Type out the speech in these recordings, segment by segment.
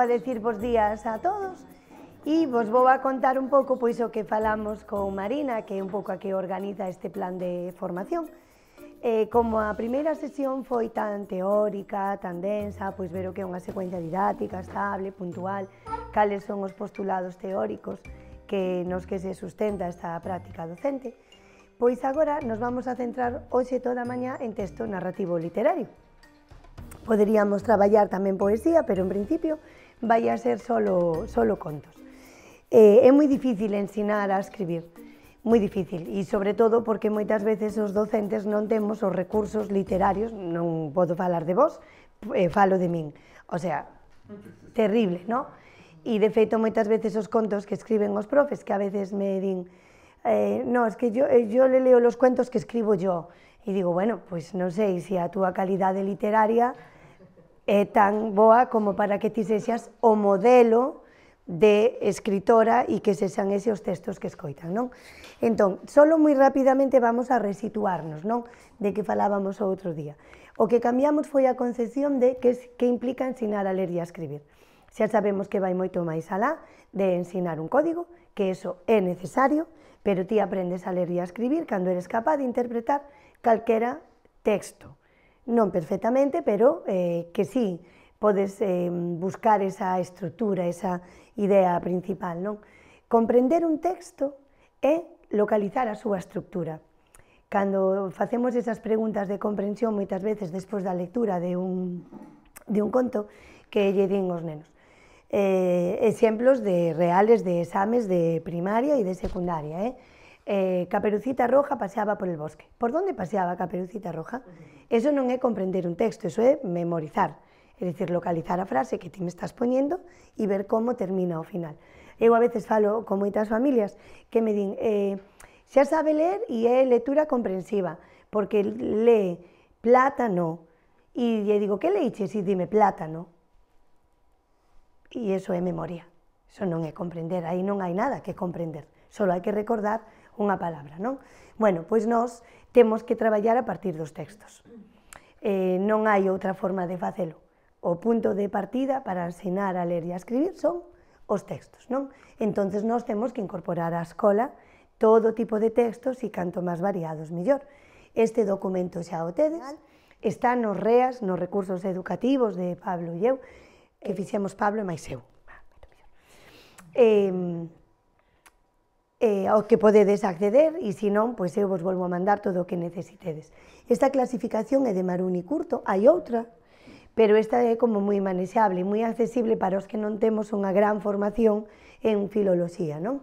a decir vos días a todos e vos vou a contar un pouco pois o que falamos con Marina, que é un pouco a que organiza este plan de formación. Eh, como a primeira sesión foi tan teórica, tan densa, pois ver o que é unha secuencia didáctica, estable, puntual, cales son os postulados teóricos que nos que se sustenta esta práctica docente, pois agora nos vamos a centrar hoxe toda a maña en texto narrativo literario. Poderíamos traballar tamén poesía, pero en principio vaya a ser solo, solo contos. es eh, muy difícil ensinar a escribir, muy difícil, y e sobre todo porque muchas veces los docentes no tenemos los recursos literarios, no puedo hablar de vos, eh, falo de mí, o sea, terrible, ¿no? Y e, de hecho muchas veces esos contos que escriben los profes, que a veces me dicen eh, no, es que yo, yo le leo los cuentos que escribo yo, y e digo, bueno, pues sé, y si a calidad de literaria eh, tan boa como para que ti seas o modelo de escritora y que sean ese os textos que escoitan, Entonces, solo muy rápidamente vamos a resituarnos, non? De que falábamos otro día. O que cambiamos fue a concepción de que, que implica enseñar a leer y e a escribir. Ya sabemos que vai moito máis alá de enseñar un código, que eso es necesario, pero ti aprendes a leer y e a escribir cuando eres capaz de interpretar calquera texto no perfectamente, pero eh, que sí puedes em, buscar esa estructura, esa idea principal. Non? Comprender un texto é e localizar a su estructura. Cuando hacemos esas preguntas de comprensión, muchas veces después de la lectura de un, de conto, que lle din os nenos. Eh, de reales de exames de primaria y e de secundaria. Eh? Eh, Caperucita Roja paseaba por el bosque. Por dónde paseaba Caperucita Roja? Eso no es comprender un texto, eso es memorizar. Es decir, localizar a frase que ti me estás poniendo y e ver cómo termina o final. Yo a veces falo con muchas familias que me dicen eh, sabe leer y e es lectura comprensiva, porque lee plátano y e yo digo, ¿qué leiches? y dime plátano. Y eso es memoria. Eso no es comprender, ahí no hay nada que comprender. Solo hay que recordar unha palabra, non? Bueno, pois nós temos que traballar a partir dos textos. Eh, non hai outra forma de facelo. O punto de partida para ensinar a ler e a escribir son os textos, non? Entonces nós temos que incorporar á escola todo tipo de textos e canto máis variados mellor. Este documento xa o tedes, está nos REAS, nos recursos educativos de Pablo e eu, que fixemos Pablo e máis eu. Eh, eh, ao que podedes acceder e se non, pois eu vos volvo a mandar todo o que necesitedes. Esta clasificación é de Maruni Curto, hai outra, pero esta é como moi manexable, moi accesible para os que non temos unha gran formación en filoloxía, non?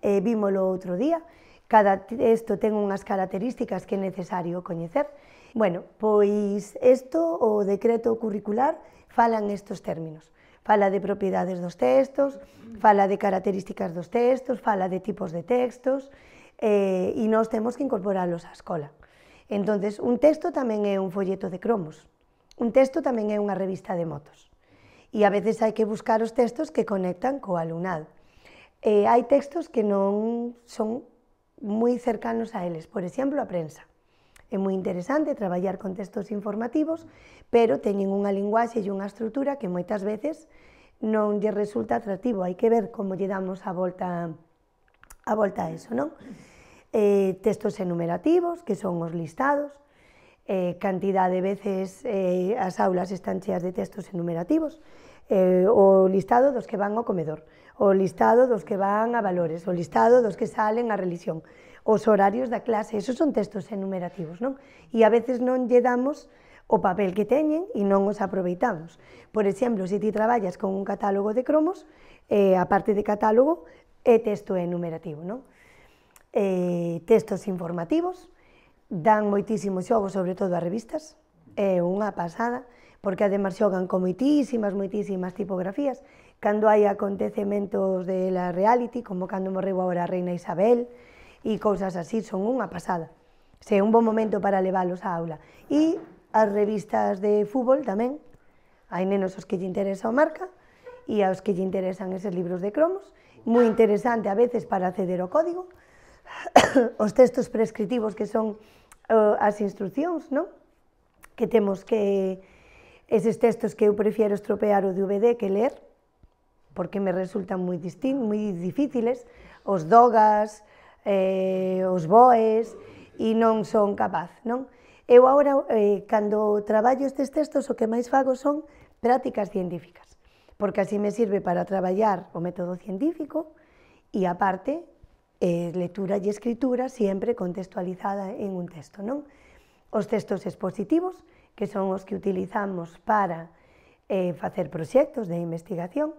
Eh, vímolo outro día, cada texto ten unhas características que é necesario coñecer. Bueno, pois isto, o decreto curricular, falan estos términos. fala de propiedades dos textos, fala de características dos textos, fala de tipos de textos eh, y nos tenemos temos que incorporarlos a escola. Entonces, un texto también es un folleto de cromos, un texto también es una revista de motos. y a veces hay que buscar los textos que conectan con alumnado. Eh, hay textos que no son muy cercanos a eles, por ejemplo, a prensa. É moi interesante traballar con textos informativos, pero teñen unha linguaxe e unha estrutura que moitas veces non lle resulta atractivo. Hai que ver como lle damos a volta a volta a eso, non? Eh, textos enumerativos, que son os listados, eh, cantidad de veces eh, as aulas están cheas de textos enumerativos, eh, o listado dos que van ao comedor. o listado dos que van a valores, o listado dos que salen a religión, os horarios de clase, esos son textos enumerativos, non? E a veces no lle damos o papel que teñen y e no os aproveitamos. Por ejemplo, si ti traballas con un catálogo de cromos, eh, aparte de catálogo é texto enumerativo, non? Eh, textos informativos, dan moitísimo xogo, sobre todo a revistas, una pasada, porque además xogan con muchísimas, muchísimas tipografías, cando hai acontecementos de la reality, como cando morreu agora a reina Isabel, e cousas así, son unha pasada. Se é un bon momento para leválos á aula. E as revistas de fútbol tamén, hai nenos os que lle interesa o marca, e aos que lle interesan eses libros de cromos, moi interesante a veces para acceder ao código, os textos prescriptivos que son uh, as instruccións, non? que temos que eses textos que eu prefiro estropear o DVD que ler, porque me resultan moi distintos, moi difíciles, os dogas, eh, os boes, e non son capaz, non? Eu agora, eh, cando traballo estes textos, o que máis fago son prácticas científicas, porque así me sirve para traballar o método científico e, aparte, eh, lectura e escritura sempre contextualizada en un texto, non? Os textos expositivos, que son os que utilizamos para eh, facer proxectos de investigación,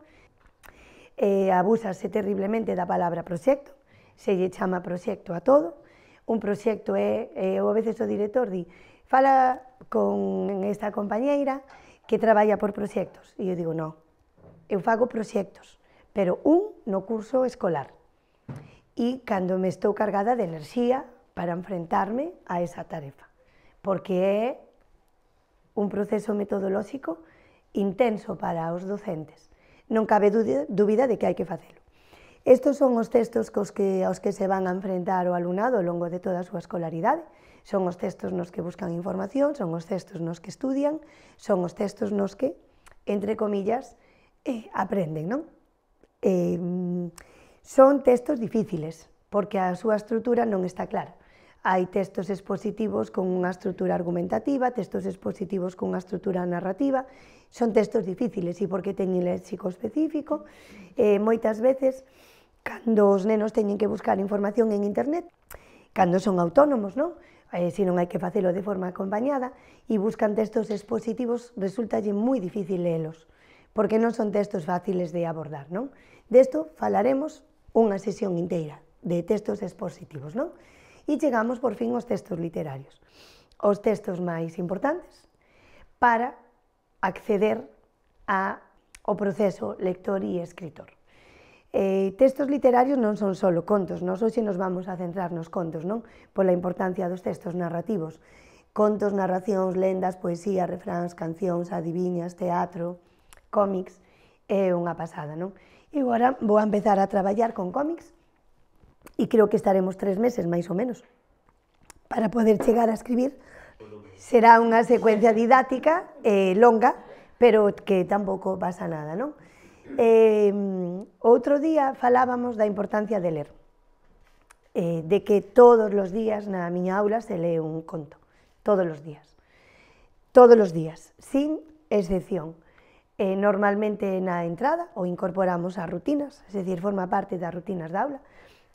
eh, abusase terriblemente da palabra proyecto, se llama proyecto a todo, un proyecto es, eh, a veces o director di, fala con esta compañera que trabaja por proyectos. Y e yo digo, no, eu fago proxectos, pero un no curso escolar, Y e cuando me estoy cargada de energía para enfrentarme a esa tarefa, porque es un proceso metodológico intenso para los docentes, no cabe duda de que hay que hacerlo. Estos son los textos cos que, que se van a enfrentar o alumnado lo largo de toda su escolaridad. Son los textos los que buscan información, son los textos los que estudian, son los textos los que, entre comillas, eh, aprenden. Eh, mm, son textos difíciles, porque a su estructura no está clara. Hay textos expositivos con una estructura argumentativa, textos expositivos con una estructura narrativa, son textos difíciles y porque teñen léxico específico. Eh, muchas veces, cuando los nenos tienen que buscar información en internet, cuando son autónomos, non? Eh, no hay que hacerlo de forma acompañada, y buscan textos expositivos, resulta muy difícil leerlos porque no son textos fáciles de abordar, De esto falaremos una sesión inteira de textos expositivos, E chegamos por fin aos textos literarios, os textos máis importantes para acceder a, ao proceso lector e escritor. Eh, textos literarios non son só contos, nós hoxe nos vamos a centrar nos contos, non? Pola importancia dos textos narrativos. Contos, narracións, lendas, poesía, refráns, cancións, adiviñas, teatro, cómics, é unha pasada, non? E agora vou a empezar a traballar con cómics y creo que estaremos tres meses, más o menos, para poder llegar a escribir. Será una secuencia didáctica, eh, longa, pero que tampoco pasa nada, em, otro Eh, día falábamos la importancia de leer eh, de que todos los días en mi aula se lee un conto, todos los días, todos los días, sin excepción. Eh, normalmente normalmente la entrada o incorporamos a rutinas, es decir, forma parte de las rutinas de aula,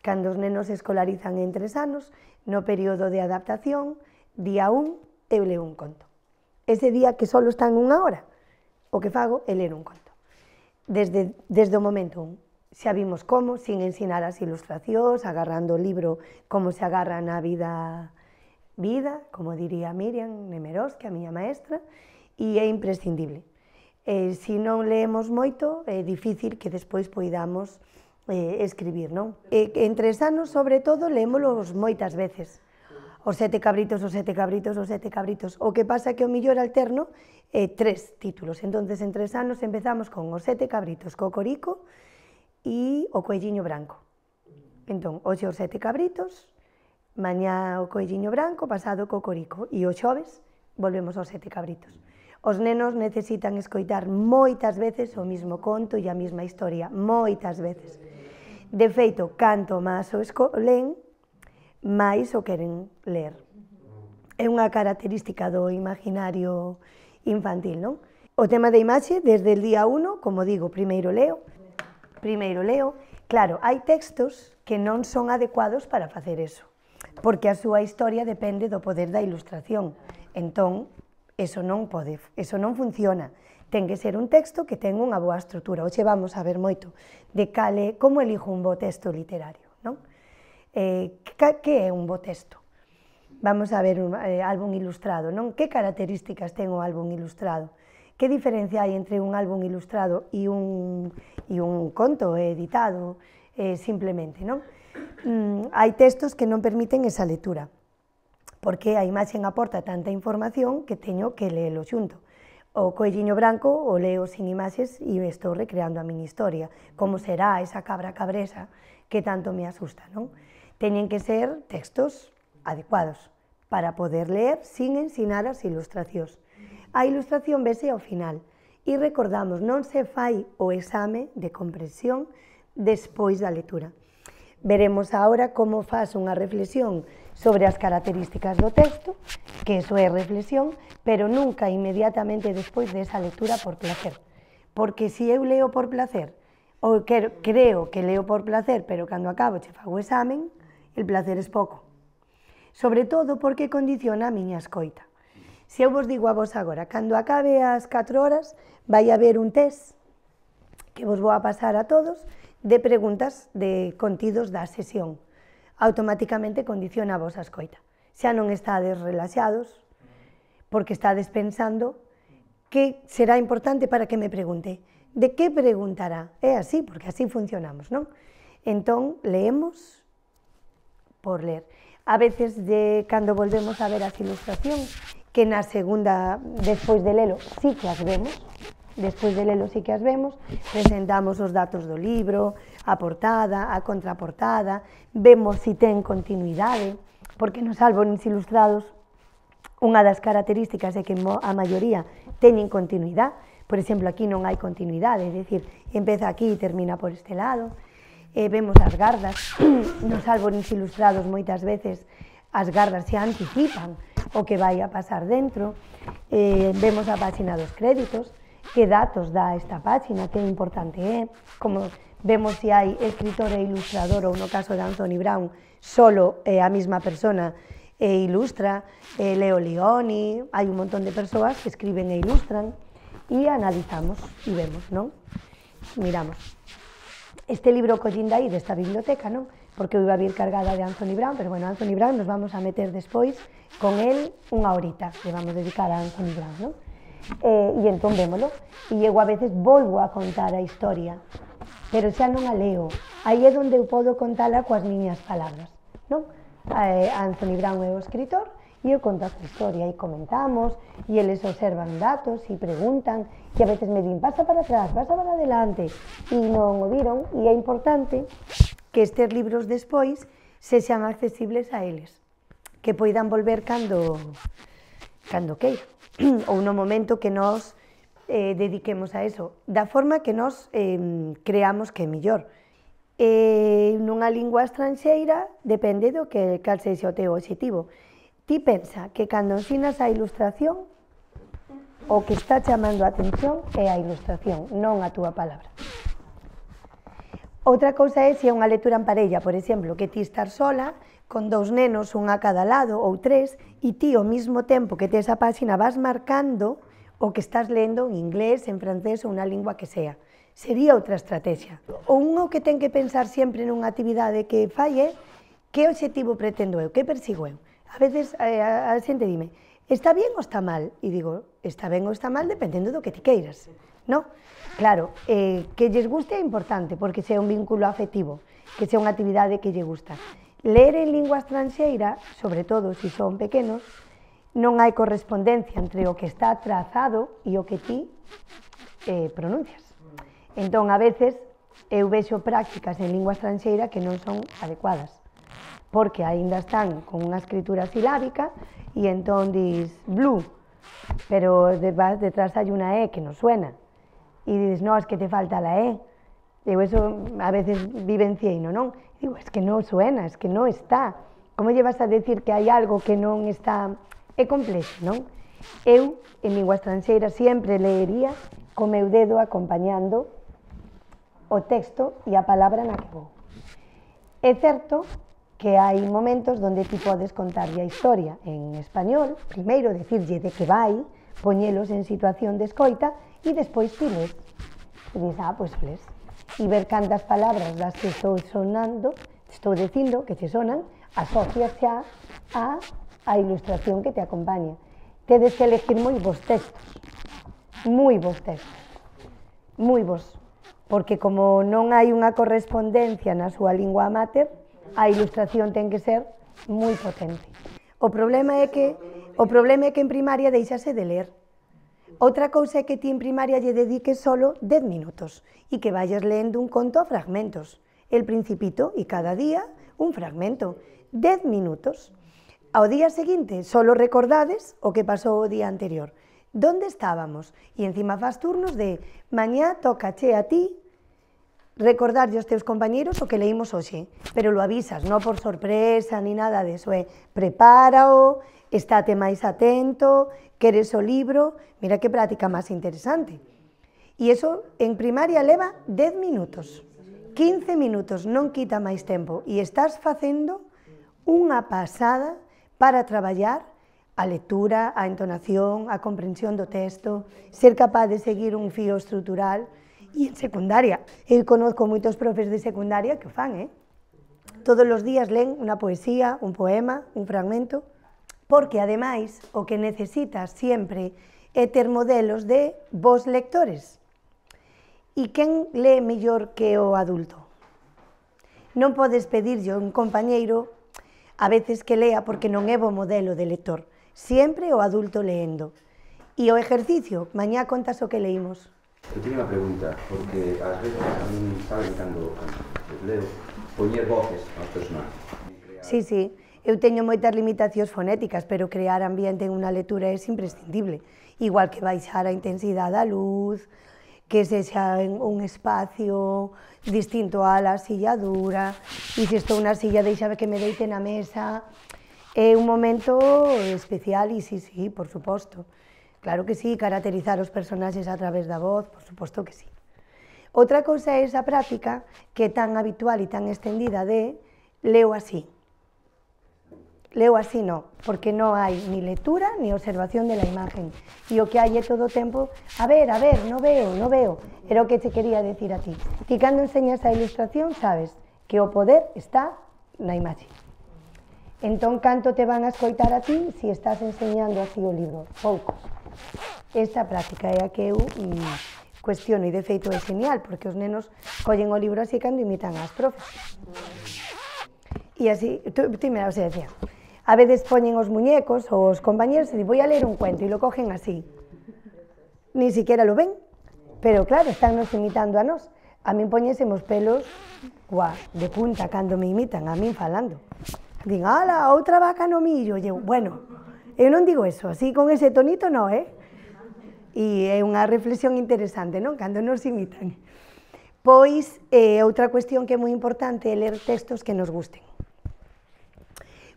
cando os nenos se escolarizan en tres anos, no periodo de adaptación, día 1 eu leo un conto. Ese día que solo están una hora, o que fago é ler un conto. Desde, desde momento 1, xa vimos como, sin ensinar las ilustracións, agarrando o libro como se agarra na vida vida, como diría Miriam Nemerós, que a miña maestra, y e es imprescindible. Eh, si no leemos moito, es difícil que después podamos eh, escribir, non? E, entre sanos, sobre todo, lémolos moitas veces. Os sete cabritos, os sete cabritos, os sete cabritos. O que pasa é que o millor alterno eh, tres títulos. entonces en tres anos empezamos con os sete cabritos, Cocorico e o Coelliño Branco. Entón, hoxe os sete cabritos, mañá o Coelliño Branco, pasado Cocorico. E o xoves volvemos aos sete cabritos. Os nenos necesitan escoitar moitas veces o mismo conto e a mesma historia, moitas veces. De feito, canto máis o escolen, máis o queren ler. É unha característica do imaginario infantil, non? O tema da imaxe, desde el día 1, como digo, primeiro leo, primeiro leo, claro, hai textos que non son adecuados para facer eso, porque a súa historia depende do poder da ilustración. Entón, eso non pode, eso non funciona. Tiene que ser un texto que tenga una boa estructura. Oxe vamos a ver moito de cale como elijo un bo texto literario. Non? Eh, que, un bo texto? Vamos a ver un eh, álbum ilustrado. ¿Qué características ten un álbum ilustrado? ¿Qué diferencia hay entre un álbum ilustrado y un, e un conto editado eh, simplemente? ¿no? Mm, hay textos que no permiten esa lectura porque a imaxe aporta tanta información que tengo que leelo junto. O coelliño branco o leo sin imaxes e estou recreando a miña historia. Como será esa cabra cabresa que tanto me asusta, non? Teñen que ser textos adecuados para poder ler sin ensinar as ilustracións. A ilustración vese ao final e recordamos, non se fai o exame de comprensión despois da lectura. Veremos agora como faz unha reflexión sobre las características del texto, que eso es reflexión, pero nunca inmediatamente después de esa lectura por placer. Porque si yo leo por placer, o creo que leo por placer, pero cuando acabo che fago examen, el placer es poco. Sobre todo porque condiciona mi ascoita. Si yo eu digo a vos agora, cuando acabe las cuatro horas, vaya a haber un test que vos voy a pasar a todos de preguntas de contidos da sesión automáticamente condiciona a vosa escoita. Xa non estades relaxados, porque estades pensando que será importante para que me pregunte. De qué preguntará? Es así, porque así funcionamos, non? Entón, leemos por leer. A veces, de volvemos a ver as ilustración que en la segunda, después de lelo, sí que las vemos, despois de lelo si que as vemos, presentamos os datos do libro, a portada, a contraportada, vemos se si ten continuidade, porque nos álbumes ilustrados unha das características é que a maioría teñen continuidade, por exemplo, aquí non hai continuidade, é dicir, empeza aquí e termina por este lado, e eh, vemos as gardas, nos álbumes ilustrados moitas veces as gardas se anticipan o que vai a pasar dentro, eh, vemos a página dos créditos, qué datos da esta página, qué importante es, como vemos si hay escritor e ilustrador o uno caso de Anthony Brown, solo la eh, a misma persona e ilustra, e Leo Leoni, hay un montón de personas que escriben e ilustran y e analizamos y e vemos, ¿no? Miramos. Este libro collín y de esta biblioteca, ¿no? Porque iba a vir cargada de Anthony Brown, pero bueno, Anthony Brown nos vamos a meter después con él un horita, que vamos a dedicar a Anthony Brown, ¿no? Eh, y entonces vémolo. E a veces vuelvo a contar a historia, pero ya no la leo. ahí es donde puedo podo contala coas miñas palabras, non? Eh, Anthony Brown é escritor y yo conto a historia y comentamos y ellos observan datos y preguntan y a veces me dicen, pasa para atrás, pasa para adelante y no o viron e é importante que estos libros después se sean accesibles a ellos, que puedan volver cando cando ou no momento que nós eh, dediquemos a eso, da forma que nós eh, creamos que é millor. Eh, nunha lingua estranxeira depende do que cal sexe o teu objetivo. Ti pensa que cando ensinas a ilustración, o que está chamando a atención é a ilustración, non a túa palabra. Otra cosa es si é una lectura en pareja, por ejemplo, que ti estar sola, con dos nenos, uno a cada lado o tres, y e ti al mismo tiempo que te esa página vas marcando o que estás lendo en inglés, en francés o una lengua que sea. Sería otra estrategia. O uno que ten que pensar siempre una actividad de que falle, ¿qué objetivo pretendo yo? que persigo yo? A veces eh, a, a, a dime, está bien o está mal? Y e digo, está ben ou está mal dependendo do que te queiras, no? Claro, eh, que les guste es importante, porque sea un vínculo afectivo, que sea una actividad de que les gusta. Leer en lingua estranxeira, sobre todo si son pequeños, no hay correspondencia entre lo que está trazado y e lo que ti eh, pronuncias. Entonces a veces, eu vexo prácticas en lengua estranxeira que no son adecuadas porque aínda están con una escritura silábica y e entonces dis blue pero detrás hay una E que no suena. Y dices, no, es que te falta la E. Digo, eso a veces en non? non? Digo, es que non suena, es que non está. Como llevas a decir que hai algo que non está... É complexo, non? Eu, en lingua estranxeira, sempre leería co meu dedo acompañando o texto e a palabra na que vou. É certo que hay momentos donde ti puedes contar a historia en español, Primero decirle de que vai, poñelos en situación de escoita y después ti les. dices, pues, E ver cantas palabras las que estou sonando, estoy diciendo que se sonan, asocias ya a, a ilustración que te acompaña. Tedes que elegir muy vos textos, muy vos textos, muy vos, porque como non hay una correspondencia na súa lingua amateur, a ilustración ten que ser moi potente. O problema é que o problema é que en primaria deixase de ler. Outra cousa é que ti en primaria lle dediques solo 10 minutos e que vayas lendo un conto a fragmentos. El principito e cada día un fragmento. 10 minutos. Ao día seguinte solo recordades o que pasou o día anterior. Donde estábamos? E encima faz turnos de mañá toca che a ti, recordar a teus compañeros o que leímos hoy, pero lo avisas, no por sorpresa ni nada de eso, prepáralo, eh. prepárao, estate máis atento, queres o libro, mira qué práctica más interesante. Y eso en primaria leva 10 minutos, 15 minutos, no quita más tiempo y estás facendo una pasada para trabajar a lectura, a entonación, a comprensión de texto, ser capaz de seguir un fío estructural, y en secundaria. y eh, conozco muchos profes de secundaria que fan, eh? Todos los días leen una poesía, un poema, un fragmento, porque además o que necesitas siempre é modelos de vos lectores. y ¿quién lee mejor que o adulto? No puedes pedir yo un compañero a veces que lea porque no é modelo de lector. Siempre o adulto leyendo, y o ejercicio, mañana contas o que leímos. Eu teño unha pregunta, porque ás veces a mí saben cando, leo poñer voces aos personaxes. Crear... Sí, sí. Eu teño moitas limitacións fonéticas, pero crear ambiente en unha lectura é imprescindible. Igual que baixar a intensidade da luz, que se xa en un espacio distinto á la silla dura, e se estou na silla deixa que me deite na mesa. É un momento especial e sí, sí, por suposto. Claro que sí, caracterizar los personajes a través de la voz, por supuesto que sí. Otra cosa es esa práctica que tan habitual y tan extendida de leo así. Leo así no, porque no hay ni lectura ni observación de la imagen. Y o que hay todo tiempo. a ver, a ver, no veo, no veo. Era lo que te quería decir a ti. Y cuando enseñas la ilustración sabes que o poder está la imagen. Entonces, canto te van a escoitar a ti si estás enseñando así el libro? Poucos. Esta práctica é a que eu mm, cuestiono e de feito é genial, porque os nenos collen o libro así cando imitan as profes. E así, tú, tú me o sea, decía, a veces poñen os muñecos ou os compañeros e di, voy a ler un cuento, e lo cogen así. Ni siquiera lo ven, pero claro, están nos imitando a nós. A min poñésemos pelos gua, de punta cando me imitan, a min falando. Din, ala, outra vaca no millo. E eu, bueno, Yo no digo eso, así con ese tonito no, eh? E é unha reflexión interesante, non? Cando nos imitan. Pois, eh, otra cuestión que es muy importante é ler textos que nos gusten.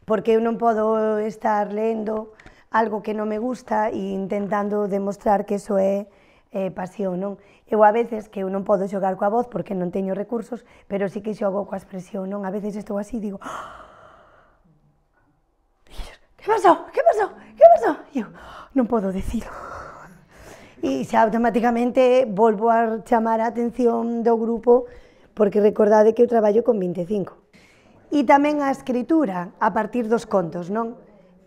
Porque eu non podo estar lendo algo que no me gusta e intentando demostrar que eso es pasión, non? Eu a veces que eu non podo xogar coa voz porque no tengo recursos, pero sí que xogo coa expresión, non? A veces esto así digo, ah! que pasou? Que pasou? Que pasou? E eu, non podo dicilo. E xa automáticamente volvo a chamar a atención do grupo porque recordade que eu traballo con 25. E tamén a escritura a partir dos contos, non?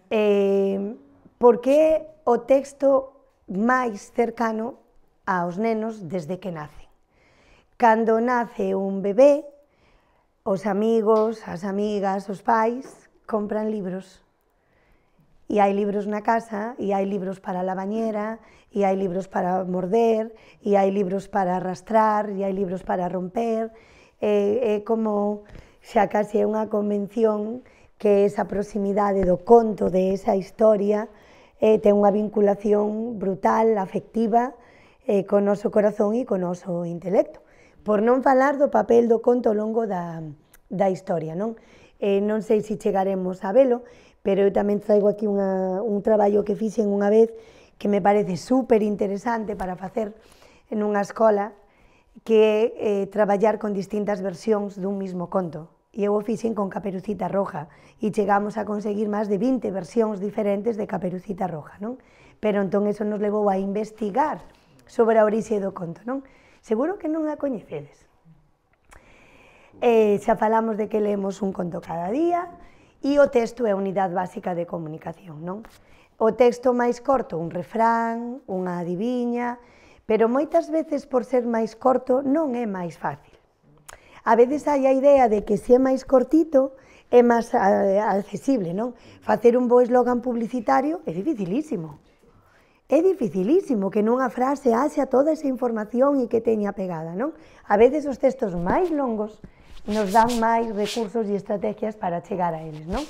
Eh, porque o texto máis cercano aos nenos desde que nacen. Cando nace un bebé, os amigos, as amigas, os pais compran libros e hai libros na casa, e hai libros para la bañera, e hai libros para morder, e hai libros para arrastrar, e hai libros para romper, é, eh, é eh, como xa case é unha convención que esa proximidade do conto de esa historia eh, ten unha vinculación brutal, afectiva, eh, con noso corazón e con noso intelecto. Por non falar do papel do conto longo da, da historia, non? Eh, non sei se chegaremos a velo, pero yo también traigo aquí un trabajo que en una vez que me parece súper interesante para hacer en una escuela, que eh, trabajar con distintas versiones de un mismo conto. Y e eu o con Caperucita Roja y e llegamos a conseguir más de 20 versiones diferentes de Caperucita Roja, Pero entonces eso nos llevó a investigar sobre a conto, Seguro que no la coñecedes. Eh, hablamos falamos de que leemos un conto cada día, E o texto é a unidade básica de comunicación, non? O texto máis corto, un refrán, unha adiviña, pero moitas veces por ser máis corto non é máis fácil. A veces hai a idea de que se é máis cortito é máis eh, accesible, non? Facer un bo eslogan publicitario é dificilísimo. É dificilísimo que nunha frase haxa toda esa información e que teña pegada, non? A veces os textos máis longos nos dan más recursos y estrategias para llegar a ellos, ¿no?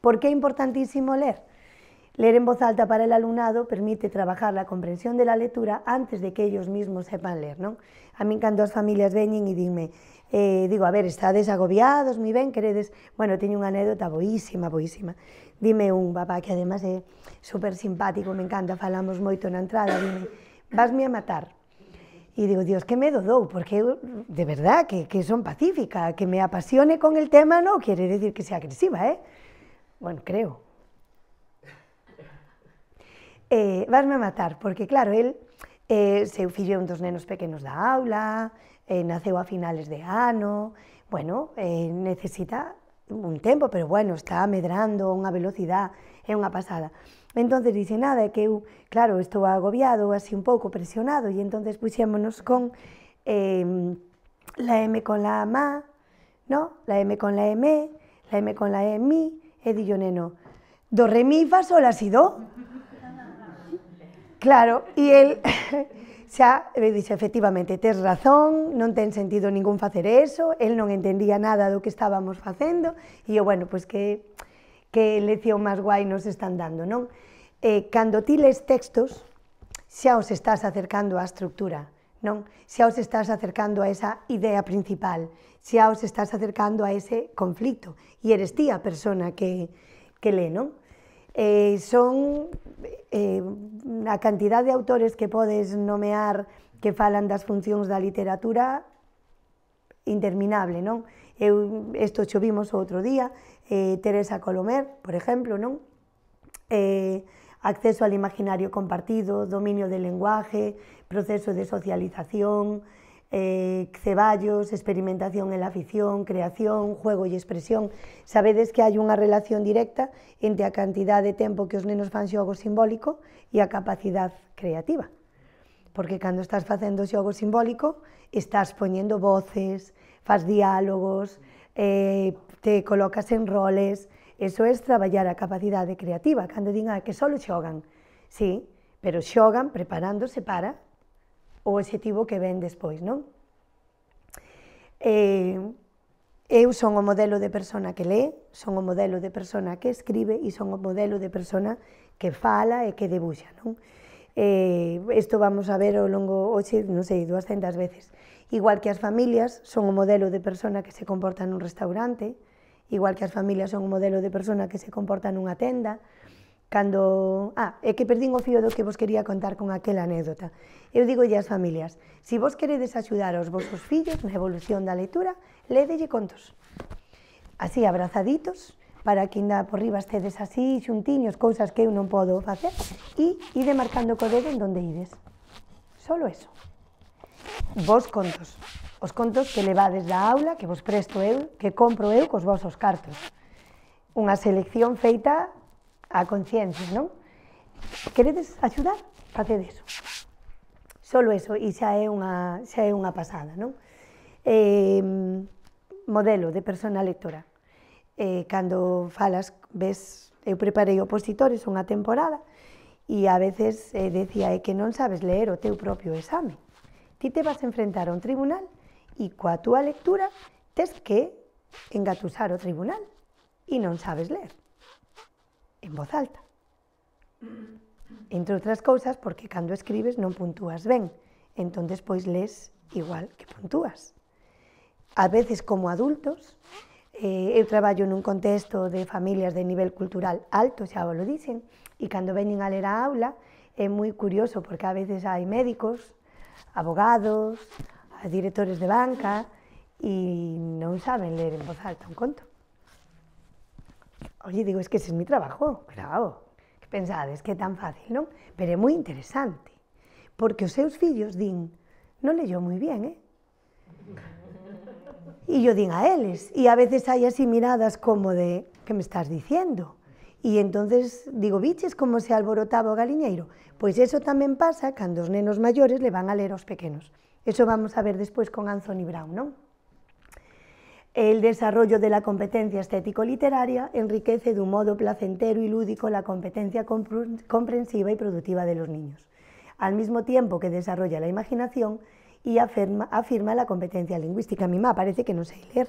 Por qué é importantísimo leer? Leer en voz alta para el alumnado permite trabajar la comprensión de la lectura antes de que ellos mismos sepan leer, ¿no? A mí cando as familias veñen y dime, eh, digo, a ver, estades agobiados, muy ben, queredes... Bueno, teño una anécdota boísima, boísima. Dime un papá que además es súper simpático, me encanta, falamos moito na entrada, dime, vasme a matar, y digo, Dios, ¿qué me dodou, porque de verdad que, que son pacífica, que me apasione con el tema no quiere decir que sea agresiva, ¿eh? Bueno, creo. Eh, vasme a matar, porque claro, él, eh, se seu fillo dos nenos pequeños de aula, eh, a finales de ano, bueno, eh, necesita un tempo, pero bueno, está medrando a velocidad, velocidade, una pasada. Entonces dice, nada, que eu, claro, estou agobiado, así un poco presionado, y entonces puxémonos con em, la M con la ama ¿no? La M con la M, la M con la E, mi, e dillo, neno, do, re, mi, fa, sol, Claro, y él, ya, me eh, dice, efectivamente, tes razón, te ten sentido ningún hacer eso, él no entendía nada de lo que estábamos facendo, y yo, bueno, pues que que lección más guay nos están dando, non? Eh, cando textos, xa os estás acercando a estructura, non? os estás acercando a esa idea principal, xa os estás acercando a ese conflicto, y eres tía persona que, que ¿no? Eh, son eh, cantidad de autores que puedes nomear que falan das de la literatura interminable, non? Eu, vimos otro día, eh, Teresa Colomer, por ejemplo, ¿no? Eh, acceso al imaginario compartido, dominio del lenguaje, proceso de socialización, eh, ceballos, experimentación en la afición, creación, juego y expresión. Sabedes que hay una relación directa entre a cantidad de tiempo que os nenos fan xogo simbólico y e a capacidad creativa. Porque cuando estás facendo xogo simbólico, estás poniendo voces, fas diálogos, eh, te colocas en roles, eso es traballar a capacidade creativa, cando digan ah, que só xogan, sí, pero xogan preparándose para o objetivo que ven despois, non? Eh, Eu son o modelo de persona que lee, son o modelo de persona que escribe e son o modelo de persona que fala e que debuxa. Non? Eh, isto vamos a ver ao longo hoxe, non sei, 200 veces. Igual que as familias son o modelo de persona que se comporta nun restaurante, igual que as familias son o modelo de persona que se comporta nunha tenda, cando... Ah, é que perdín o fío do que vos quería contar con aquela anécdota. Eu digo ás familias, se vos queredes axudar aos vosos fillos na evolución da leitura, ledelle contos. Así, abrazaditos, para que ainda por riba estedes así, xuntiños, cousas que eu non podo facer, e ide marcando co dedo en donde ides. Solo eso vos contos. Os contos que levades da aula, que vos presto eu, que compro eu cos vosos cartos. Unha selección feita a conciencia, non? Queredes axudar? Faced eso. Solo eso, e xa é unha, xa é unha pasada, non? Eh, modelo de persona lectora. Eh, cando falas, ves, eu preparei opositores unha temporada, e a veces eh, decía é que non sabes ler o teu propio exame. ti te vas a enfrentar a un tribunal y coa túa lectura tes que engatusar o tribunal y no sabes leer en voz alta. Entre otras cosas porque cuando escribes no puntúas ben, entonces pues lees igual que puntúas. A veces como adultos, eh, trabajo en un contexto de familias de nivel cultural alto, xa lo dicen, y e cuando veñen a leer a aula es muy curioso porque a veces hay médicos, abogados, a directores de banca y no saben leer en voz alta un conto. Oye, digo, es que ese es mi trabajo, ¿Qué Que es que tan fácil, ¿no? Pero es muy interesante, porque os seus fillos din, no leyó muy bien, eh? Y yo digo, a él. y a veces hay así miradas como de, ¿qué me estás diciendo? Y entonces digo, biches, como se alborotaba o galiñeiro. Pues eso también pasa cuando los nenos mayores le van a a los pequeños. Eso vamos a ver después con Anthony Brown, ¿no? El desarrollo de la competencia estético-literaria enriquece de un modo placentero y lúdico la competencia comprensiva y productiva de los niños, al mismo tiempo que desarrolla la imaginación y afirma, la competencia lingüística. A mí parece que no sé leer.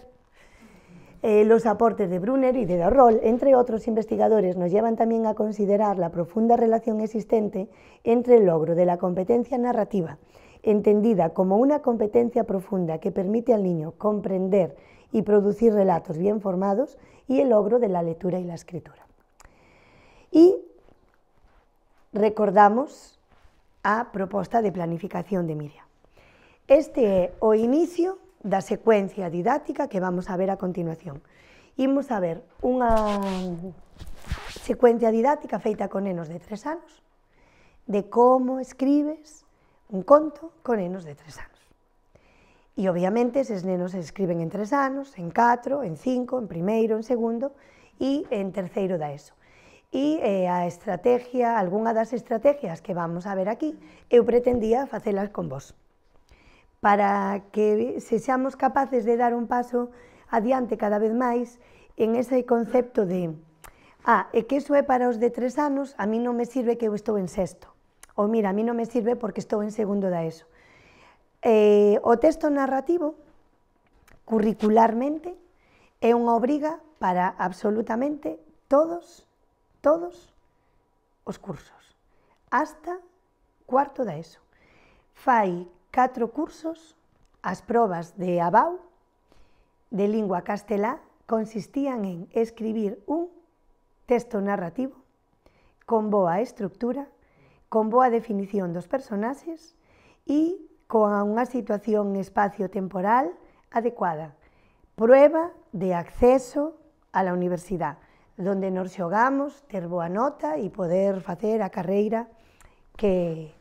Eh, los aportes de Brunner y de Darrol, entre otros investigadores, nos llevan también a considerar la profunda relación existente entre el logro de la competencia narrativa, entendida como una competencia profunda que permite al niño comprender y producir relatos bien formados, y el logro de la lectura y la escritura. Y recordamos a propuesta de planificación de Miriam. Este o inicio da secuencia didáctica que vamos a ver a continuación. Imos a ver una secuencia didáctica feita con nenos de tres años de cómo escribes un conto con nenos de tres años. Y e, obviamente esos nenos escriben en tres años, en cuatro, en cinco, en primero, en segundo y e en tercero da ESO. Y e, eh, a estrategia, de las estrategias que vamos a ver aquí, yo pretendía facelas con vos. para que se seamos capaces de dar un paso adiante cada vez máis en ese concepto de ah, e que iso é para os de tres anos, a mí non me sirve que eu estou en sexto. Ou mira, a mí non me sirve porque estou en segundo da ESO. Eh, o texto narrativo, curricularmente, é unha obriga para absolutamente todos, todos os cursos, hasta cuarto da ESO. Fai catro cursos, as probas de ABAU de lingua castelá consistían en escribir un texto narrativo con boa estructura, con boa definición dos personaxes e coa unha situación espacio-temporal adecuada. Prueba de acceso á universidade, donde nos xogamos ter boa nota e poder facer a carreira que,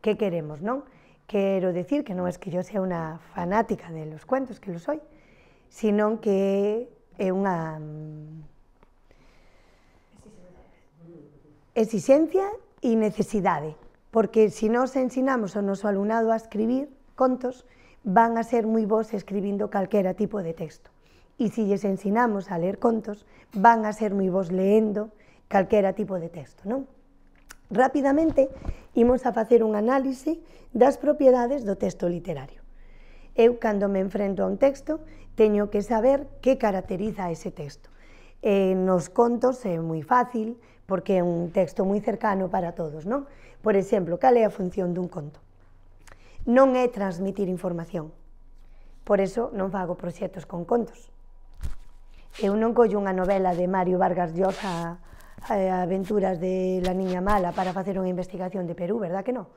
que queremos, non? Quiero decir que no es que yo sea una fanática de los cuentos, que lo soy, sino que es una mm, existencia y necesidade, porque si nos ensinamos a noso alumnado a escribir contos, van a ser muy vos escribiendo calquera tipo de texto. y si les ensinamos a leer contos, van a ser muy vos leyendo calquera tipo de texto, ¿no? Rápidamente, imos a facer un análise das propiedades do texto literario. Eu, cando me enfrento a un texto, teño que saber que caracteriza ese texto. Eh, nos contos é moi fácil, porque é un texto moi cercano para todos, non? Por exemplo, cal é a función dun conto? Non é transmitir información. Por eso non fago proxectos con contos. Eu non collo unha novela de Mario Vargas Llosa Eh, aventuras de la niña mala para hacer una investigación de Perú, verdad que no?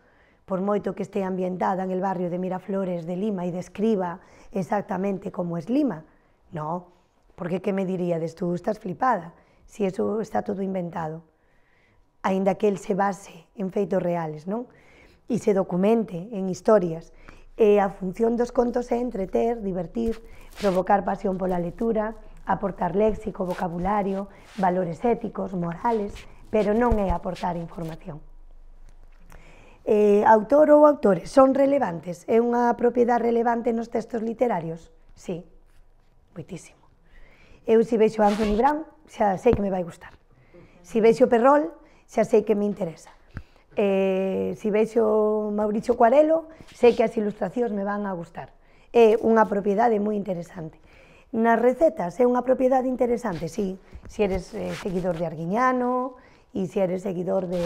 Por moito que esté ambientada en el barrio de Miraflores de Lima y e describa exactamente cómo es Lima, no, porque qué me dirías tú estás flipada, si eso está todo inventado, Ainda que él se base en feitos reales, ¿no? Y e se documente en historias, e a función dos contos é entreter, divertir, provocar pasión por la lectura, aportar léxico, vocabulario, valores éticos, morales, pero non é aportar información. Eh, autor ou autores son relevantes? É unha propiedade relevante nos textos literarios? Sí, moitísimo. Eu se vexo Anthony Brown, xa sei que me vai gustar. Se vexo Perrol, xa sei que me interesa. Eh, se vexo Mauricio Cuarelo, sei que as ilustracións me van a gustar. É unha propiedade moi interesante. una recetas es una propiedad interesante, sí, si eres eh, seguidor de Arguiñano y e si eres seguidor de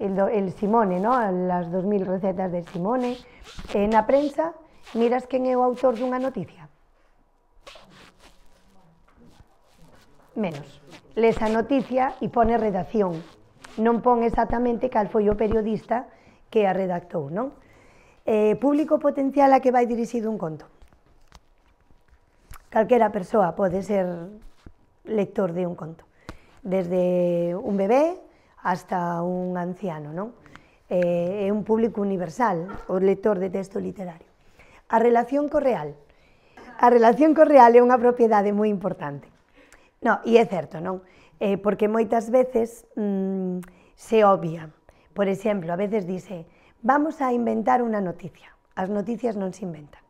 el, Simone, ¿no? las 2000 recetas de Simone. en la prensa miras que es el autor de una noticia. Menos. Lees la noticia y e pone redacción. No pone exactamente que fue o periodista que ha redactado eh, público potencial a que va dirigido un conto. calquera persoa pode ser lector de un conto, desde un bebé hasta un anciano, non? Eh, é un público universal, o lector de texto literario. A relación co real. A relación co real é unha propiedade moi importante. No, e é certo, non? Eh, porque moitas veces mmm, se obvia. Por exemplo, a veces dice, vamos a inventar unha noticia. As noticias non se inventan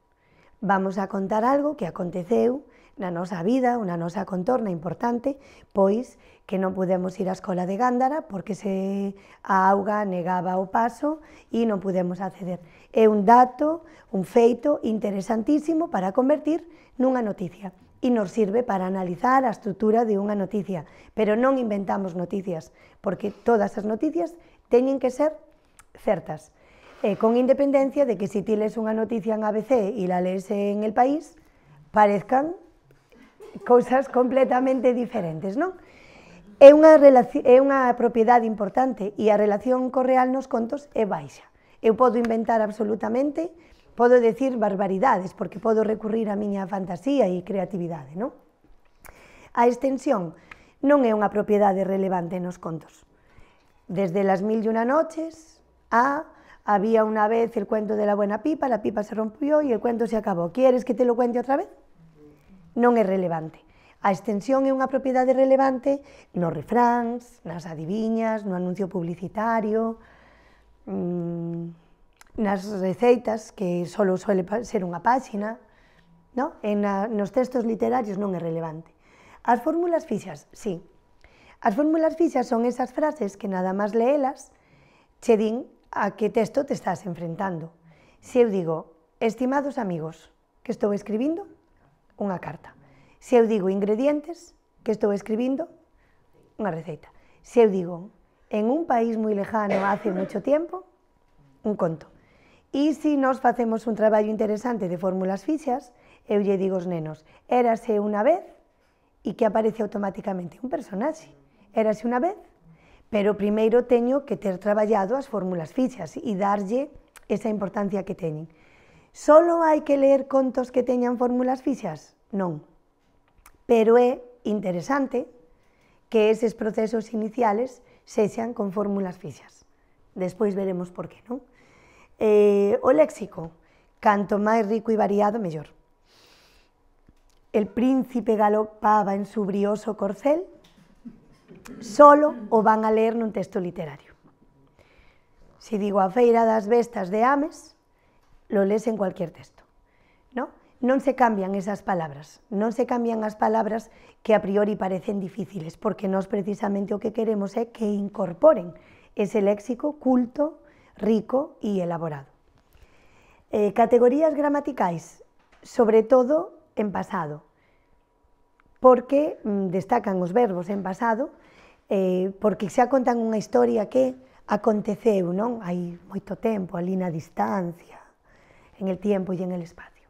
vamos a contar algo que aconteceu na nosa vida, unha nosa contorna importante, pois que non pudemos ir á escola de Gándara porque se a auga negaba o paso e non pudemos acceder. É un dato, un feito interesantísimo para convertir nunha noticia e nos sirve para analizar a estrutura de unha noticia, pero non inventamos noticias, porque todas as noticias teñen que ser certas. Eh, con independencia de que si tienes una noticia en ABC y la lees en El País, parezcan cosas completamente diferentes, ¿no? É unha, é importante y a relación co real nos contos es baixa. Eu puedo inventar absolutamente, puedo decir barbaridades, porque puedo recurrir a mi fantasía y creatividad, non? A extensión non es una propiedad relevante nos contos. Desde las mil y una noches a había una vez el cuento de la buena pipa, la pipa se rompió y el cuento se acabó. ¿Quieres que te lo cuente otra vez? No es relevante. A extensión é una propiedad relevante No refráns, no adiviñas, no anuncio publicitario, mm, no recetas, que solo suele ser una página, no? en los textos literarios no es relevante. Las fórmulas fixas, sí. Las fórmulas fixas son esas frases que nada más leelas che a qué texto te estás enfrentando. Si eu digo, estimados amigos, que estou escribiendo? Una carta. Si eu digo ingredientes, que estou escribiendo? Una receta. Si eu digo, en un país muy lejano hace mucho tiempo, un conto. Y si nos hacemos un trabajo interesante de fórmulas fixas, eu lle digo nenos, érase una vez y que aparece automáticamente un personaxe. Érase una vez pero primero tengo que ter traballado las fórmulas fixas y darlle esa importancia que tienen. Solo hay que leer contos que tengan fórmulas fixas? No. Pero es interesante que esos procesos iniciales se sexan con fórmulas fixas. Después veremos por qué. ¿no? Eh, o léxico, canto más rico y e variado, mejor. El príncipe galopaba en su brioso corcel solo o van a en un texto literario. Si digo a feira das bestas de Ames, lo lees en cualquier texto. ¿no? Non se cambian esas palabras, no se cambian las palabras que a priori parecen difíciles, porque no es precisamente lo que queremos es que incorporen ese léxico culto, rico y e elaborado. Eh, categorías gramaticais, sobre todo en pasado, porque mm, destacan los verbos en pasado eh, porque se contan una historia que aconteceu, non? hay moito tempo, ali na distancia, en el tiempo y e en el espacio.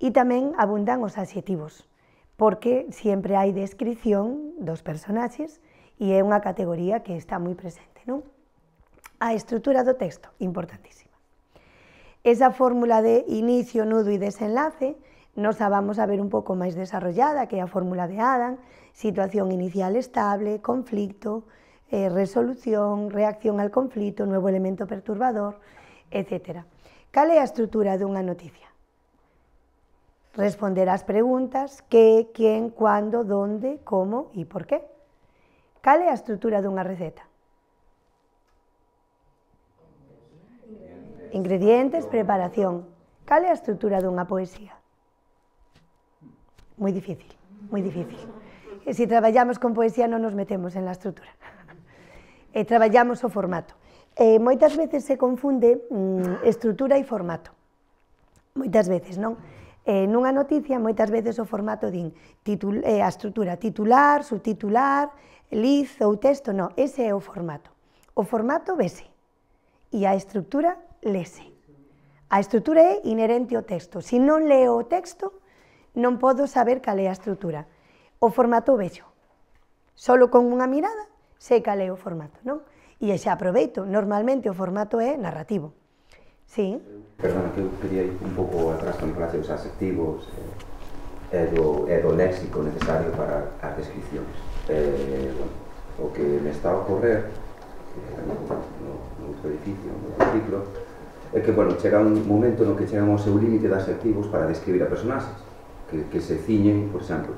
Y e también abundan los adxetivos, porque siempre hay descripción dos personajes y e es una categoría que está muy presente, non? A estructurado texto, importantísima. Esa fórmula de inicio, nudo y desenlace, nos a vamos a ver un poco más desarrollada, que la fórmula de Adam, situación inicial estable, conflicto, eh, resolución, reacción al conflicto, nuevo elemento perturbador, etc. es la estructura de una noticia? Responder las preguntas qué, quién, cuándo, dónde, cómo y e por qué. es la estructura de una receta? Ingredientes, preparación. es la estructura de una poesía? Muy difícil, muy difícil. e se traballamos con poesía non nos metemos en a estrutura. E traballamos o formato. E moitas veces se confunde mm, estrutura e formato. Moitas veces, non? E nunha noticia moitas veces o formato din titul, eh, a estrutura titular, subtitular, liz ou texto, non, ese é o formato. O formato vese e a estrutura lese. A estrutura é inherente ao texto. Se non leo o texto, non podo saber cal é a estrutura o formato vello. Solo con unha mirada sei cal é o formato, non? E xa aproveito, normalmente o formato é narrativo. Sí. Perdón, que eu quería ir un pouco atrás con relación aos adjetivos eh, e, do, e do léxico necesario para as descripcións. Eh, bueno, o que me está a ocorrer eh, no, no, no edificio, no ciclo, é que, bueno, chega un momento no que chegan ao seu límite de adjetivos para describir a personaxes que, que se ciñen, por exemplo,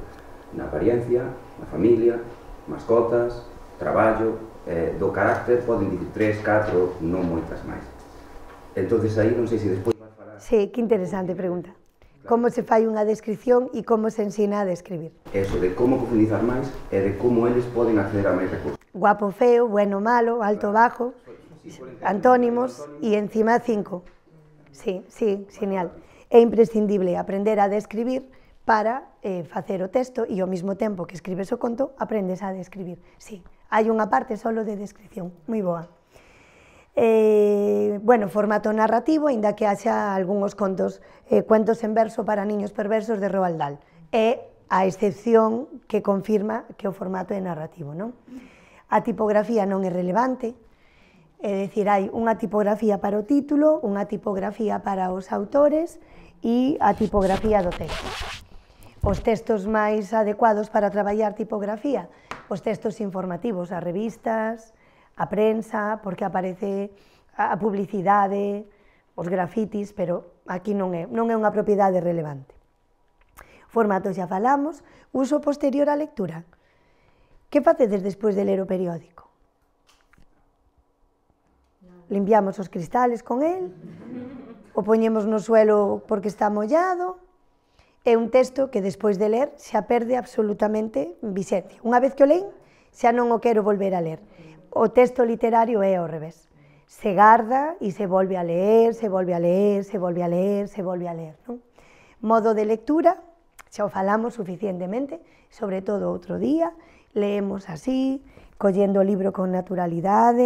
na apariencia, na familia, mascotas, traballo, eh, do carácter poden dicir tres, catro, non moitas máis. Entonces aí non sei se despois vas falar... Sí, que interesante pregunta. Claro. Como se fai unha descripción e como se ensina a describir. Eso, de como profundizar máis e de como eles poden acceder a máis recursos. Guapo, feo, bueno, malo, alto, bajo, antónimos e encima cinco. Sí, sí, genial. É imprescindible aprender a describir para hacer eh, facer o texto y al mismo tiempo que escribes o conto aprendes a describir. Sí, hay una parte solo de descripción, muy boa. Eh, bueno, formato narrativo, inda que haxa algunos contos, eh, cuentos en verso para niños perversos de Roald Dahl. E, a excepción que confirma que o formato de narrativo, non? A tipografía no es relevante, Es decir, hay una tipografía para o título, una tipografía para os autores y e a tipografía do texto. Os textos más adecuados para trabajar tipografía, os textos informativos, a revistas, a prensa, porque aparece a publicidades, os grafitis, pero aquí no es una propiedad unha relevante. Formatos ya falamos, uso posterior a lectura. ¿Qué facedes después de ler o periódico? Limpiamos los cristales con él? o poñemos no suelo porque está mollado, es un texto que después de leer, se perde absolutamente Vicente. Una vez que lo leín, ya no o quero volver a leer. O texto literario é ao revés. Se garda y e se vuelve a leer, se vuelve a leer, se vuelve a leer, se vuelve a leer. Modo de lectura, xa o falamos suficientemente, sobre todo otro día, leemos así, cogiendo o libro con naturalidad.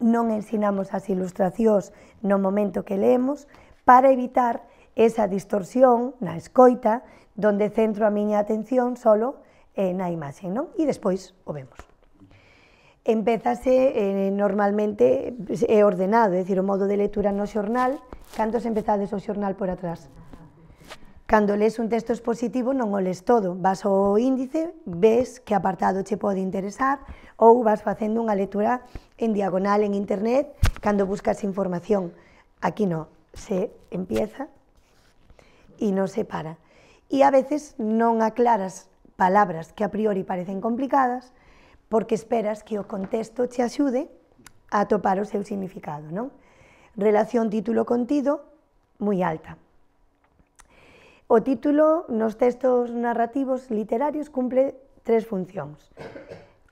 No ensinamos as ilustracións no momento que leemos, para evitar esa distorsión na escoita donde centro a miña atención solo eh, na imaxe, non? E despois o vemos. Empezase eh, normalmente é ordenado, é dicir, o modo de lectura no xornal, cantos empezades o xornal por atrás? Cando lees un texto expositivo non o lees todo, vas ao índice, ves que apartado che pode interesar ou vas facendo unha lectura en diagonal en internet cando buscas información. Aquí non, se empieza y no se para. Y a veces no aclaras palabras que a priori parecen complicadas porque esperas que o contexto te ayude a topar el significado, Relación título-contido muy alta. O título los textos narrativos literarios cumple tres funciones.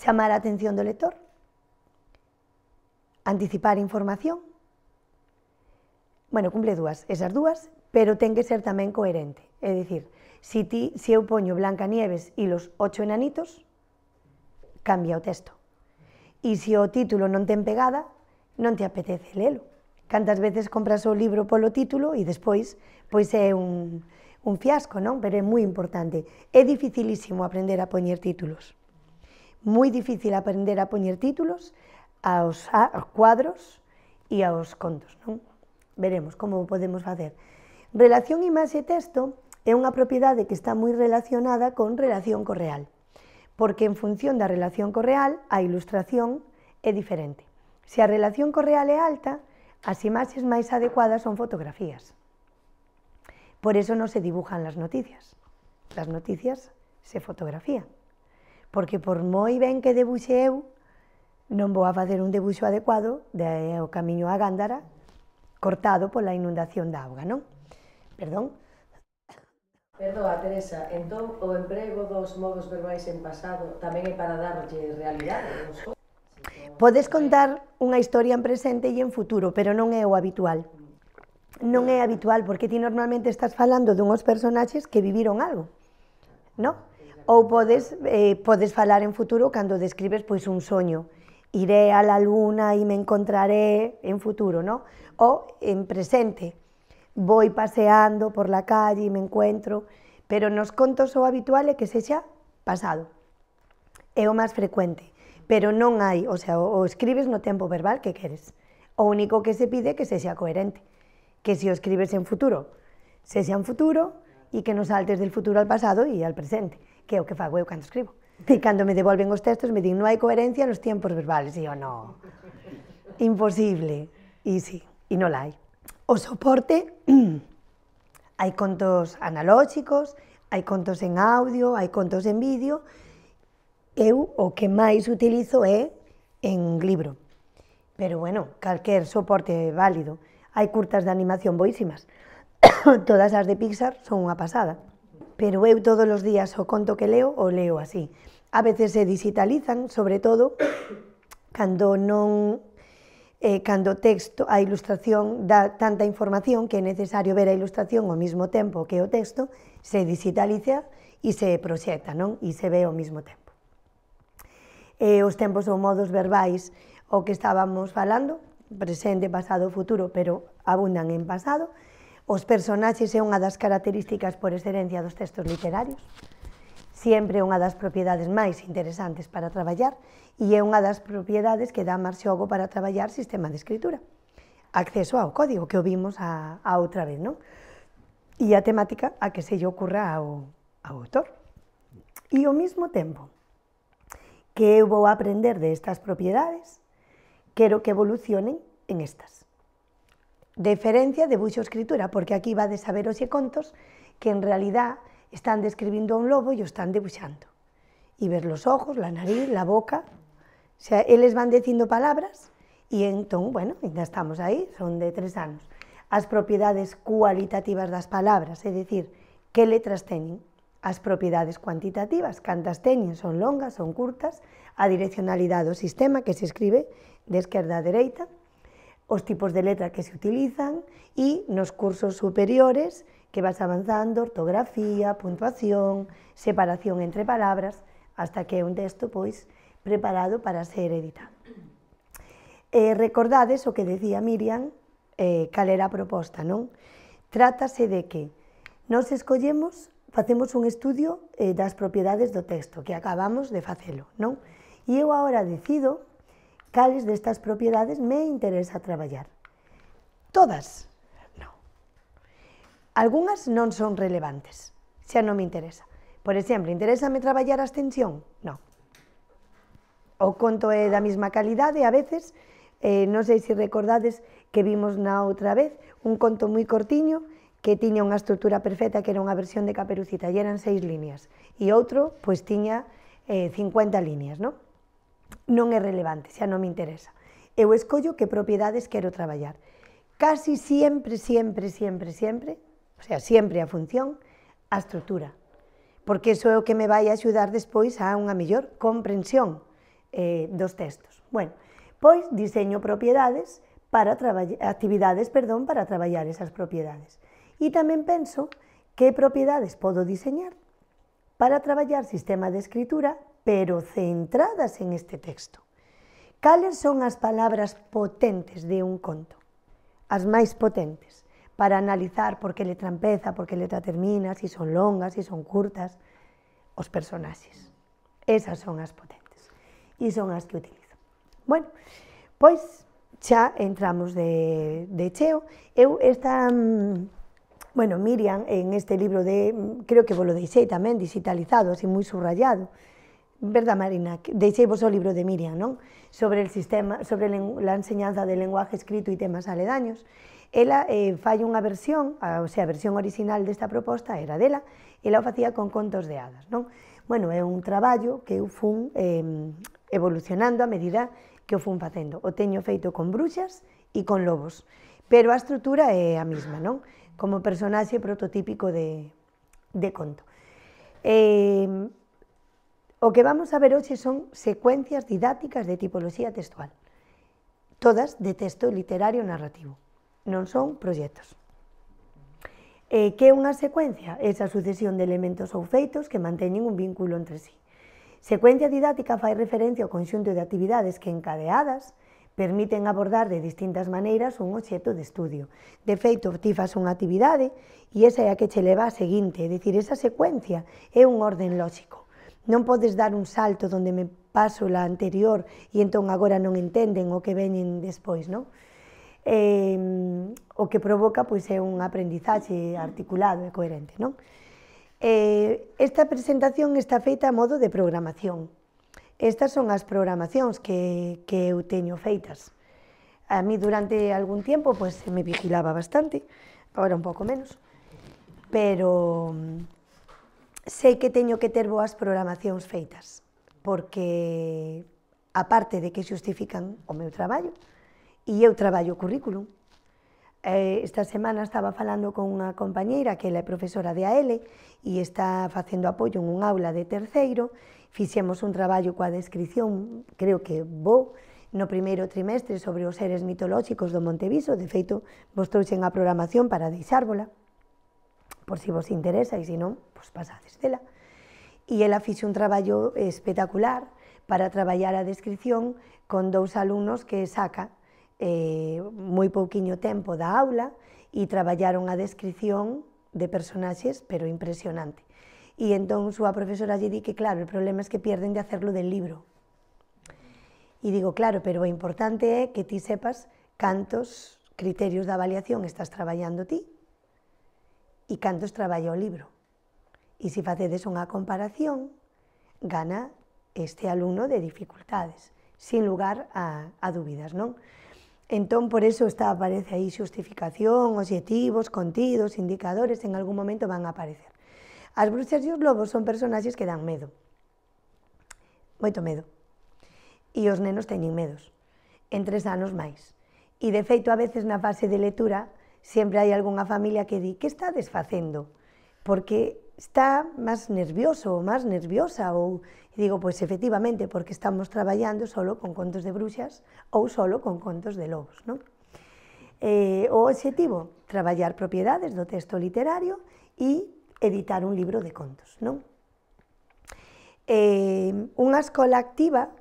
Chamar a atención del lector, anticipar información, bueno, cumple dúas, esas dúas, pero ten que ser también coherente. es decir, si, ti, si eu poño Blancanieves y los ocho enanitos, cambia o texto. Y si o título no ten pegada, no te apetece lelo. Cantas veces compras o libro por polo título y después...? Pues es un, fiasco, ¿no? Pero es muy importante. Es dificilísimo aprender a poner títulos. muy difícil aprender a poner títulos a aos cuadros a e aos contos, Veremos cómo podemos hacer Relación imaxe-texto es una propiedad que está muy relacionada con relación correal, porque en función da relación correal a ilustración es diferente. Si a relación correal es alta, más imaxes más adecuadas son fotografías. Por eso no se dibujan las noticias. Las noticias se fotografían. Porque por moi bien que debuxe eu, non em vou a hacer un debuxo adecuado do de, camino a Gándara cortado por la inundación de agua, ¿no? Perdón? Perdoa, Teresa, entón o emprego dos modos verbais en pasado tamén é para darlle realidade aos so... Podes contar unha historia en presente e en futuro, pero non é o habitual. Non é habitual, porque ti normalmente estás falando dunhos personaxes que viviron algo, non? Ou podes, eh, podes falar en futuro cando describes pois un soño. Iré a la luna e me encontraré en futuro, non? Ou en presente voy paseando por la calle y me encuentro, pero nos contos o habituales que se sea pasado. É o máis frecuente, pero no hay, o sea, o escribes no tiempo verbal que quieres, O único que se pide que que sea coherente, que si o escribes en futuro, sea en futuro y e que no saltes del futuro al pasado y e al presente, que o que fago eu cando escribo. Y e cuando me devolven los textos me dín no hay coherencia los tiempos verbales, y yo no, imposible, y sí, y no la hay. O soporte, hai contos analóxicos, hai contos en audio, hai contos en vídeo. Eu o que máis utilizo é en libro. Pero bueno, calquer soporte é válido. Hai curtas de animación boísimas. Todas as de Pixar son unha pasada. Pero eu todos os días o conto que leo o leo así. A veces se digitalizan, sobre todo cando non eh, cando o texto, a ilustración dá tanta información que é necesario ver a ilustración ao mesmo tempo que o texto, se digitaliza e se proxecta, non? E se ve ao mesmo tempo. E os tempos ou modos verbais o que estábamos falando, presente, pasado, futuro, pero abundan en pasado. Os personaxes é unha das características por excelencia dos textos literarios, sempre unha das propiedades máis interesantes para traballar, y es una de las propiedades que da dá xogo para traballar sistema de escritura. Acceso ao código, que o vimos a, otra vez, no y e a temática a que se yo ocurra a autor. Y e al mismo tiempo, que eu a aprender de estas propiedades, Quiero que evolucionen en estas. Deferencia de bucho escritura, porque aquí va de saberos y contos que en realidad están describiendo a un lobo y lo están debuxando. Y ver los ojos, la nariz, la boca, O sea, eles van dicindo palabras e entón, bueno, ainda estamos aí, son de tres anos. As propiedades cualitativas das palabras, é dicir, que letras teñen? As propiedades cuantitativas, cantas teñen, son longas, son curtas, a direccionalidade do sistema que se escribe de esquerda a dereita, os tipos de letra que se utilizan e nos cursos superiores que vas avanzando, ortografía, puntuación, separación entre palabras, hasta que un texto pois preparado para ser editado. Eh, recordades o que decía Miriam, eh, cal era a proposta, non? Trátase de que nos escollemos, facemos un estudio eh, das propiedades do texto, que acabamos de facelo, non? E eu agora decido cales destas propiedades me interesa traballar. Todas? Non. Algúnas non son relevantes, xa non me interesa. Por exemplo, interésame traballar a extensión? Non. o conto la misma calidad y a veces, eh, no sé si recordáis recordades que vimos na outra vez un conto muy cortiño que tenía una estructura perfecta que era una versión de Caperucita y e eran seis líneas y e otro pues tenía eh, 50 líneas, non? Non é relevante, xa no me interesa. Eu escollo que propiedades quero trabajar, Casi siempre, siempre, siempre, siempre, o sea, siempre a función, a estructura, porque eso é o que me a ayudar después a una mellor comprensión eh, dos textos. Bueno, pues diseño propiedades para actividades, perdón, para trabajar esas propiedades. Y e también pienso qué propiedades puedo diseñar para trabajar sistema de escritura, pero centradas en este texto. ¿Cuáles son las palabras potentes de un conto? As más potentes, para analizar por qué letra empeza, por qué letra termina, si son longas, si son curtas, os personajes. Esas son las potentes y son las que utilizo. Bueno, pues ya entramos de, de cheo. esta... Mm, bueno, Miriam, en este libro de... Mm, creo que vos lo deixei también digitalizado, así muy subrayado. Verdad, Marina? Deixei vos o libro de Miriam, no Sobre el sistema, sobre la enseñanza del lenguaje escrito y temas aledaños. Ela eh, una versión, ah, o sea, versión original de esta propuesta era de dela, y la hacía con contos de hadas, no bueno, es un trabajo que eu em, evolucionando a medida que o fun facendo. O teño feito con brujas y e con lobos, pero a estructura é a mesma, Como personaje prototípico de, conto. Eh, o que vamos a ver hoy son secuencias didácticas de tipología textual, todas de texto literario narrativo, no son proyectos. Eh, ¿Qué es una secuencia? Esa sucesión de elementos o feitos que manteñen un vínculo entre sí. Secuencia didáctica hace referencia ao conjunto de actividades que encadeadas permiten abordar de distintas maneras un objeto de estudio. De feito, ti actividad unha actividade e esa ya a que che leva a seguinte, Es decir, esa secuencia es un orden lógico. No puedes dar un salto donde me paso la anterior y e entonces ahora no entienden o que veñen después. ¿no? eh, o que provoca pois, é un aprendizaxe articulado e coherente. Non? Eh, esta presentación está feita a modo de programación. Estas son as programacións que, que eu teño feitas. A mí durante algún tempo pois, me vigilaba bastante, agora un pouco menos, pero sei que teño que ter boas programacións feitas, porque aparte de que xustifican o meu traballo, e eu traballo o currículum. Eh, esta semana estaba falando con unha compañeira que ela é profesora de AL e está facendo apoio en un aula de terceiro. Fixemos un traballo coa descripción, creo que bo, no primeiro trimestre sobre os seres mitolóxicos do Monteviso. De feito, vos trouxen a programación para deixárvola, por si vos interesa, e se non, pois pasades dela. E ela fixe un traballo espectacular para traballar a descripción con dous alumnos que saca Eh, muy poquito tiempo tempo da aula y e trabajaron a descripción de personajes, pero impresionante. Y e entonces súa profesora lle di que, claro, el problema es que pierden de hacerlo del libro. Y e digo, claro, pero importante é que ti sepas cantos criterios de avaliación estás trabajando ti y cantos traballa o libro. E se facedes unha comparación, gana este alumno de dificultades, sin lugar a, dudas. dúbidas, entonces por eso está aparece ahí justificación, objetivos, contidos, indicadores, en algún momento van a aparecer. Las bruxas y e los lobos son personajes que dan miedo, mucho miedo, y e los nenos tienen medos. En tres años más. Y e, de hecho a veces en la fase de lectura, siempre hay alguna familia que dice, ¿qué está desfacendo? Porque está máis nervioso ou máis nerviosa ou e digo, pois efectivamente, porque estamos traballando solo con contos de bruxas ou solo con contos de lobos, non? Eh, o objetivo, traballar propiedades do texto literario e editar un libro de contos, non? Eh, unha escola activa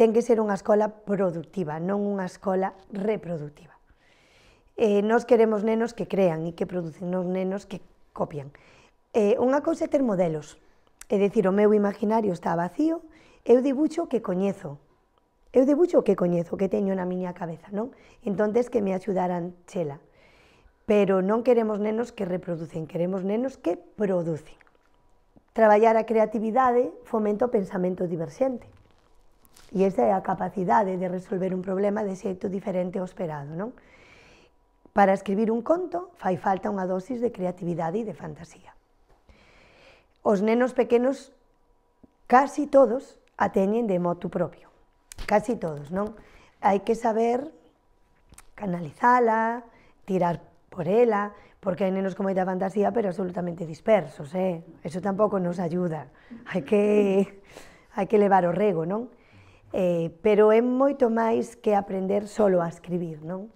ten que ser unha escola productiva, non unha escola reproductiva. Eh, nos queremos nenos que crean e que producen, non nenos que copian. Eh, unha cousa é ter modelos, é dicir, o meu imaginario está vacío, eu dibuixo o que coñezo, eu dibuixo o que coñezo, o que teño na miña cabeza, non? Entonces que me axudaran chela. Pero non queremos nenos que reproducen, queremos nenos que producen. Traballar a creatividade fomenta o pensamento diverxente. E esa é a capacidade de resolver un problema de xeito diferente ao esperado, non? Para escribir un conto fai falta unha dosis de creatividade e de fantasía. os nenos pequeños, casi todos ateñen de motu propio. Casi todos, ¿no? Hay que saber canalizarla, tirar por ella, porque hay nenos con moita fantasía, pero absolutamente dispersos, eh? Eso tampoco nos ayuda. hay que hai que levar o rego, non? Eh, pero es moito máis que aprender solo a escribir, ¿no?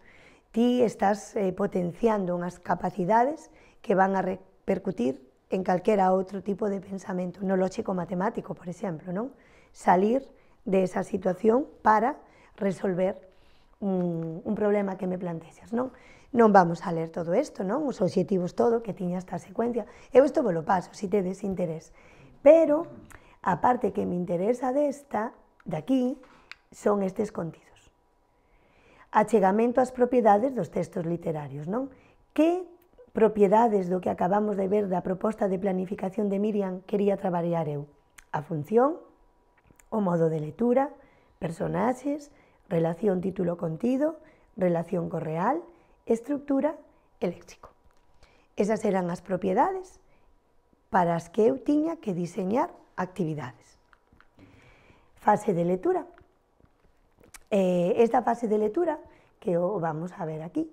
Ti estás eh, potenciando unas capacidades que van a repercutir en cualquiera otro tipo de pensamiento, no lógico matemático, por ejemplo, ¿no? Salir de esa situación para resolver mm, un, problema que me planteas. No Non vamos a leer todo esto, non? Os objetivos todo que tiña esta secuencia. Esto me lo paso, se si tedes interés. Pero aparte que me interesa de esta, de aquí, son estes contidos. Achegamento ás propiedades los textos literarios, non? Que propiedades lo que acabamos de ver la propuesta de planificación de Miriam quería trabajar eu. A función, o modo de lectura, personajes, relación título-contido, relación correal, estructura eléctrico. Esas eran las propiedades para las que eu tiña que diseñar actividades. Fase de lectura. Eh, esta fase de lectura, que vamos a ver aquí,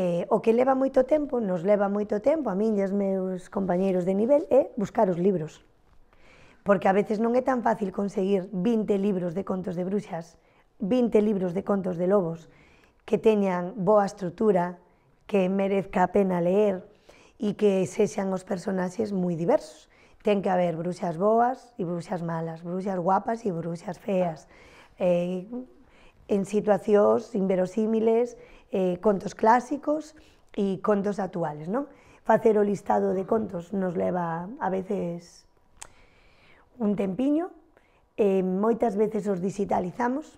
Eh, o que leva moito tempo, nos leva moito tempo, a min e aos meus compañeiros de nivel, é buscar os libros. Porque a veces non é tan fácil conseguir 20 libros de contos de bruxas, 20 libros de contos de lobos, que teñan boa estrutura, que merezca a pena leer e que sexan os personaxes moi diversos. Ten que haber bruxas boas e bruxas malas, bruxas guapas e bruxas feas, eh, en situacións inverosímiles, eh, contos clásicos e contos actuales, non? Facer o listado de contos nos leva a veces un tempiño, eh, moitas veces os digitalizamos,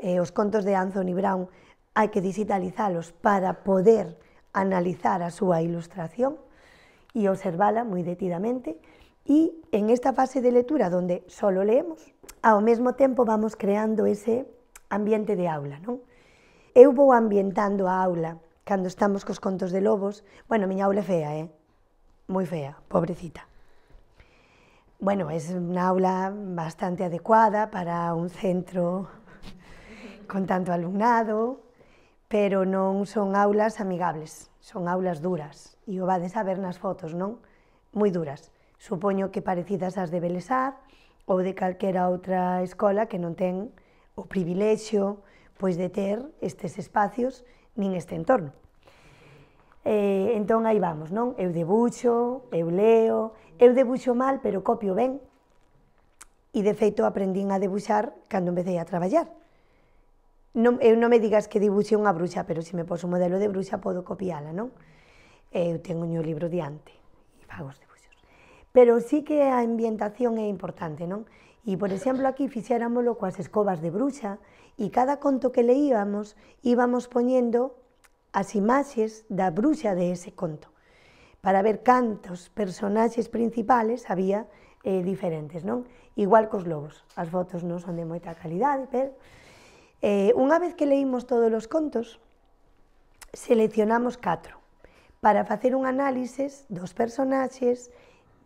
eh, os contos de Anthony Brown hai que digitalizalos para poder analizar a súa ilustración e observala moi detidamente, E en esta fase de lectura donde solo leemos, ao mesmo tempo vamos creando ese ambiente de aula, non? eu vou ambientando a aula cando estamos cos contos de lobos. Bueno, miña aula é fea, eh? Moi fea, pobrecita. Bueno, é unha aula bastante adecuada para un centro con tanto alumnado, pero non son aulas amigables, son aulas duras, e o vades a ver nas fotos, non? Moi duras. Supoño que parecidas ás de Belesar ou de calquera outra escola que non ten o privilexio pois de ter estes espacios en este entorno. Eh, Entonces ahí vamos, ¿no? Eu debuxo, eu leo, eu debuxo mal, pero copio bien y e, de hecho aprendí a debuxar cuando empecé a trabajar. No me digas que dibujo una bruxa, pero si me pongo un modelo de bruxa puedo copiarla, ¿no? tengo un libro diante e fago os debuxos. Pero sí que la ambientación es importante, ¿no? Y e, por ejemplo aquí fixéramolo las escobas de bruxa e cada conto que leíamos íbamos poñendo as imaxes da bruxa de ese conto para ver cantos personaxes principales había eh, diferentes, non? Igual cos lobos, as fotos non son de moita calidade, pero... Eh, unha vez que leímos todos os contos, seleccionamos catro para facer un análisis dos personaxes,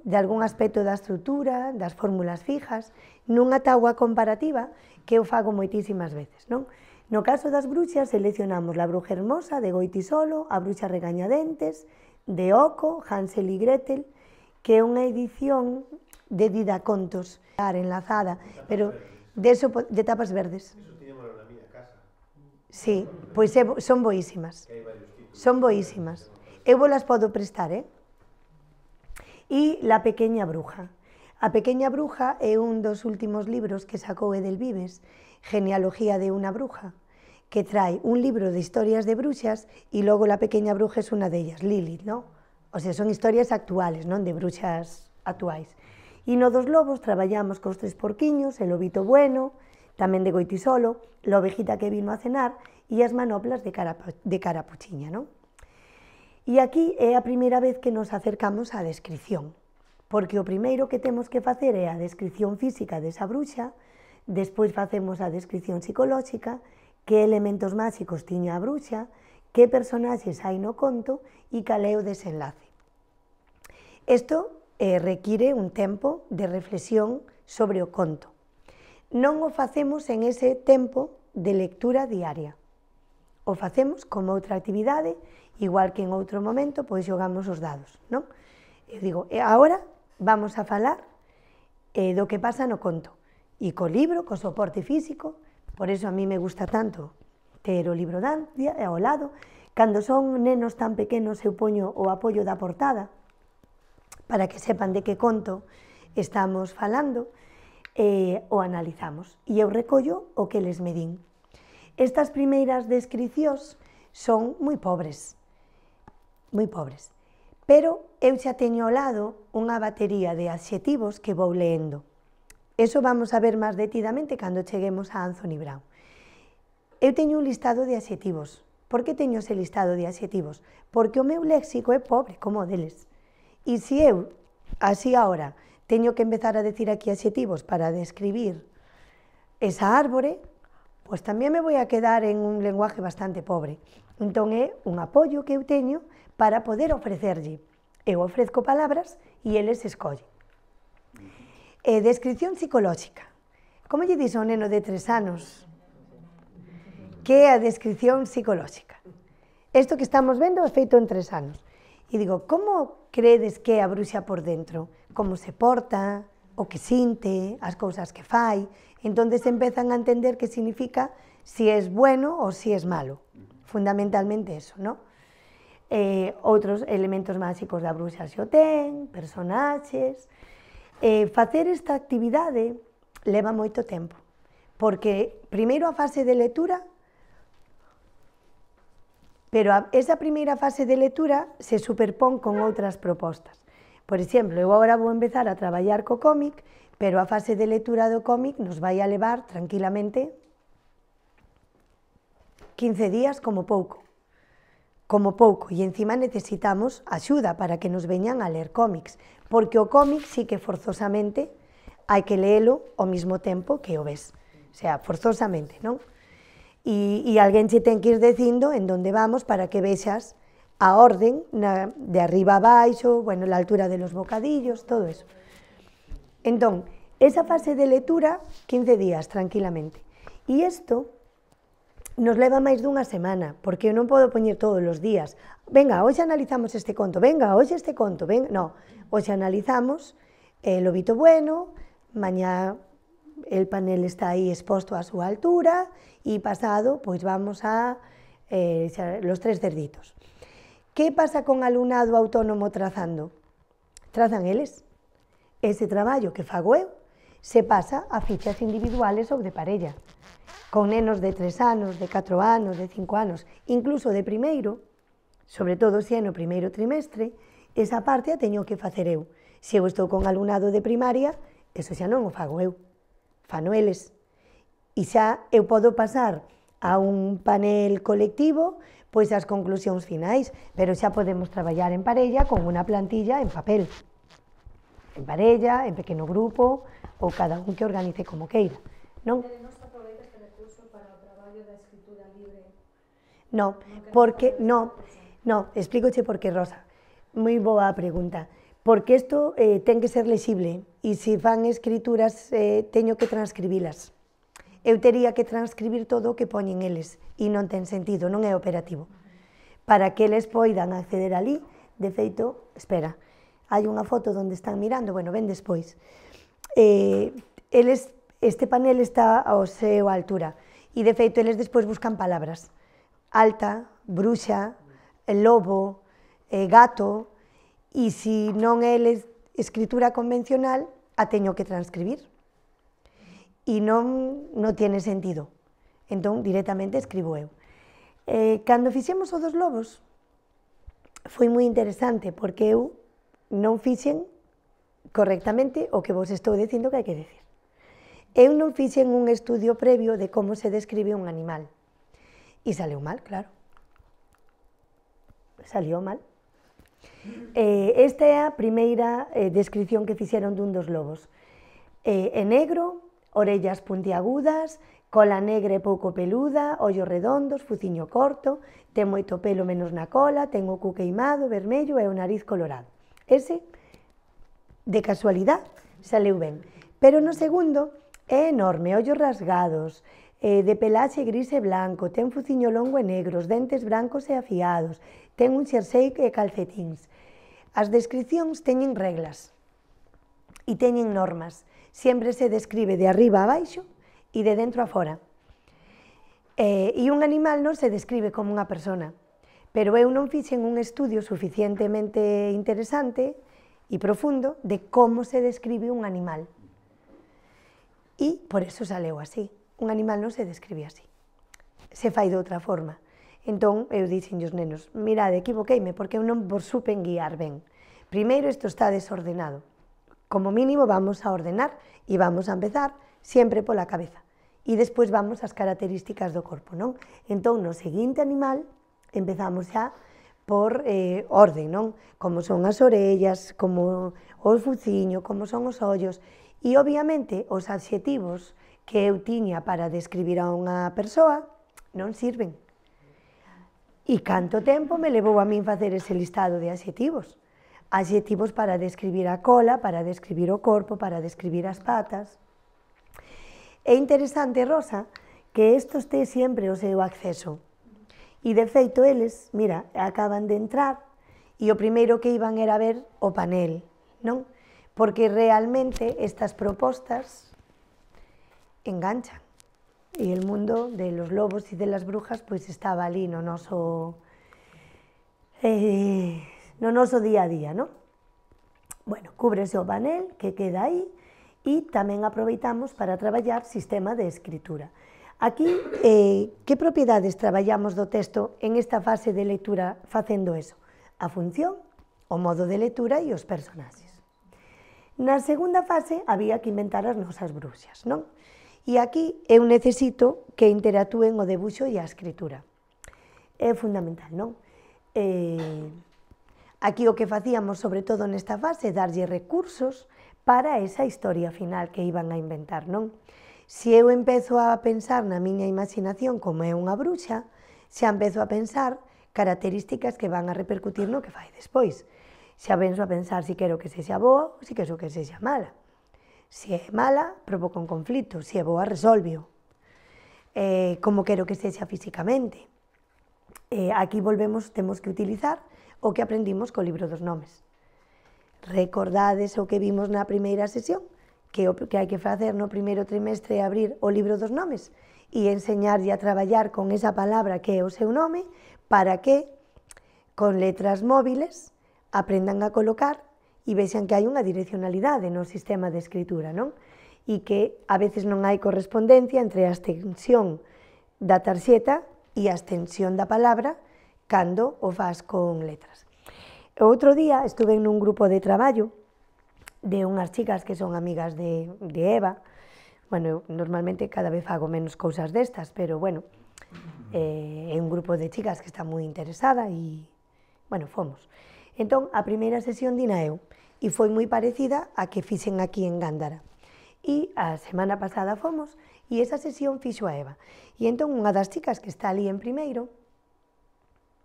de algún aspecto da estrutura, das fórmulas fijas, nunha taboa comparativa que eu fago moitísimas veces, non? No caso das bruxas, seleccionamos la bruxa hermosa de Goiti Solo, a bruxa regañadentes, de Oco, Hansel y Gretel, que é unha edición de didacontos, enlazada, pero de, eso, de tapas verdes. Eso na miña casa. Sí, pois son boísimas. Son boísimas. Eu vos las podo prestar, eh? y La pequeña bruja. A Pequeña Bruja es un dos últimos libros que sacó Edel Vives, Genealogía de una bruja, que trae un libro de historias de brujas y luego La Pequeña Bruja es una de ellas, Lilith, ¿no? O sea, son historias actuales, ¿no? de brujas actuales. Y no dos lobos con los tres porquiños, el lobito bueno, también de Goitisolo, la ovejita que vino a cenar y las manoplas de, carapuchina. de E aquí é a primeira vez que nos acercamos á descripción, porque o primeiro que temos que facer é a descripción física desa bruxa, despois facemos a descripción psicolóxica, que elementos máxicos tiña a bruxa, que personaxes hai no conto e cal é o desenlace. Isto eh, require un tempo de reflexión sobre o conto. Non o facemos en ese tempo de lectura diaria. O facemos como outra actividade igual que en outro momento, pois xogamos os dados, non? Eu digo, e agora vamos a falar eh, do que pasa no conto, e co libro, co soporte físico, por eso a mí me gusta tanto ter o libro Dancia ao lado, cando son nenos tan pequenos eu poño o apoio da portada, para que sepan de que conto estamos falando, eh, o analizamos. E eu recollo o que les medín. Estas primeiras descricións son moi pobres, muy pobres. Pero eu xa teño ao lado una batería de adxetivos que voy leyendo. Eso vamos a ver más detidamente cuando lleguemos a Anthony Brown. Eu teño un listado de adxetivos. Por qué tengo ese listado de adxetivos? Porque o meu léxico es pobre, como deles. Y e si eu, así ahora, tengo que empezar a decir aquí adxetivos para describir esa árbore, pues también me voy a quedar en un lenguaje bastante pobre. Entonces, un apoyo que eu teño para poder ofrecerle, yo ofrezco palabras y él les escoge. Eh, descripción psicológica. Como lle a un neno de tres años qué es a descripción psicológica? Esto que estamos viendo es feito en tres años, y e digo, ¿cómo crees que es a bruxa por dentro? ¿Cómo se porta, o que siente? as cosas que fai? Entonces empiezan a entender qué significa si es bueno o si es malo. Fundamentalmente eso, ¿no? eh, outros elementos máxicos da bruxa xo o ten, personaxes. Eh, facer esta actividade leva moito tempo, porque primeiro a fase de lectura, pero a, esa primeira fase de lectura se superpón con outras propostas. Por exemplo, eu agora vou empezar a traballar co cómic, pero a fase de lectura do cómic nos vai a levar tranquilamente 15 días como pouco como poco, y encima necesitamos ayuda para que nos vengan a leer cómics, porque o cómic sí que forzosamente hay que leerlo o mismo tiempo que o ves, o sea, forzosamente, ¿no? Y alguien se tiene ten que ir diciendo en dónde vamos para que veas a orden de arriba a abajo, bueno, la altura de los bocadillos, todo eso. Entonces, esa fase de lectura, 15 días tranquilamente. y esto, nos más de una semana, porque no puedo poner todos los días. Venga, hoy analizamos este conto, venga, hoy este conto, venga, no, hoy analizamos el eh, lobito bueno, mañana el panel está ahí expuesto a su altura y pasado, pues vamos a eh, los tres cerditos. ¿Qué pasa con alumnado autónomo trazando? Trazan eles ese trabajo que fago se pasa a fichas individuales ou de parella, con nenos de 3 anos, de 4 anos, de 5 anos, incluso de primeiro, sobre todo se é no primeiro trimestre, esa parte a teño que facer eu. Se eu estou con alumnado de primaria, eso xa non o fago eu, fano eles. E xa eu podo pasar a un panel colectivo pois as conclusións finais, pero xa podemos traballar en parella con unha plantilla en papel. en pareja, en pequeño grupo o cada uno que organice como queira. Non? No, porque este no, no, explícoche por qué, Rosa. Muy boa pregunta. Porque esto eh, tiene que ser legible, y si van escrituras eh, tengo que transcribirlas. Yo tenía que transcribir todo o que ponen eles y no tiene sentido, no es operativo. Para que eles puedan acceder alí? de feito, espera, hai unha foto onde están mirando, bueno, ven despois. Eh, eles, este panel está ao seu altura e, de feito, eles despois buscan palabras. Alta, bruxa, eh, lobo, eh, gato, e se non é escritura convencional, a teño que transcribir. E non, non tiene sentido. Entón, directamente escribo eu. Eh, cando fixemos o dos lobos, foi moi interesante, porque eu non fixen correctamente o que vos estou dicindo que hai que decir. Eu non fixen un estudio previo de como se describe un animal. E saleu mal, claro. Salió mal. Eh, esta é a primeira eh, descripción que fixeron dun dos lobos. Eh, é negro, orellas puntiagudas, cola negra e pouco peluda, ollos redondos, fuciño corto, ten moito pelo menos na cola, ten o cu queimado, vermello e o nariz colorado ese de casualidad saleu ben. Pero no segundo é enorme, ollos rasgados, eh, de pelaxe gris e blanco, ten fuciño longo e negros, dentes brancos e afiados, ten un xersei e calcetins. As descripcións teñen reglas e teñen normas. Sempre se describe de arriba a baixo e de dentro a fora. Eh, e un animal non se describe como unha persona. pero eu non fixen un estudio suficientemente interesante y profundo de cómo se describe un animal. Y por eso saleu así. Un animal no se describe así. Se fai de otra forma. Entón, eu dixen os nenos, mirad, equivoqueime, porque eu non vos supen guiar ben. Primero, esto está desordenado. Como mínimo, vamos a ordenar y vamos a empezar siempre por la cabeza. Y después vamos a las características do cuerpo, non? Entón, no animal, Empezamos xa por eh, orden, non? Como son as orellas, como o fuciño, como son os ollos. E, obviamente, os adxetivos que eu tiña para describir a unha persoa non sirven. E canto tempo me levou a min facer ese listado de adxetivos? Adxetivos para describir a cola, para describir o corpo, para describir as patas. É interesante, Rosa, que estos este sempre o seu acceso Y de feito eles, mira, acaban de entrar y lo primero que iban era ver o panel, Porque realmente estas propuestas enganchan. y el mundo de los lobos y de las brujas pues, estaba ali no noso eh, no día a día, ¿no? Bueno, cúbrese o panel que queda ahí y también aproveitamos para trabajar sistema de escritura. Aquí, eh, que propiedades traballamos do texto en esta fase de lectura facendo eso? A función, o modo de lectura e os personaxes. Na segunda fase había que inventar as nosas bruxas, non? E aquí eu necesito que interactúen o debuxo e a escritura. É fundamental, non? Eh, aquí o que facíamos, sobre todo nesta fase, darlle recursos para esa historia final que iban a inventar, non? Si eu empezo a pensar en miña imaginación como una unha bruxa, xa empezo a pensar características que van a repercutir lo que fai después. Xa penso a pensar si quiero que sea boa o si quiero que sea mala. Si es mala, provoca un conflicto. Si es boa, resolvio. ¿Cómo e como quero que sea físicamente. E aquí volvemos, tenemos que utilizar o que aprendimos con libro dos nomes. Recordades o que vimos en la primera sesión? que o que hai que facer no primeiro trimestre é abrir o libro dos nomes e enseñarlle a traballar con esa palabra que é o seu nome para que con letras móviles aprendan a colocar e vexan que hai unha direccionalidade no sistema de escritura, non? E que a veces non hai correspondencia entre a extensión da tarxeta e a extensión da palabra cando o faz con letras. O outro día estuve nun grupo de traballo de unas chicas que son amigas de, Eva. Bueno, normalmente cada vez hago menos cosas de estas, pero bueno, eh, un grupo de chicas que está muy interesada y bueno, fomos. Entonces, a primera sesión dinaeu y e fue muy parecida a que fixen aquí en Gándara. y e a semana pasada fomos y e esa sesión fixo a Eva. y entonces una de las chicas que está allí en primero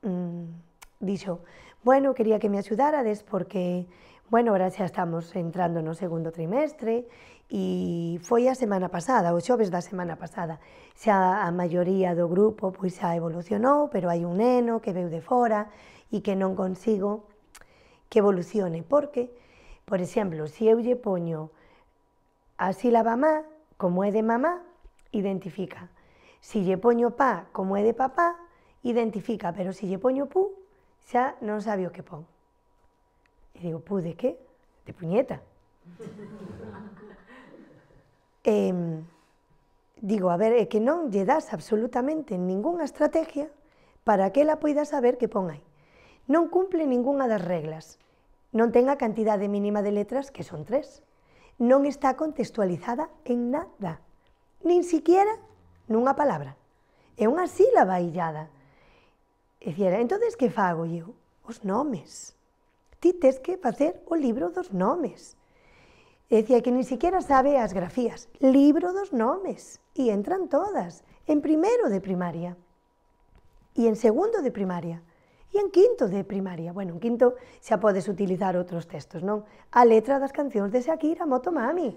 mm, dijo bueno, quería que me ayudárades porque bueno, ahora ya estamos entrando en no segundo trimestre y fue a semana pasada, o xoves la semana pasada. Xa a maioría do grupo pois pues, xa evolucionou, pero hay un neno que veo de fora y que no consigo que evolucione, porque, por ejemplo, si eu lle poño así sílaba mamá, como es de mamá, identifica. Si lle poño pa, como es de papá, identifica, pero si lle poño pu, ya no sabe o que pon. E digo, pú, de que? De puñeta. e, digo, a ver, é que non lle das absolutamente ningunha estrategia para que ela poida saber que pon aí. Non cumple ningunha das reglas. Non ten a cantidade mínima de letras, que son tres. Non está contextualizada en nada. Nin siquiera nunha palabra. É unha sílaba illada. E dixera, entón, que fago eu? Os nomes. tes que hacer o libro dos nomes. Decía que ni siquiera sabe las grafías. Libro dos nomes. Y entran todas. En primero de primaria. Y en segundo de primaria. Y en quinto de primaria. Bueno, en quinto xa puedes utilizar otros textos, non? A letra las canciones de Shakira, Moto Mami.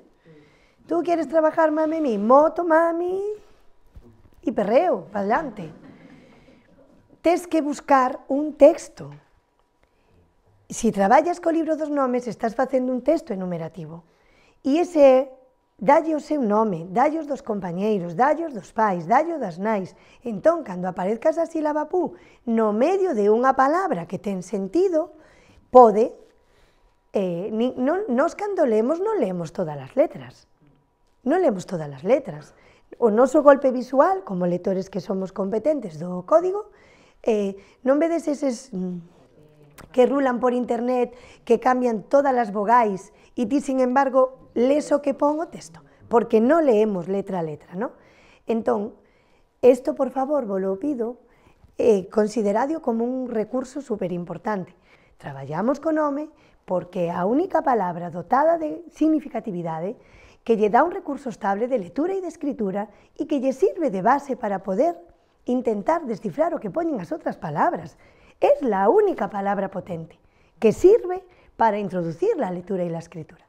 Tú quieres trabajar, mami, mi? Moto, mami, Y perreo, adelante. Tes que buscar un texto si traballas co libro dos nomes, estás facendo un texto enumerativo. E ese é dalle o seu nome, os dos compañeiros, os dos pais, dallo das nais. Entón, cando aparezcas a sílaba pú no medio de unha palabra que ten sentido, pode, eh, ni, non, nos cando lemos non lemos todas as letras. Non lemos todas as letras. O noso golpe visual, como lectores que somos competentes do código, eh, non vedes eses mm, que rulan por internet, que cambian todas las vogais y ti, sin embargo, lees que pongo texto, porque no leemos letra a letra, ¿no? esto, por favor, vos lo pido, eh, considerado como un recurso súper importante. Trabajamos con nome porque la única palabra dotada de significatividad que le da un recurso estable de lectura y de escritura y que le sirve de base para poder intentar descifrar o que ponen las otras palabras, es la única palabra potente que sirve para introducir la lectura y la escritura.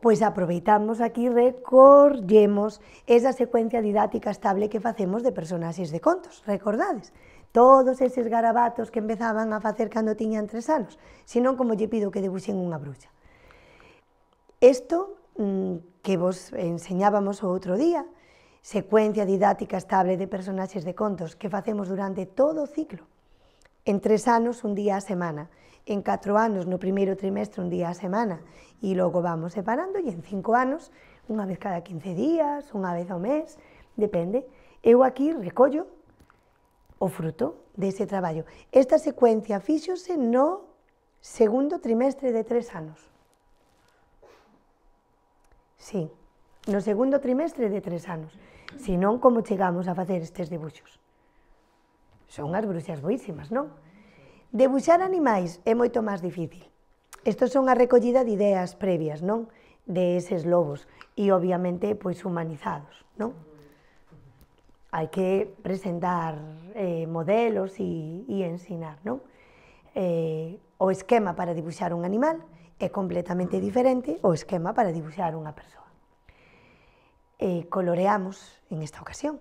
Pues aproveitamos aquí, recordemos esa secuencia didáctica estable que hacemos de personajes de contos, recordades? Todos esos garabatos que empezaban a hacer cuando tenían tres años, sino como yo pido que dibujen una bruja. Esto mm, que vos enseñábamos otro día, secuencia didáctica estable de personajes de contos que hacemos durante todo ciclo, en tres anos un día a semana, en catro anos no primeiro trimestre un día a semana e logo vamos separando e en cinco anos unha vez cada 15 días, unha vez ao mes, depende. Eu aquí recollo o fruto dese traballo. Esta secuencia fíxose no segundo trimestre de tres anos. Sí, no segundo trimestre de tres anos. Si non, como chegamos a facer estes dibuixos? son as bruxas no non? Debuxar animais é más difícil. Esto son una recollida de ideas previas, ¿no? De esos lobos y e, obviamente pues, humanizados, ¿no? Hay que presentar eh, modelos y e, e ensinar, non? Eh, o esquema para dibujar un animal es completamente diferente o esquema para dibujar una persona. Eh, coloreamos en esta ocasión.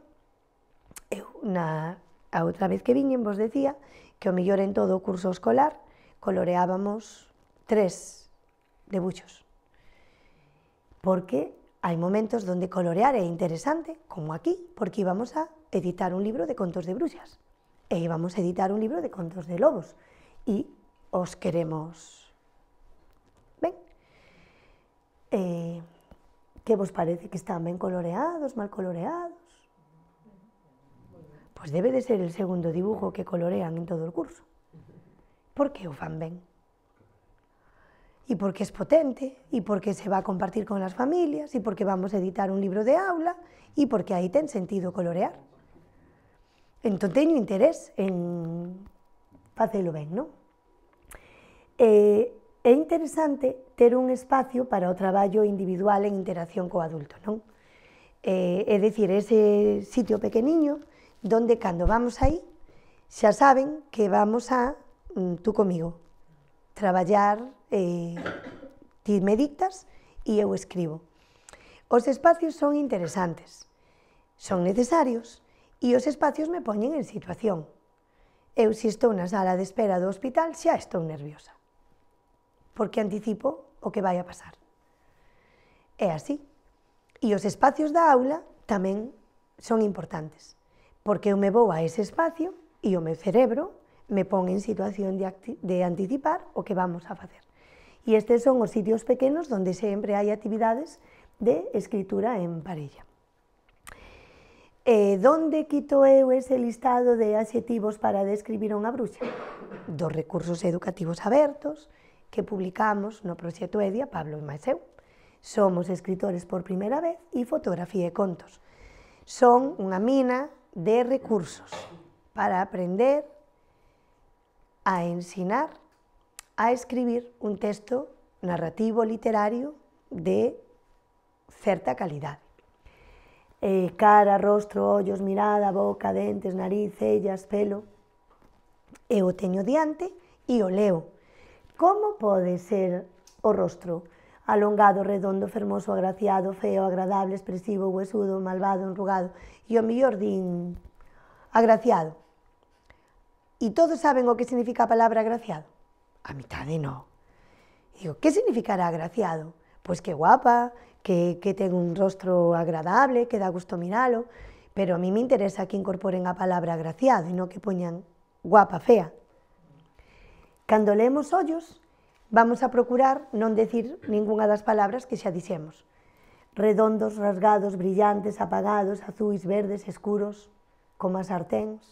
una a otra vez que viñen vos decía que o mejor, en todo curso escolar coloreábamos tres buchos. Porque hay momentos donde colorear es interesante, como aquí, porque íbamos a editar un libro de contos de brujas, e íbamos a editar un libro de contos de lobos y os queremos Ven, Eh, que vos parece que están bien coloreados, mal coloreados? Pues debe de ser el segundo dibujo que colorean en todo el curso. Porque o fan ben. Y porque es potente, y porque se va a compartir con las familias, y porque vamos a editar un libro de aula, y porque ahí ten sentido colorear. Entonces, tengo interés en hacerlo bien. ¿no? es eh, interesante tener un espacio para otro trabajo individual en interacción con adultos, ¿no? Es eh, decir, ese sitio pequeño donde cando vamos aí, xa saben que vamos a, mm, tú comigo, traballar, eh, ti me dictas e eu escribo. Os espacios son interesantes, son necesarios e os espacios me poñen en situación. Eu si estou na sala de espera do hospital xa estou nerviosa, porque anticipo o que vai a pasar. É así. E os espacios da aula tamén son importantes. porque eu me voy a ese espacio y o meu cerebro me pon en situación de, anticipar o que vamos a hacer. Y estos son los sitios pequeños donde siempre hay actividades de escritura en parella. Eh, ¿Dónde donde quito eu ese listado de adjetivos para describir una bruja? Dos recursos educativos abiertos que publicamos no proxecto EDIA Pablo y Maeseu. Somos escritores por primera vez y fotografía e contos. Son una mina de recursos para aprender a ensinar a escribir un texto narrativo literario de cierta calidad. Eh, cara, rostro, hoyos mirada, boca, dentes, nariz, ellas, pelo. Eu teño diante y o leo. ¿Cómo puede ser o rostro? alongado, redondo, fermoso, agraciado, feo, agradable, expresivo, huesudo, malvado, enrugado. Yo o mellor din agraciado. ¿Y todos saben o que significa a palabra agraciado? A mitad no. Digo, ¿Qué significará agraciado? Pues que guapa, que, que un rostro agradable, que da gusto mirarlo. pero a mí me interesa que incorporen a palabra agraciado y no que poñan guapa, fea. Cuando leemos hoyos. Vamos a procurar non decir ningunha das palabras que xa dixemos. Redondos, rasgados, brillantes, apagados, azuis, verdes, escuros, como as sarténs.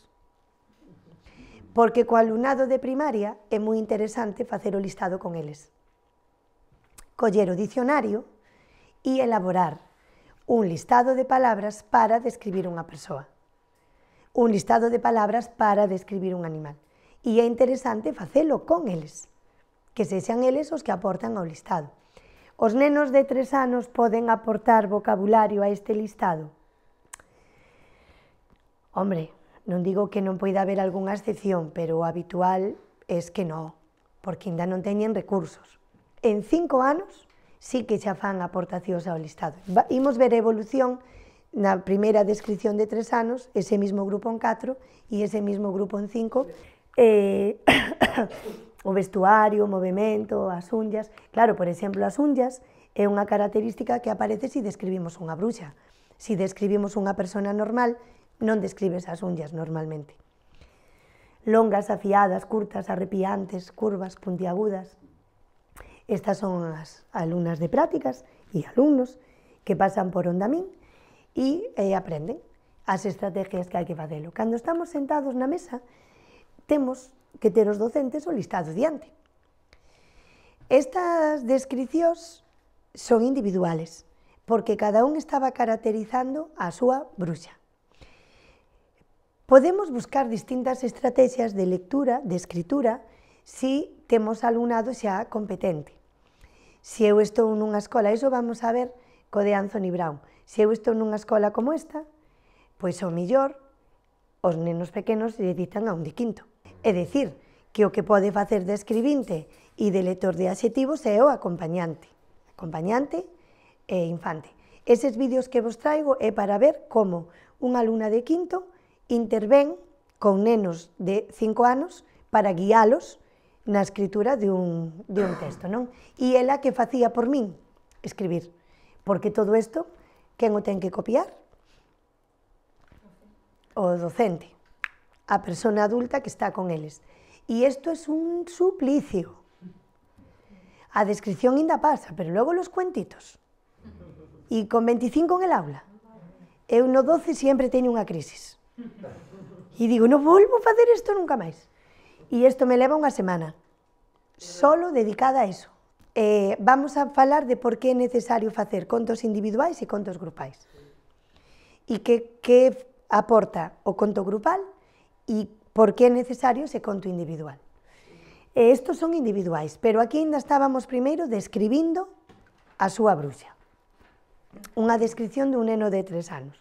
Porque co alumnado de primaria é moi interesante facer o listado con eles. Coller o dicionario e elaborar un listado de palabras para describir unha persoa. Un listado de palabras para describir un animal. E é interesante facelo con eles que se sean ellos los que aportan al listado. Os nenos de tres años pueden aportar vocabulario a este listado? Hombre, no digo que no pueda haber alguna excepción, pero habitual es que no, porque ainda no teñen recursos. En cinco años sí que xa fan aportacións ao listado. Imos ver evolución la primera descripción de tres años, ese mismo grupo en cuatro y ese mismo grupo en cinco, eh, o vestuario, o movimento, as unllas. Claro, por exemplo, as unllas é unha característica que aparece se si describimos unha bruxa. Se si describimos unha persona normal, non describes as unllas normalmente. Longas, afiadas, curtas, arrepiantes, curvas, puntiagudas. Estas son as alumnas de prácticas e alumnos que pasan por onda min e eh, aprenden as estrategias que hai que facelo. Cando estamos sentados na mesa, temos que los docentes o listado diante. Estas descripciones son individuales, porque cada uno estaba caracterizando a su bruxa. Podemos buscar distintas estrategias de lectura, de escritura, si tenemos alumnado sea competente. Si he eu en una escuela, eso vamos a ver con de Anthony Brown, si he visto en una escuela como esta, pues o mejor os nenos pequeños se editan a un de quinto. É dicir, que o que pode facer de escribinte e de lector de adxetivos é o acompañante. Acompañante e infante. Eses vídeos que vos traigo é para ver como unha aluna de quinto intervén con nenos de 5 anos para guiálos na escritura de un, texto, non? E ela que facía por min escribir, porque todo isto, quen o ten que copiar? O docente. a persona adulta que está con eles. Y esto es un suplicio. A descripción inda pasa, pero luego los cuentitos. Y con 25 en el aula. Eu no 12 siempre tiene una crisis. y digo, no vuelvo a hacer esto nunca más y esto me lleva una semana, solo dedicada a eso. E vamos a hablar de por qué es necesario hacer contos individuales y e contos grupais. y qué aporta o conto grupal y por qué es necesario ese conto individual. estos son individuales, pero aquí estábamos primero describiendo a su bruxa. Una descripción de un neno de tres años.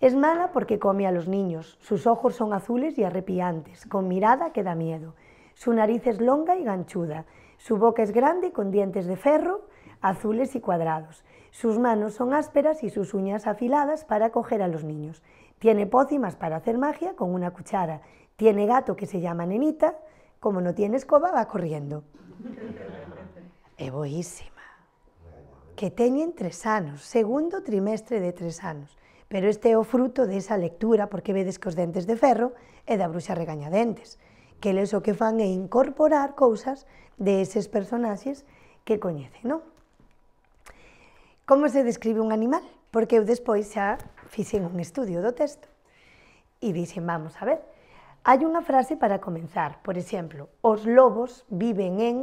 Es mala porque come a los niños, sus ojos son azules y arrepiantes, con mirada que da miedo. Su nariz es longa y ganchuda, su boca es grande con dientes de ferro, azules y cuadrados. Sus manos son ásperas y sus uñas afiladas para coger a los niños. Tiene pócimas para hacer magia con una cuchara. Tiene gato que se llama Nenita. Como no tiene escoba, va corriendo. Egoísima. Que tenían tres años, segundo trimestre de tres años. Pero este o fruto de esa lectura, porque vedes que os dentes de ferro é e da bruxa regañadentes, que les o que fan é incorporar cosas de esos personajes que conoce, ¿no? Como se describe un animal? Porque después ya fixen un estudio do texto y dicen, vamos a ver, hay una frase para comenzar, por ejemplo, los lobos viven en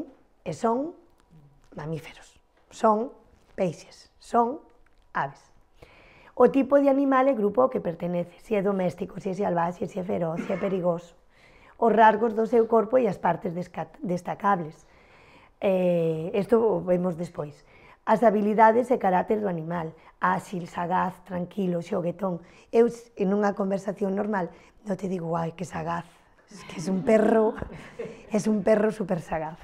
e son mamíferos, son peixes, son aves. O tipo de animal e grupo que pertenece, si es doméstico, si es salvaje, si es feroz, si es perigoso. o rasgos do seu corpo y e as partes destacables. esto eh, isto vemos después. As habilidades de carácter do animal, ágil, sagaz, tranquilo, xoguetón. en una conversación normal, no te digo, ai, que sagaz, es que es un perro, es un perro super sagaz.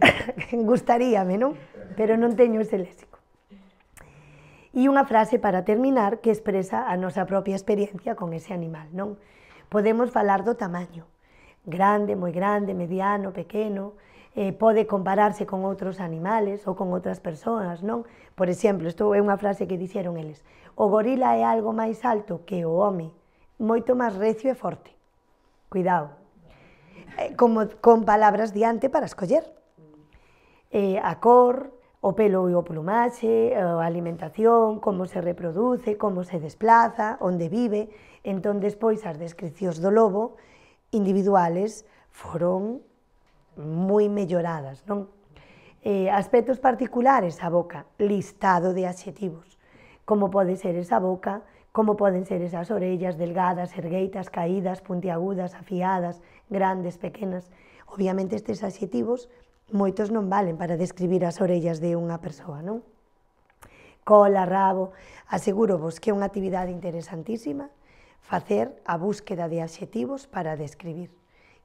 Gustaríame, ¿no? Pero no teño ese léxico. Y e una frase para terminar que expresa a nuestra propia experiencia con ese animal, ¿no? Podemos falar do tamaño, grande, muy grande, mediano, pequeño... eh, pode compararse con outros animales ou con outras persoas, non? Por exemplo, isto é unha frase que dixeron eles. O gorila é algo máis alto que o home, moito máis recio e forte. Cuidado. Eh, como, con palabras diante para escoller. Eh, a cor, o pelo e o plumaxe, a alimentación, como se reproduce, como se desplaza, onde vive. Entón, despois, as descripcións do lobo individuales foron muy mejoradas. non? Eh, aspectos particulares a boca, listado de adxetivos. Cómo puede ser esa boca, cómo pueden ser esas orellas delgadas, ergueitas, caídas, puntiagudas, afiadas, grandes, pequeñas... Obviamente estos adxetivos moitos no valen para describir las orellas de una persona. non? Cola, rabo, aseguro vos que é unha interesantísima facer a búsqueda de adxetivos para describir.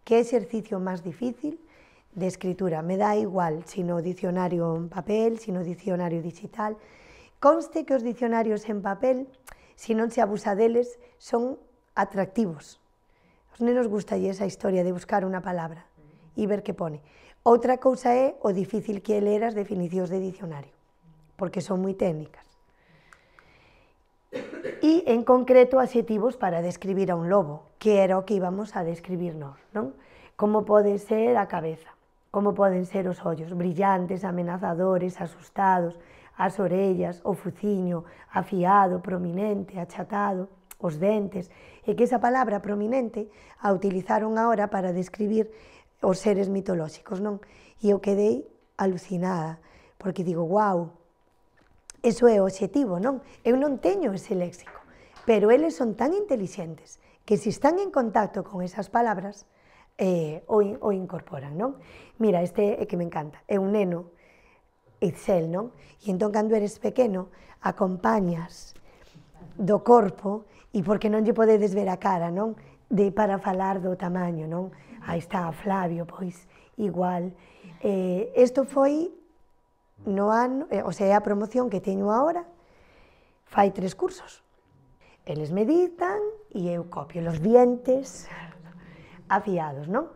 qué ejercicio más difícil de escritura. Me da igual si no diccionario en papel, si no diccionario digital. Conste que los diccionarios en papel, si no se abusa ellos, son atractivos. Os nenos gusta esa historia de buscar una palabra y e ver qué pone. Otra cosa es o difícil que él ler de diccionario, porque son muy técnicas. Y e, en concreto, adjetivos para describir a un lobo, que era lo que íbamos a describirnos, ¿no? Cómo Como ser a cabeza como pueden ser los hoyos brillantes, amenazadores, asustados, as orellas, o fuciño, afiado, prominente, achatado, os dentes, y e que esa palabra prominente a utilizaron ahora para describir os seres mitológicos, non? yo e quedé alucinada, porque digo, wow, eso es o objetivo, non? Eu non teño ese léxico, pero ellos son tan inteligentes que si están en contacto con esas palabras, eh, o, in, o incorporan, non? Mira, este é que me encanta, é un neno, Itzel, non? E entón, cando eres pequeno, acompañas do corpo e porque non lle podedes ver a cara, non? De, para falar do tamaño, non? Aí está Flavio, pois, igual. Eh, isto foi no ano, eh, o sea, a promoción que teño agora, fai tres cursos. Eles meditan e eu copio los dientes, afiados, ¿no?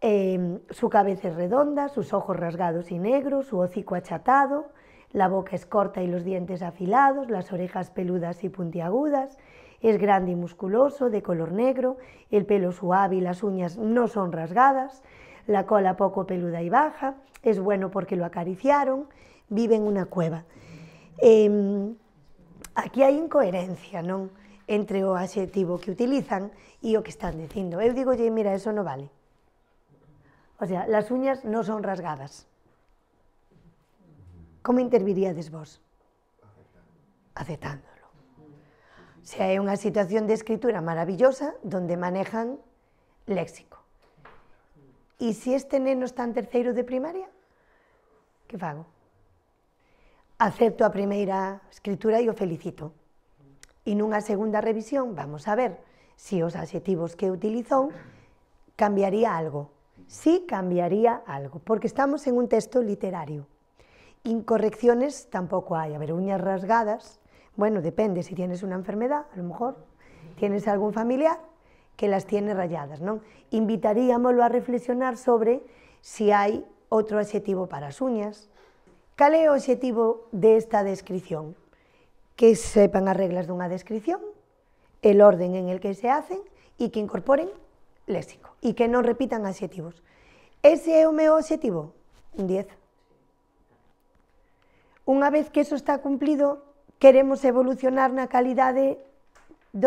Em, su cabeza es redonda, sus ojos rasgados y negros, su hocico achatado, la boca es corta y los dientes afilados, las orejas peludas y puntiagudas, es grande y musculoso, de color negro, el pelo suave y las uñas no son rasgadas, la cola poco peluda y baja, es bueno porque lo acariciaron, vive en una cueva. Em, aquí hay incoherencia, ¿no? entre o adjetivo que utilizan y e o que están diciendo. Yo digo, mira, eso no vale. O sea, las uñas no son rasgadas. ¿Cómo interviríades vos? Aceptándolo. O sea, hay una situación de escritura maravillosa donde manejan léxico. Y e si este neno está en tercero de primaria, que hago? Acepto a primera escritura y e o felicito en una segunda revisión vamos a ver si los adjetivos que utilizó cambiaría algo. sí cambiaría algo, porque estamos en un texto literario. Incorrecciones tampoco hay. A ver, uñas rasgadas, bueno, depende si tienes una enfermedad, a lo mejor tienes algún familiar que las tiene rayadas, ¿no? Invitaríamoslo a reflexionar sobre si hay otro adjetivo para las uñas. Cal é de esta esta descripción? que sepan las reglas de una descripción, el orden en el que se hacen y e que incorporen léxico y e que no repitan adjetivos. Ese es objetivo? Un 10. una vez que eso está cumplido, queremos evolucionar la calidad de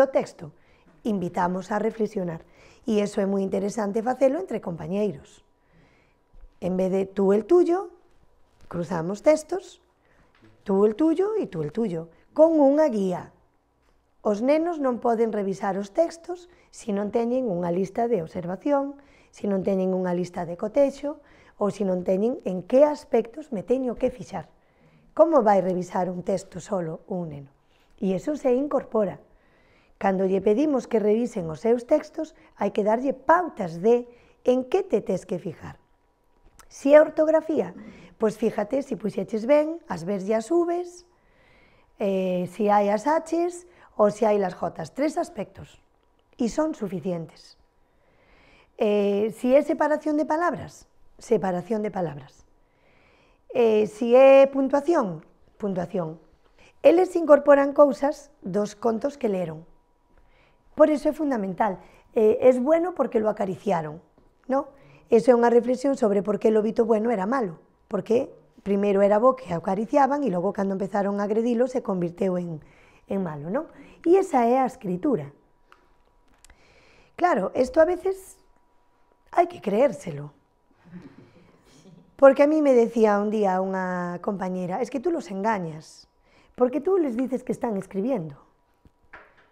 texto. Invitamos a reflexionar. y eso es muy interesante hacerlo entre compañeros. En vez de tú el tuyo, cruzamos textos, tú el tuyo y e tú el tuyo. con unha guía. Os nenos non poden revisar os textos se non teñen unha lista de observación, se non teñen unha lista de cotexo ou se non teñen en que aspectos me teño que fixar. Como vai revisar un texto solo un neno? E iso se incorpora. Cando lle pedimos que revisen os seus textos, hai que darlle pautas de en que te tes que fijar. Se é ortografía, pois fíjate se puxeches ben, as ves as ubes, Eh, si hay las Hs o si hay las Js, tres aspectos, y son suficientes. Eh, si es separación de palabras, separación de palabras. Eh, si es puntuación, puntuación. Eles incorporan cosas, dos contos que leeron. Por eso es fundamental. es bueno porque lo acariciaron, ¿no? Eso es una reflexión sobre por qué el lobito bueno era malo, porque primero era vos que acariciaban y luego cuando empezaron a agredirlo se convirtió en, en malo, ¿no? Y esa es escritura. Claro, esto a veces hay que creérselo. Porque a mí me decía un día una compañera, es que tú los engañas, porque tú les dices que están escribiendo.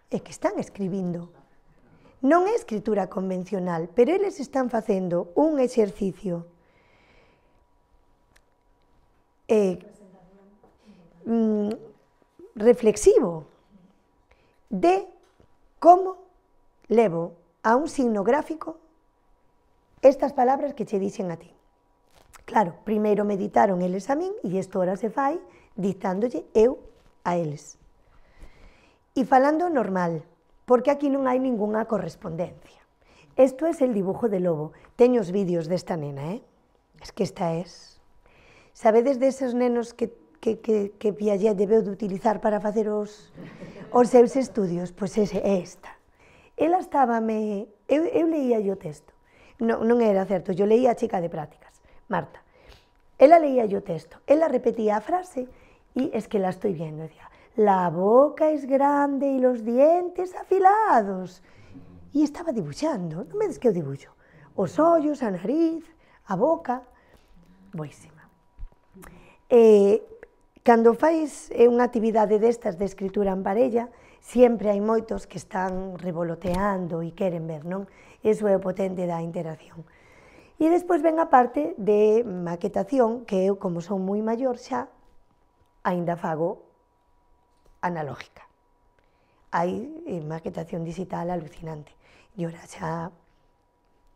es que están escribiendo. No es escritura convencional, pero ellos están haciendo un ejercicio. Eh, mm, reflexivo de cómo levo a un signo gráfico estas palabras que te dicen a ti. Claro, primero meditaron el a y esto esto se fai dictándole eu a ellos y falando normal, porque aquí no hay ninguna correspondencia. esto es el dibujo de lobo. tengo vídeos de esta nena, eh? Es que esta es de esos nenos que, que, que, que e de utilizar para facer os, os estudios? Pues es esta. Él estaba me... leía yo texto. no non era cierto, yo leía a chica de prácticas, Marta. Ela leía yo texto, ela repetía a frase y es que la estoy viendo, decía, la boca es grande y los dientes afilados. Y estaba dibujando, no me des que yo dibujo, os ollos, a nariz, a boca, sí. E, eh, cando fais eh, unha actividade destas de escritura en parella, sempre hai moitos que están revoloteando e queren ver, non? Eso é o potente da interacción. E despois ven a parte de maquetación, que eu, como son moi maior xa, aínda fago analógica. Hai eh, maquetación digital alucinante. E ora xa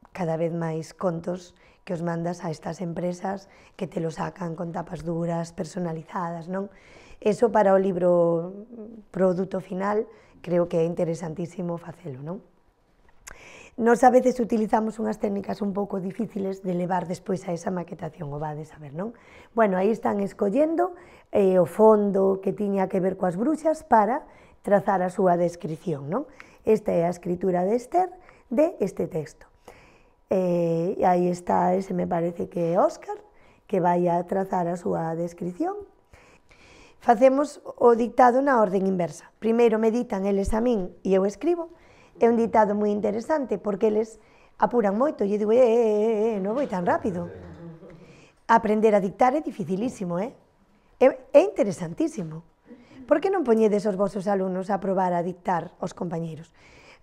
cada vez máis contos que os mandas a estas empresas que te lo sacan con tapas duras, personalizadas, non? Eso para o libro produto final creo que é interesantísimo facelo, non? Nos a veces utilizamos unhas técnicas un pouco difíciles de levar despois a esa maquetación, o va de saber, non? Bueno, aí están escollendo eh, o fondo que tiña que ver coas bruxas para trazar a súa descripción, non? Esta é a escritura de Esther de este texto. Eh, e aí está ese, me parece que é Óscar, que vai a trazar a súa descripción. Facemos o dictado na orden inversa. Primeiro meditan eles a min e eu escribo. É un dictado moi interesante porque eles apuran moito e eu digo, eh eh, eh, eh, eh, non vou tan rápido. Aprender a dictar é dificilísimo, eh? É, é interesantísimo. Por que non poñedes os vosos alumnos a probar a dictar os compañeiros?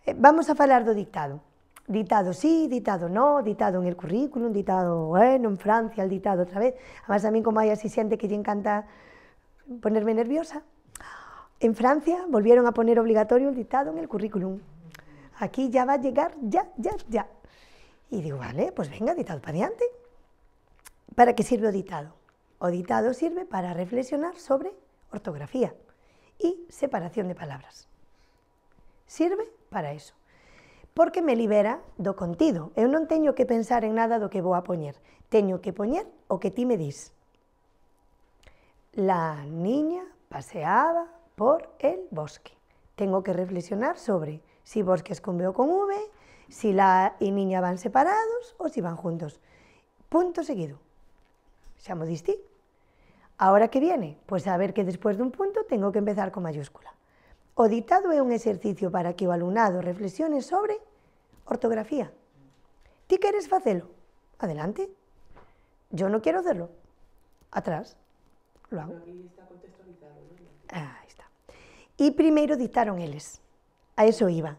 Eh, vamos a falar do dictado. ditado sí, ditado no, ditado en el currículum, ditado bueno, en Francia, el ditado otra vez. Además, a mí como hay asistente que le encanta ponerme nerviosa, en Francia volvieron a poner obligatorio el dictado en el currículum. Aquí ya va a llegar, ya, ya, ya. Y digo, vale, pues venga, dictado para adelante. ¿Para qué sirve dictado? O dictado sirve para reflexionar sobre ortografía y separación de palabras. Sirve para eso porque me libera do contido. Eu no tengo que pensar en nada do que voy a poner. Tengo que poner o que ti me dis. La niña paseaba por el bosque. Tengo que reflexionar sobre si es con B o con V, si la y niña van separados o si van juntos. Punto seguido. Seamos disti? Ahora que viene, pues a ver que después de un punto tengo que empezar con mayúscula. O dictado es un ejercicio para que o alumnado reflexione sobre ortografía. Ti quieres facelo? Adelante. Yo no quiero hacerlo. Atrás. Lo hago. Ah, ahí está. dictaron eles. A eso iba.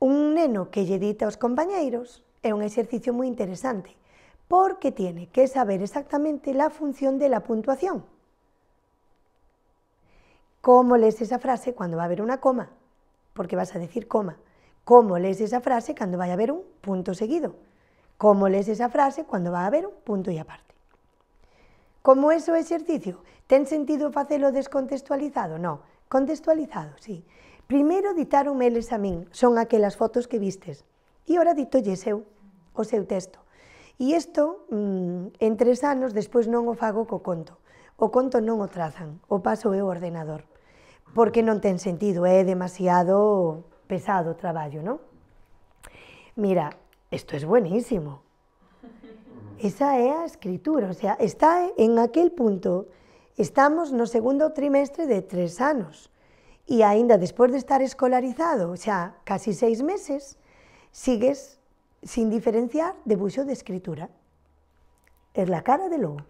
Un neno que lle dita aos compañeros es un ejercicio muy interesante porque tiene que saber exactamente la función de la puntuación. ¿Cómo lees esa frase cuando va a haber una coma? Porque vas a decir coma. ¿Cómo lees esa frase cuando va a haber un punto seguido? ¿Cómo lees esa frase cuando va a haber un punto y aparte? ¿Cómo es su ejercicio? ¿Ten sentido hacerlo descontextualizado? No, contextualizado, sí. Primero ditaron meles a mí son aquellas fotos que vistes. y ahora dito yeseu, o seu texto. Y esto, mm, en tres años después no o fago co conto. O conto no lo trazan, o paso el ordenador porque te ten sentido, es eh, demasiado pesado trabajo, ¿no? Mira, esto es buenísimo. Esa es escritura, o sea, está en aquel punto. Estamos en el segundo trimestre de tres años, y aún después de estar escolarizado, o sea, casi seis meses, sigues sin diferenciar de de escritura. Es la cara de lobo.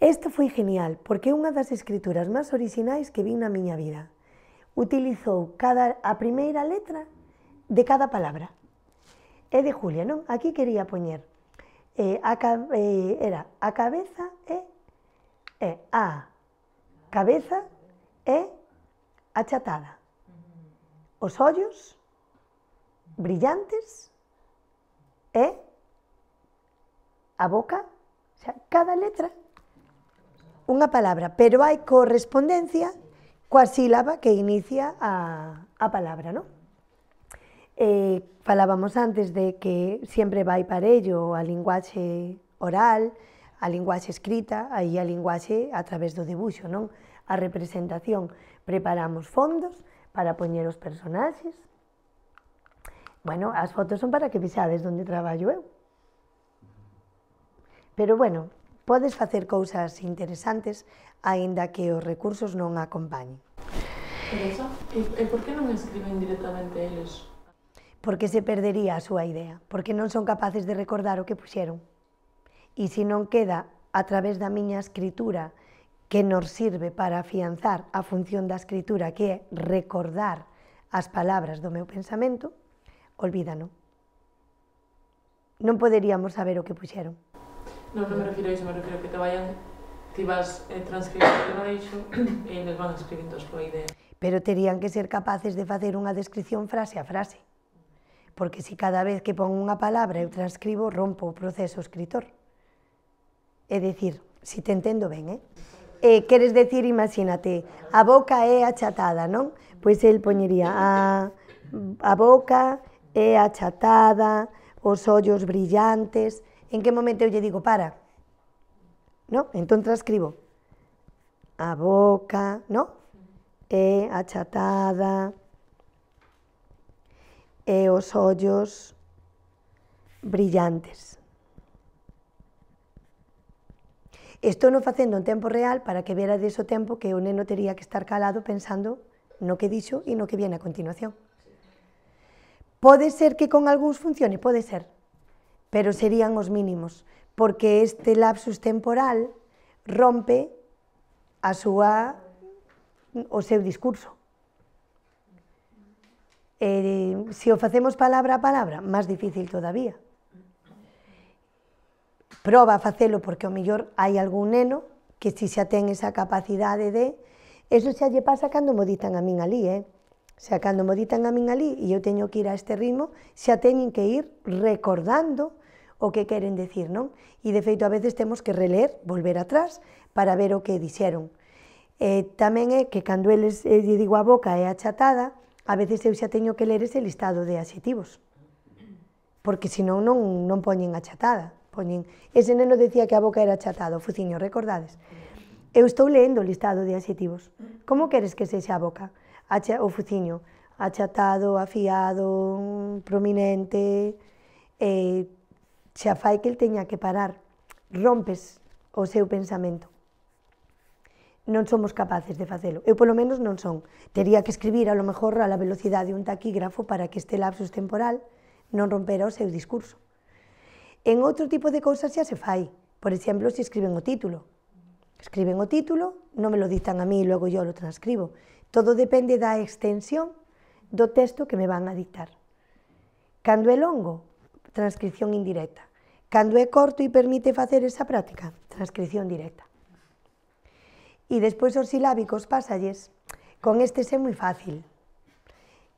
Esto fue genial, porque una de las escrituras más originales que vi en mi vida. Utilizó cada, a letra de cada palabra. É de Julia, ¿no? Aquí quería poner, e, a, e, era a cabeza e, e a cabeza e achatada. Os ollos brillantes e a boca, o sea, cada letra una palabra, pero hay correspondencia cuasílaba que inicia a, palabra, ¿no? E antes de que siempre sempre para ello al lenguaje oral, al lenguaje escrita, ahí al lenguaje a través del dibujo, ¿no? A representación. Preparamos fondos para poner los personajes, Bueno, las fotos son para que veáis dónde trabajo yo. Pero bueno, podes facer cousas interesantes aínda que os recursos non acompañen. e por que non escriben directamente eles? Porque se perdería a súa idea, porque non son capaces de recordar o que puxeron. E se non queda a través da miña escritura que nos sirve para afianzar a función da escritura que é recordar as palabras do meu pensamento, olvídano. Non poderíamos saber o que puxeron. Non, no me refiro a iso, me refiro a que te vayan ti vas eh, transcribindo baixo e eles van escribindo a súa idea. Pero terían que ser capaces de facer unha descripción frase a frase. Porque se si cada vez que pon unha palabra eu transcribo, rompo o proceso escritor. É dicir, se si te entendo ben, eh? eh queres decir, imagínate, a boca é achatada, non? Pois el poñería a, a boca é achatada, os ollos brillantes, ¿En qué momento yo digo para? ¿No? Entonces transcribo. a boca, ¿no? E achatada, e os hoyos brillantes. Esto no haciendo en tiempo real para que de eso tiempo que uno no tenía que estar calado pensando no que he dicho y no que viene a continuación. Puede ser que con algunos funcione, puede ser, pero serían los mínimos, porque este lapsus temporal rompe a súa o seu discurso. Eh, si se o palabra a palabra, más difícil todavía. Proba a facelo porque o mellor hay algún neno que si se ten esa capacidad de... Eso se lle pasa cando moditan a min ali, eh? Xa cando a min y e eu teño que ir a este ritmo, se teñen que ir recordando o que queren decir, non? E de feito a veces temos que reler, volver atrás para ver o que dixeron. E eh, tamén é que cando eles, eh, lle digo a boca é achatada, a veces eu xa teño que ler ese listado de adxetivos. Porque senón non, non poñen achatada. Poñen... Ese neno decía que a boca era achatada, o fuciño, recordades? Eu estou lendo o listado de adxetivos. Como queres que sexa a boca? Acha, o fuciño, achatado, afiado, prominente, eh, Si que él tenía que parar, rompes o seu pensamiento. Non somos capaces de facelo. por lo menos, non son. Tería que escribir, a lo mejor, a la velocidad de un taquígrafo para que este lapsus temporal non rompera o seu discurso. En otro tipo de cosas ya se fai. Por ejemplo, si escriben o título. Escriben o título, no me lo dictan a mí, luego yo lo transcribo. Todo depende da extensión do texto que me van a dictar. Cando el hongo transcripción indirecta. Cando é corto e permite facer esa práctica, transcripción directa. E despois os silábicos pasalles, con estes é moi fácil.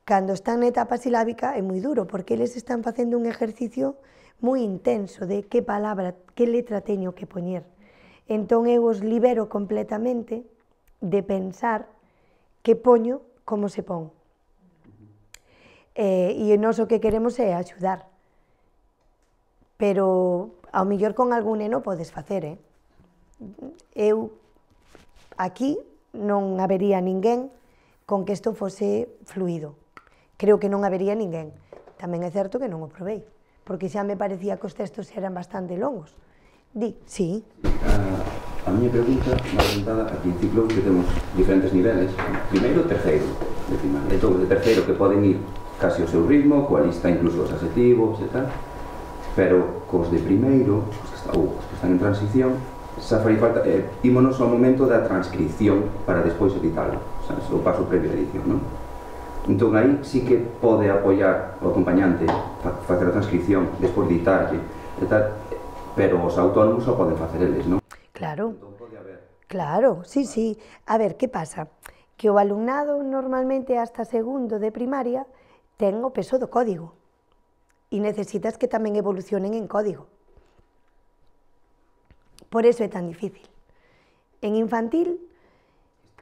Cando están na etapa silábica é moi duro, porque eles están facendo un ejercicio moi intenso de que palabra, que letra teño que poñer. Entón eu os libero completamente de pensar que poño como se pon. Eh, e, e nós o que queremos é axudar pero ao mellor con algún neno podes facer, eh? Eu aquí non habería ninguén con que isto fose fluido. Creo que non habería ninguén. Tamén é certo que non o probei, porque xa me parecía que os textos eran bastante longos. Di, sí. A, ah, a miña pregunta va orientada a que ciclo que temos diferentes niveles. Primeiro, terceiro, decimal. todo, de terceiro que poden ir casi o seu ritmo, coa lista incluso os asetivos e tal pero cos de primeiro, os que, está, ou, os que están en transición, xa fai falta, eh, ímonos ao momento da transcripción para despois editarlo, xa, o paso previo de edición, non? Entón aí sí que pode apoiar o acompañante, facer a transcripción, despois editarlle, e tal, pero os autónomos só poden facer eles, non? Claro, entón, pode haber... claro, sí, sí. A ver, que pasa? Que o alumnado normalmente hasta segundo de primaria ten o peso do código e necesitas que tamén evolucionen en código. Por eso é tan difícil. En infantil,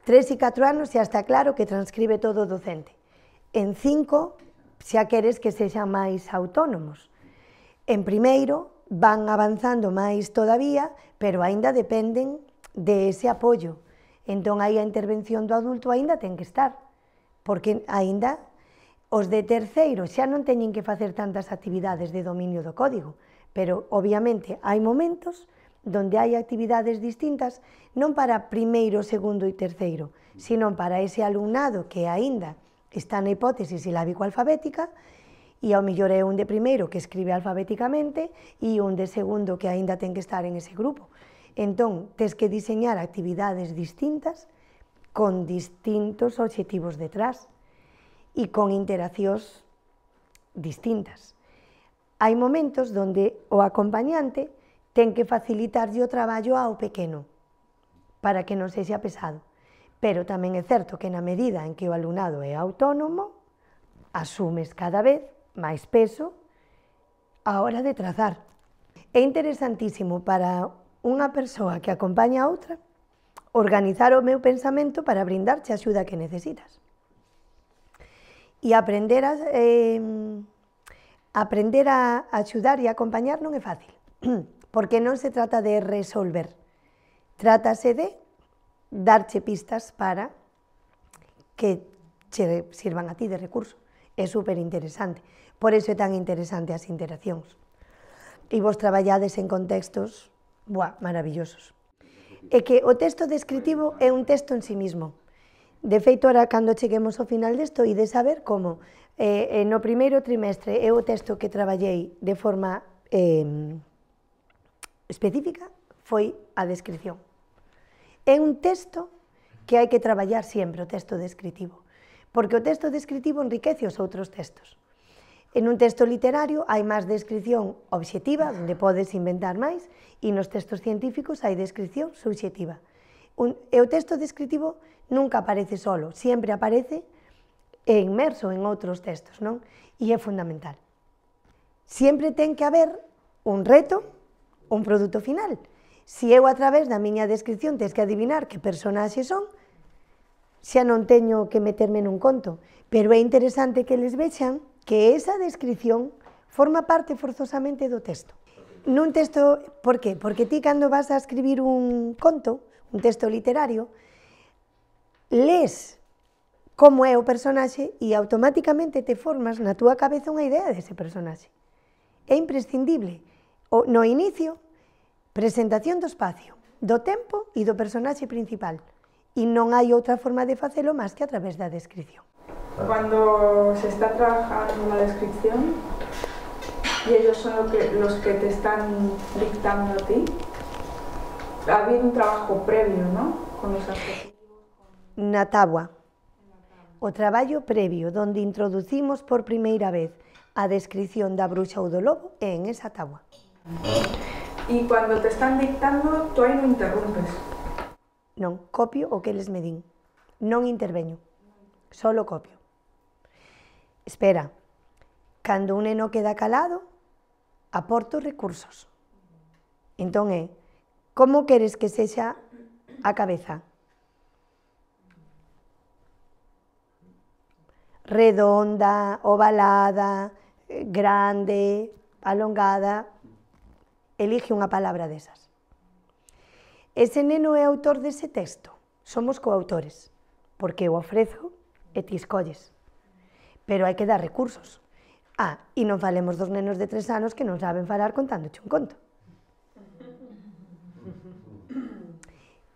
3 e 4 anos xa está claro que transcribe todo o docente. En 5, xa queres que sexan máis autónomos. En primeiro, van avanzando máis todavía, pero aínda dependen de ese apoio. Entón, aí a intervención do adulto aínda ten que estar, porque aínda Os de terceiro xa non teñen que facer tantas actividades de dominio do código, pero obviamente hai momentos donde hai actividades distintas non para primeiro, segundo e terceiro, sino para ese alumnado que aínda está na hipótese silábico-alfabética e ao mellor é un de primeiro que escribe alfabéticamente e un de segundo que aínda ten que estar en ese grupo. Entón, tes que diseñar actividades distintas con distintos obxectivos detrás. y con interacciones distintas. Hay momentos donde o acompañante tiene que yo trabajo trabajo o pequeño para que no se sea pesado. Pero también es cierto que en la medida en que o alumnado es autónomo, asumes cada vez más peso a hora de trazar. Es interesantísimo para una persona que acompaña a otra organizar o meu pensamiento para brindarte la ayuda que necesitas. Y aprender a, ayudar em, aprender a ayudar y acompañar no es fácil, porque no se trata de resolver, trátase de darte pistas para que sirvan a ti de recurso. Es súper interesante, por eso es tan interesante las interacciones. Y vos traballades en contextos, maravillosos. El que o texto descriptivo es un texto en sí mismo, De feito, ahora, cando cheguemos ao final disto, e de saber como eh, no primeiro trimestre é o texto que traballei de forma eh, específica foi a descripción. É un texto que hai que traballar sempre, o texto descritivo, porque o texto descritivo enriquece os outros textos. En un texto literario hai máis descripción obxectiva, onde podes inventar máis, e nos textos científicos hai descripción subxectiva. un, el texto descriptivo nunca aparece solo, siempre aparece e inmerso en otros textos, ¿no? Y es fundamental. Siempre tiene que haber un reto, un producto final. Si yo a través de mi descripción tienes que adivinar qué personas son, ya no tengo que meterme en un conto, pero es interesante que les vexan que esa descripción forma parte forzosamente del texto. un texto, por qué? Porque ti cuando vas a escribir un conto, un texto literario, lees como é o personaxe e automáticamente te formas la tu cabeza una idea de ese personaje. Es imprescindible o, no inicio presentación do espacio, do tempo y e do personaje principal. Y e no hay otra forma de facelo más que a través de la descripción. Cuando se está trabajando la descripción y ellos son los que te están dictando a ti, ha un trabajo previo, ¿no? Con los O trabajo previo, donde introducimos por primera vez a descripción da bruxa ou do lobo en esa tábua. Y cuando te están dictando, tú ahí no interrumpes. No, copio o que les me No Non solo copio. Espera, Cuando un neno queda calado, aporto recursos. Entonces. Como queres que sexa a cabeza? Redonda, ovalada, grande, alongada. Elige unha palabra desas. Ese neno é autor dese texto. Somos coautores, porque o ofrezo e ti escolles. Pero hai que dar recursos. Ah, e non falemos dos nenos de tres anos que non saben falar contándoche un conto.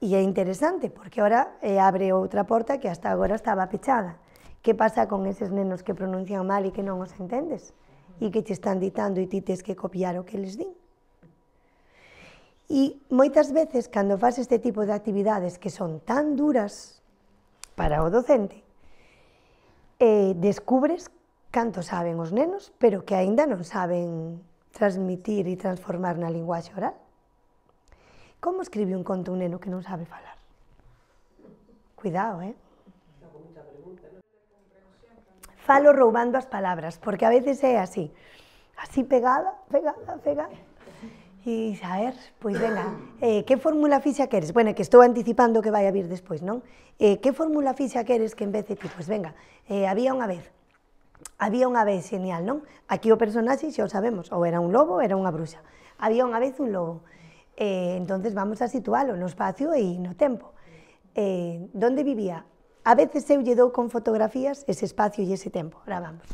E é interesante, porque ahora eh, abre outra porta que hasta agora estaba pechada. Que pasa con eses nenos que pronuncian mal e que non os entendes? E que te están ditando e ti que copiar o que les din? E moitas veces, cando faz este tipo de actividades que son tan duras para o docente, eh, descubres canto saben os nenos, pero que aínda non saben transmitir e transformar na linguaxe oral. ¿Cómo escribe un conto un que no sabe hablar? Cuidado, eh? Falo robando las palabras, porque a veces es así, así pegada, pegada, pegada. Y e a ver, pues venga, eh, ¿qué fórmula física quieres? Bueno, que estoy anticipando que vaya a vir después, ¿no? Eh, ¿Qué fórmula física quieres que en vez de ti? Pues venga, eh, había una vez, había una vez, genial, ¿no? Aquí o personaxe ya lo sabemos, o era un lobo, era una bruja. Había una vez un lobo. Eh, entonces vamos a situalo no espacio e no tempo. Eh, donde vivía? A veces eu lle dou con fotografías ese espacio e ese tempo, ahora vamos.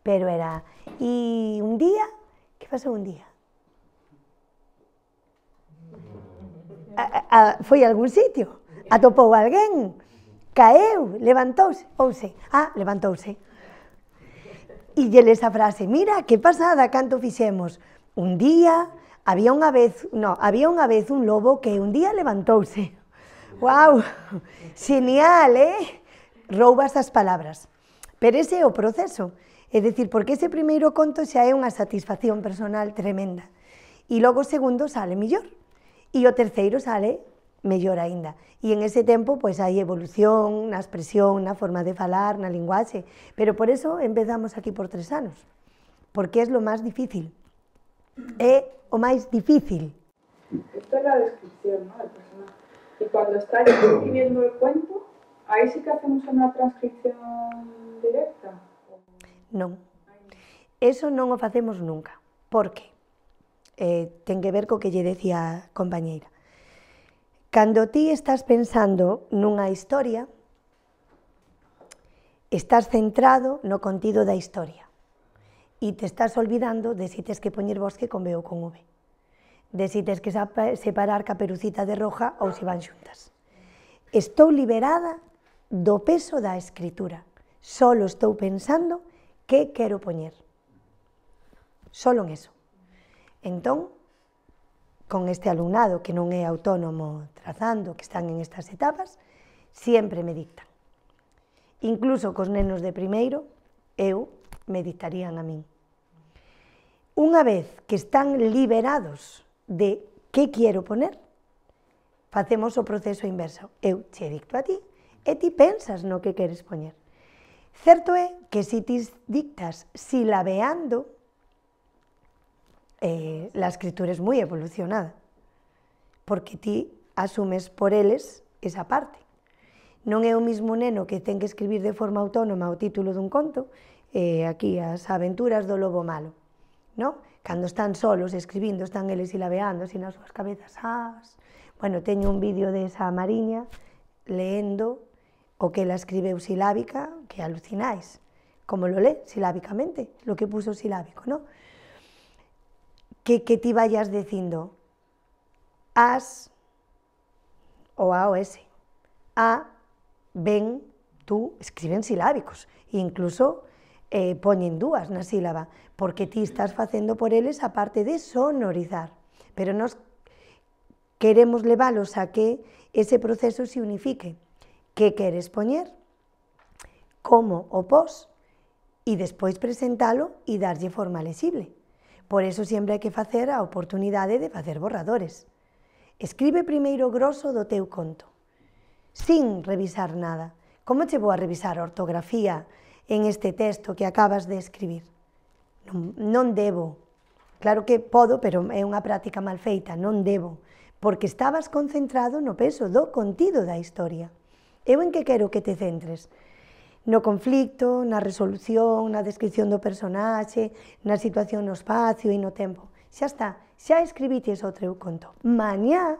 Pero era, e un día, que pasou un día? A, a, foi a algún sitio, atopou alguén, caeu, levantouse, ouse, ah, levantouse. E lle esa frase, mira, que pasada, canto fixemos, un día, Había una vez, no, había una vez un lobo que un día levantóse. ¡Wow! Genial, eh? Rouba esas palabras. Pero ese es o proceso. es decir, porque ese primero conto se é una satisfacción personal tremenda. y luego segundo sale mejor, y el tercero sale mejor ainda. Y en ese tiempo pues hay evolución una expresión, una forma de hablar, una lenguaje, Pero por eso empezamos aquí por tres años, Porque es lo más difícil. é o máis difícil. Esta é a descripción, ¿no? del personaje. E cando está escribiendo o cuento, aí sí que hacemos unha transcripción directa? Non. Eso non o facemos nunca. Por que? Eh, ten que ver co que lle decía a compañeira. Cando ti estás pensando nunha historia, estás centrado no contido da historia e te estás olvidando de si tes que poñer bosque con B ou con V, de si tes que separar caperucita de roja ou se van xuntas. Estou liberada do peso da escritura, solo estou pensando que quero poñer. Solo en eso. Entón, con este alumnado que non é autónomo trazando, que están en estas etapas, sempre me dictan. Incluso cos nenos de primeiro, eu meditarían a min. Unha vez que están liberados de que quero poner, facemos o proceso inverso. Eu che dicto a ti e ti pensas no que queres poñer. Certo é que se si ti dictas silabeando, eh, la escritura es moi evolucionada, porque ti asumes por eles esa parte. Non é o mismo neno que ten que escribir de forma autónoma o título dun conto Eh, aquí as aventuras do lobo malo, no? Cuando están solos escribiendo, están eles silabeando sin nas súas cabezas, as... Bueno, tengo un vídeo de esa mariña leendo o que la escribe silábica, que alucináis, como lo lee silábicamente, lo que puso silábico, no? Que, te ti vayas diciendo as o a o s, a, ven, tú, escriben silábicos, incluso eh, poñen dúas na sílaba, porque ti estás facendo por eles a parte de sonorizar. Pero nos queremos leválos a que ese proceso se unifique. Que queres poñer? Como o pos? E despois presentalo e darlle forma lexible. Por eso sempre hai que facer a oportunidade de facer borradores. Escribe primeiro grosso do teu conto, sin revisar nada. Como che vou a revisar a ortografía, en este texto que acabas de escribir. Non, non debo, claro que podo, pero é unha práctica mal feita, non debo, porque estabas concentrado no peso do contido da historia. Eu en que quero que te centres? No conflicto, na resolución, na descripción do personaxe, na situación no espacio e no tempo. Xa está, xa escribites outro eu conto. Mañá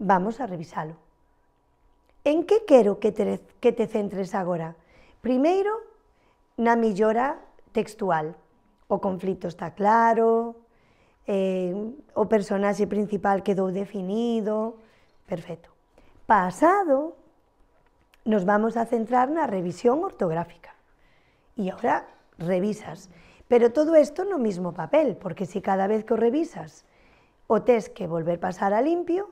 vamos a revisalo. En que quero que te, que te centres agora? Primero, una mejora textual. O conflicto está claro, eh, o personaje principal quedó definido, perfecto. Pasado, nos vamos a centrar en la revisión ortográfica. y e ahora revisas. Pero todo en no mismo papel, porque si cada vez que revisas o tienes que volver a pasar a limpio,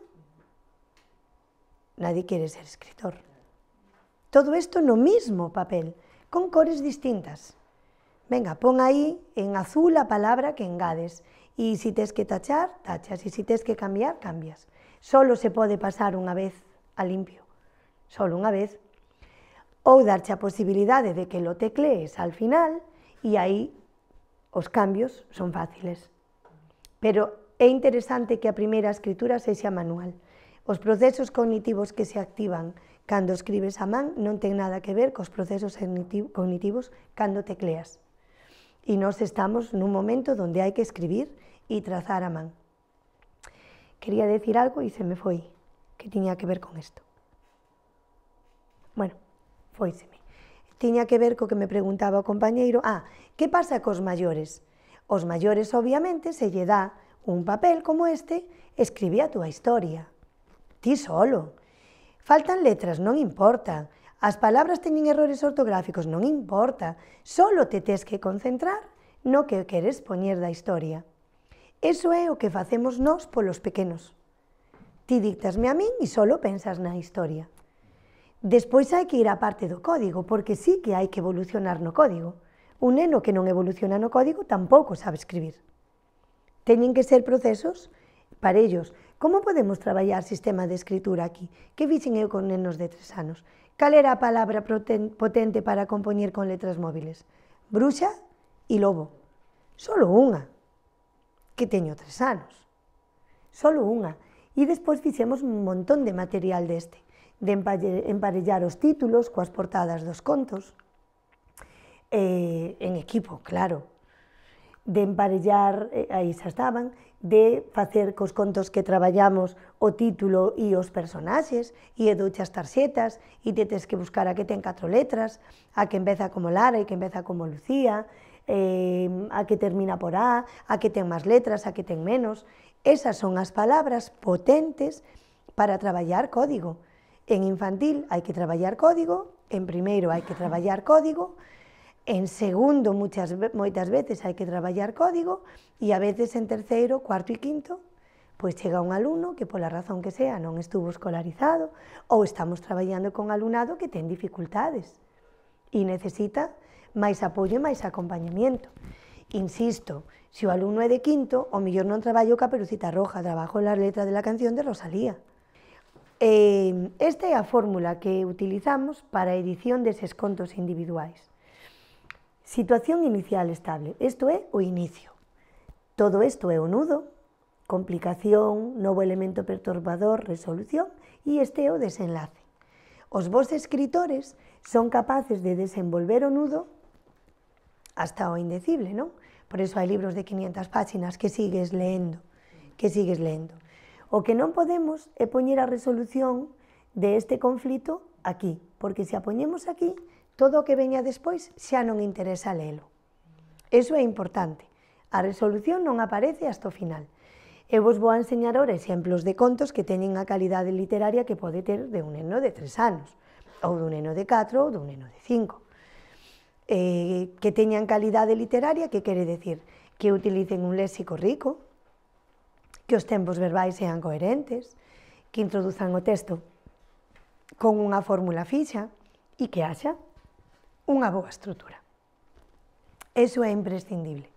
nadie quiere ser escritor. Todo esto no mismo papel, con cores distintas. Venga, pon ahí en azul la palabra que engades y si tienes que tachar, tachas y si tienes que cambiar, cambias. Solo se puede pasar una vez a limpio, solo una vez. O darte a de que lo teclees al final y ahí los cambios son fáciles. Pero es interesante que a primera escritura sea manual. Los procesos cognitivos que se activan cuando escribes a man no ten nada que ver con los procesos cognitivos cuando tecleas. Y e nos estamos en un momento donde hay que escribir y e trazar a man. Quería decir algo y e se me fue. que tenía que ver con esto? Bueno, me... Tiña que ver con que me preguntaba compañero? compañeiro, ah, que pasa cos mayores? Os mayores, obviamente, se lle da un papel como este, Escribía tu historia, ti solo, Faltan letras, non importa. As palabras teñen errores ortográficos, non importa. Solo te tes que concentrar no que queres poñer da historia. Eso é o que facemos nós polos pequenos. Ti dictasme a min e solo pensas na historia. Despois hai que ir á parte do código, porque sí que hai que evolucionar no código. Un neno que non evoluciona no código tampouco sabe escribir. Teñen que ser procesos parellos, Como podemos traballar sistema de escritura aquí? Que vixen eu con nenos de tres anos? Cal era a palabra potente para compoñer con letras móviles? Bruxa e lobo. Solo unha. Que teño tres anos. Solo unha. E despois fixemos un montón de material deste, de emparellar os títulos coas portadas dos contos, eh, en equipo, claro, de emparellar, eh, aí xa estaban, de facer cos contos que traballamos o título e os personaxes, e é douche as tarxetas, e te tens que buscar a que ten catro letras, a que empeza como Lara e que empeza como Lucía, eh, a que termina por A, a que ten máis letras, a que ten menos. Esas son as palabras potentes para traballar código. En infantil hai que traballar código, en primeiro hai que traballar código, En segundo, muchas, veces hay que trabajar código y a veces en tercero, cuarto y quinto, pues llega un alumno que por la razón que sea no estuvo escolarizado o estamos trabajando con alumnado que tiene dificultades y necesita más apoyo y e más acompañamiento. Insisto, si el alumno es de quinto, o mellor no trabajo Caperucita Roja, trabajo las letras de la canción de Rosalía. Eh, esta es la fórmula que utilizamos para edición de esos contos individuales Situación inicial estable. esto es o inicio. Todo esto es o nudo, complicación, nuevo elemento perturbador, resolución, y este o desenlace. Os vos escritores son capaces de desenvolver o nudo hasta o indecible, ¿no? Por eso hay libros de 500 páginas que sigues leyendo, que sigues leyendo, O que no podemos es poner a resolución de este conflicto aquí, porque si a aquí, Todo o que veña despois xa non interesa lelo. Eso é importante. A resolución non aparece hasta o final. Eu vos vou a enseñar ahora exemplos de contos que teñen a calidade literaria que pode ter de un neno de tres anos, ou dun neno de 4 ou dun neno de 5. Eh, que teñan calidade literaria, que quere decir? Que utilicen un léxico rico, que os tempos verbais sean coherentes, que introduzan o texto con unha fórmula fixa e que haxa una boa estructura. Eso es imprescindible.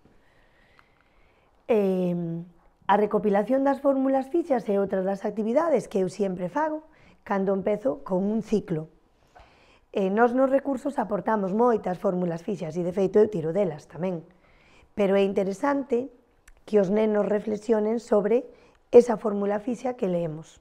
Em, a recopilación las fórmulas fichas y e otras las actividades que yo siempre fago cuando empezo con un ciclo. En recursos aportamos moitas fórmulas fichas y, e, de feito, eu tiro delas tamén. Pero es interesante que os nenos reflexionen sobre esa fórmula fixa que leemos.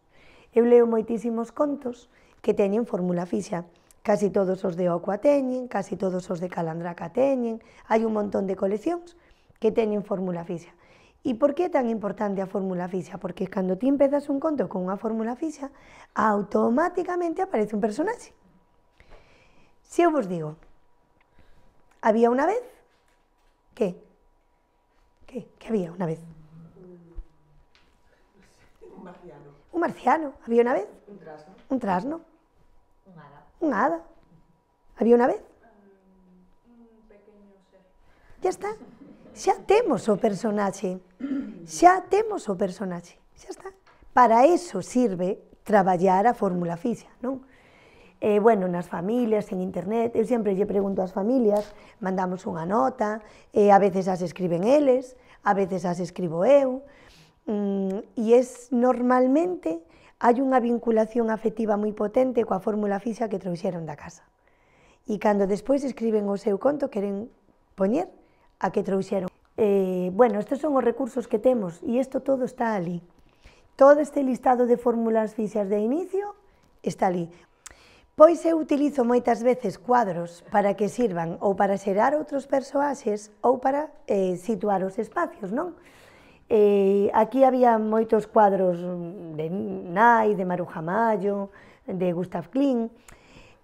Eu leo moitísimos contos que tienen fórmula fixa Casi todos os de Oqua teñen, casi todos os de Calandraca teñen, hay un montón de colecciones que tienen fórmula fixa. ¿Y e por qué tan importante a fórmula fixa? Porque cuando tú empezas un conto con una fórmula fixa, automáticamente aparece un personaje. Si eu vos digo, había una vez, ¿Qué? ¿Qué había una vez? Un marciano. Un marciano, había una vez? Un trasno. Un trasno nada. Había una vez. Un Ya está. ya tenemos o personaje, ya tenemos o personaje ya está. Para eso sirve trabajar a fórmula física e, Bueno, Eh, bueno, familias, en internet, yo siempre pregunto pregunto las familias, mandamos una nota, e a veces las escriben eles, a veces las escribo eu, y mm, e es normalmente hai unha vinculación afectiva moi potente coa fórmula fixa que trouxeron da casa. E cando despois escriben o seu conto, queren poñer a que trouxeron. Eh, bueno, estes son os recursos que temos e isto todo está ali. Todo este listado de fórmulas fixas de inicio está ali. Pois eu utilizo moitas veces cuadros para que sirvan ou para xerar outros persoaxes ou para eh, situar os espacios, non? Eh, aquí había muchos cuadros de Nai, de Maruja Mayo, de Gustav Kling.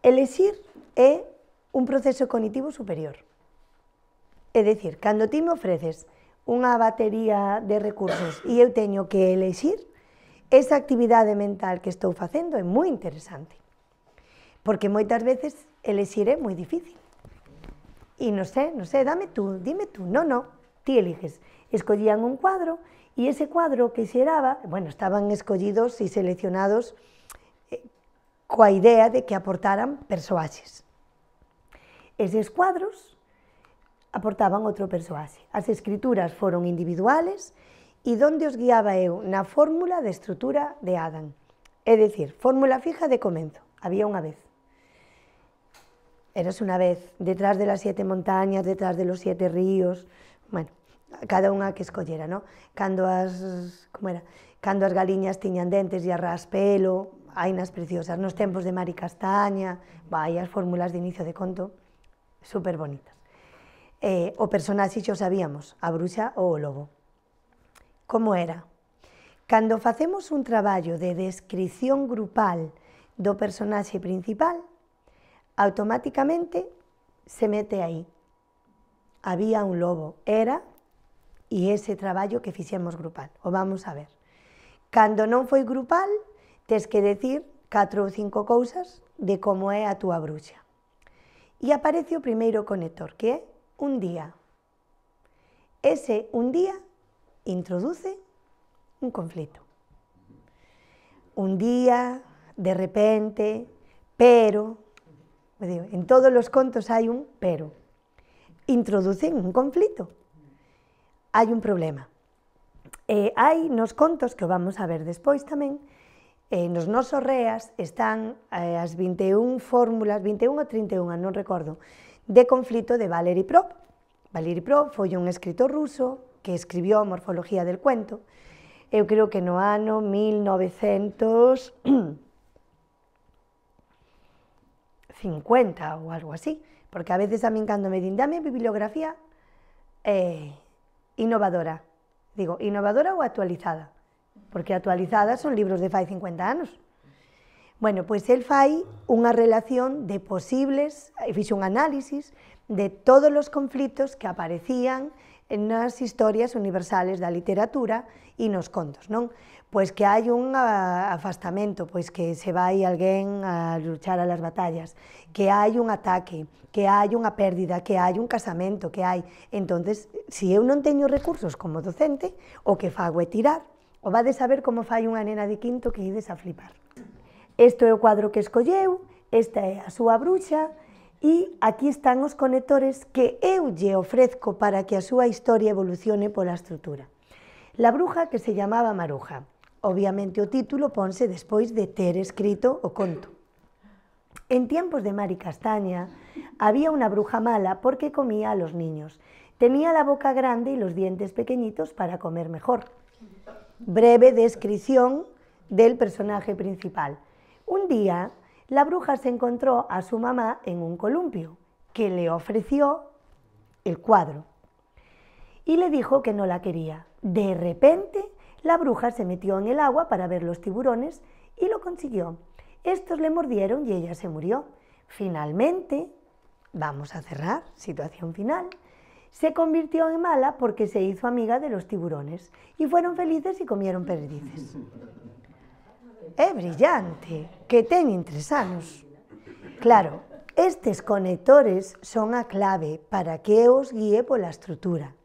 esir es un proceso cognitivo superior. Es decir, cuando tú me ofreces una batería de recursos y e eu teño que elegir, esa actividad mental que estoy haciendo es muy interesante. Porque muchas veces elexir es muy difícil. Y e no sé, no sé, dame tú, dime tú. No, no, tú eliges escogían un cuadro y ese cuadro que xeraba, bueno, estaban escogidos y seleccionados eh, con la idea de que aportaran persoaxes. Esos cuadros aportaban otro persoaxe. Las escrituras fueron individuales y donde os guiaba una fórmula de estructura de Adán. Es decir, fórmula fija de comienzo, Había una vez. Eras una vez, detrás de las siete montañas, detrás de los siete ríos. Bueno, cada unha que escollera, no? Cando as, como era? Cando as galiñas tiñan dentes e arras pelo, ainas preciosas, nos tempos de Mari Castaña, vai, as fórmulas de inicio de conto, super bonitas. Eh, o personaxe xo sabíamos, a bruxa ou o lobo. Como era? Cando facemos un traballo de descrición grupal do personaxe principal, automáticamente se mete aí. Había un lobo, era y ese trabajo que hicimos grupal. O vamos a ver. cuando no fue grupal, tienes que decir cuatro e o cinco cosas de cómo es a tu bruxa. y aparece primero conector, que es un día. Ese un día introduce un conflicto, Un día, de repente, pero, en todos los contos hay un pero. Introducen un conflicto hay un problema. Eh, hay unos contos que vamos a ver después también eh, nos nosos reas están las eh, 21 e fórmulas, 21 e ou 31, e no recuerdo de conflicto de Valery Prop. Valery Prop fue un escritor ruso que escribió Morfología del Cuento, yo creo que no ano 1950 o algo así, porque a veces a min cando me din bibliografía, eh, innovadora. Digo, innovadora o actualizada, porque actualizadas son libros de fai 50 años. Bueno, pues el fai una relación de posibles, hizo e un análisis de todos los conflictos que aparecían en las historias universales de la literatura en los contos, ¿no?, pois que hai un afastamento, pois que se vai alguén a luchar as batallas, que hai un ataque, que hai unha pérdida, que hai un casamento, que hai... entonces se eu non teño recursos como docente, o que fago é tirar, o vade saber como fai unha nena de quinto que ides a flipar. Isto é o cuadro que escolleu, esta é a súa bruxa, E aquí están os conectores que eu lle ofrezco para que a súa historia evolucione pola estrutura. La bruja que se llamaba Maruja, Obviamente o título ponse después de ter escrito o conto. En tiempos de Mari Castaña había una bruja mala porque comía a los niños. Tenía la boca grande y los dientes pequeñitos para comer mejor. Breve descripción del personaje principal. Un día, la bruja se encontró a su mamá en un columpio, que le ofreció el cuadro. Y le dijo que no la quería. De repente, la bruja se metió en el agua para ver los tiburones y lo consiguió. Estos le mordieron y ella se murió. Finalmente, vamos a cerrar, situación final, se convirtió en mala porque se hizo amiga de los tiburones y fueron felices y comieron perdices. ¡Es brillante! ¡Que ten interesanos! Claro, estos conectores son a clave para que os guíe por la estructura.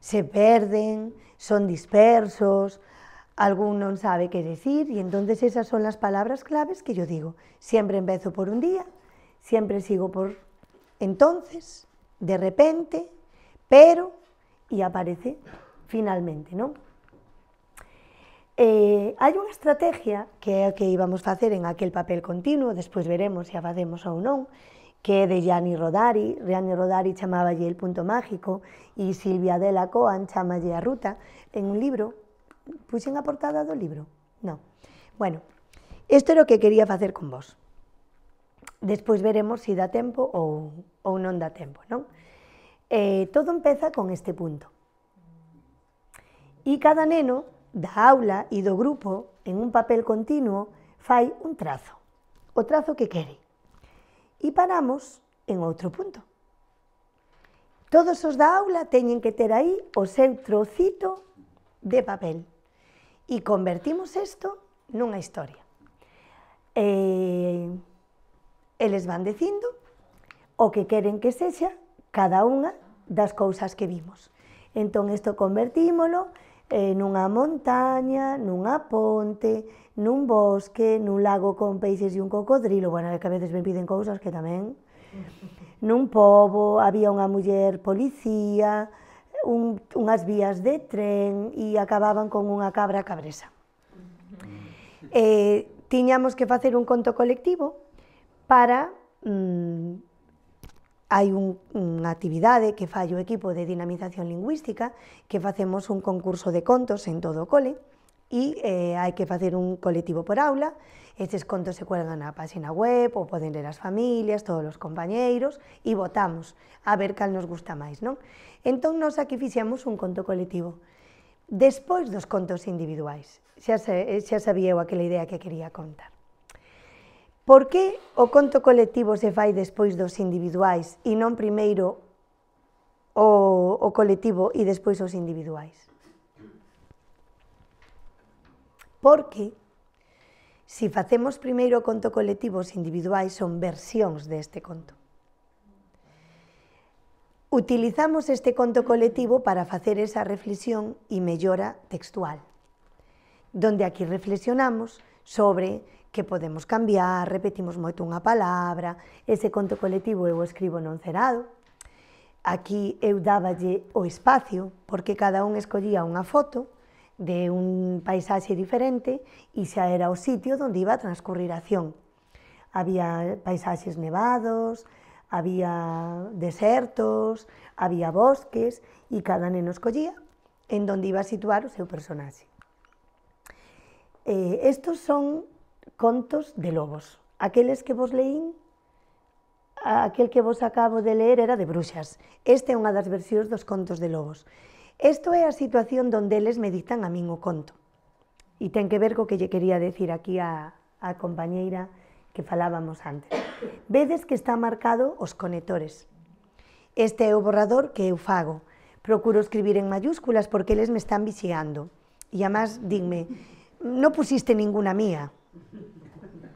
Se perden, son dispersos, algún no sabe qué decir y entonces esas son las palabras claves que yo digo. Siempre empiezo por un día, siempre sigo por entonces, de repente, pero y aparece finalmente, ¿no? Eh, una estrategia que íbamos a hacer en aquel papel continuo, después veremos si abademos o no, que de Gianni Rodari, Gianni Rodari allí El punto mágico y Silvia de la Coan allí a ruta en un libro. en a portada do libro? no. Bueno, esto es lo que quería hacer con vos. Después veremos si da tiempo o no non da tempo, ¿no? Eh, todo empieza con este punto. Y cada neno da aula y do grupo, en un papel continuo, fai un trazo. O trazo que quiere. e paramos en outro punto. Todos os da aula teñen que ter aí o seu trocito de papel e convertimos isto nunha historia. E, eles van dicindo o que queren que sexa cada unha das cousas que vimos. Entón, isto convertímolo en eh, nunha montaña, nunha ponte, nun bosque, nun lago con peixes e un cocodrilo, bueno, é que a veces me piden cousas que tamén, nun pobo, había unha muller policía, un, unhas vías de tren e acababan con unha cabra cabresa. E eh, tiñamos que facer un conto colectivo para mm, hai un, unha actividade que fai o equipo de dinamización lingüística que facemos un concurso de contos en todo o cole e eh, hai que facer un colectivo por aula. Estes contos se cuelgan na página web, ou poden ler as familias, todos os compañeiros, e votamos a ver cal nos gusta máis, non? Entón, nos aquí fixemos un conto colectivo. Despois dos contos individuais, xa, se, xa sabía eu aquela idea que quería contar. Por que o conto colectivo se fai despois dos individuais e non primeiro o, o colectivo e despois os individuais? Porque se facemos primeiro o conto colectivo, os individuais son versións deste conto. Utilizamos este conto colectivo para facer esa reflexión e mellora textual, donde aquí reflexionamos sobre que podemos cambiar, repetimos moito unha palabra, ese conto colectivo eu escribo non cerado, aquí eu dáballe o espacio, porque cada un escollía unha foto, de un paisaje diferente y xa era o sitio donde iba a transcurrir acción. Había paisajes nevados, había desertos, había bosques y cada neno escogía en donde iba a situar su personaje. E estos son contos de lobos. Aqueles que vos leí, aquel que vos acabo de leer era de bruxas. Esta é unha das de dos contos de lobos. Esto es la situación donde eles me dictan a min o conto. Y ten que ver lo que yo quería decir aquí a, a compañeira que falábamos antes. Vedes que está marcado os conectores. Este o borrador que eu fago. Procuro escribir en mayúsculas porque eles me están vixiando. Y e, además, dime, no pusiste ninguna mía.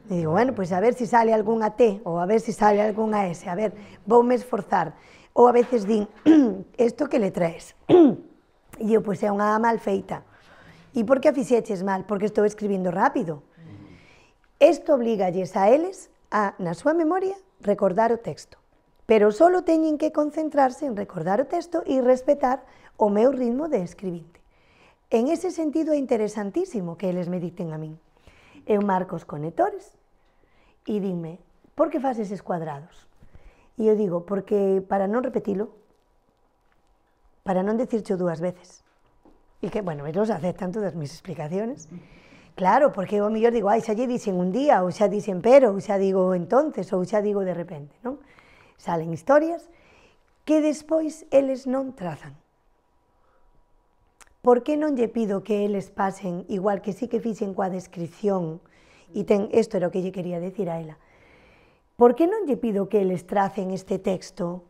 E digo, bueno, pues a ver si sale alguna T o a ver si sale alguna S. A ver, a esforzar. O a veces din, esto que le traes. E eu, pois é unha mal feita. E por que a fixeches mal? Porque estou escribindo rápido. Isto obliga a eles a, na súa memoria, recordar o texto. Pero solo teñen que concentrarse en recordar o texto e respetar o meu ritmo de escribinte. En ese sentido é interesantísimo que eles me dicten a min. Eu marco os conectores e dime, por que fases cuadrados? E eu digo, porque para non repetilo, para no dicirche dúas veces. y que, bueno, ellos aceptan todas mis explicaciones. Claro, porque yo digo, ai, xa lle dicen un día, ou xa dicen pero, ou xa digo entonces, o xa digo de repente, no Salen historias que después eles no trazan. Por qué no lle pido que eles pasen igual que sí que fixen coa descripción y ten esto era lo que yo quería decir a ela. Por qué no lle pido que eles tracen este texto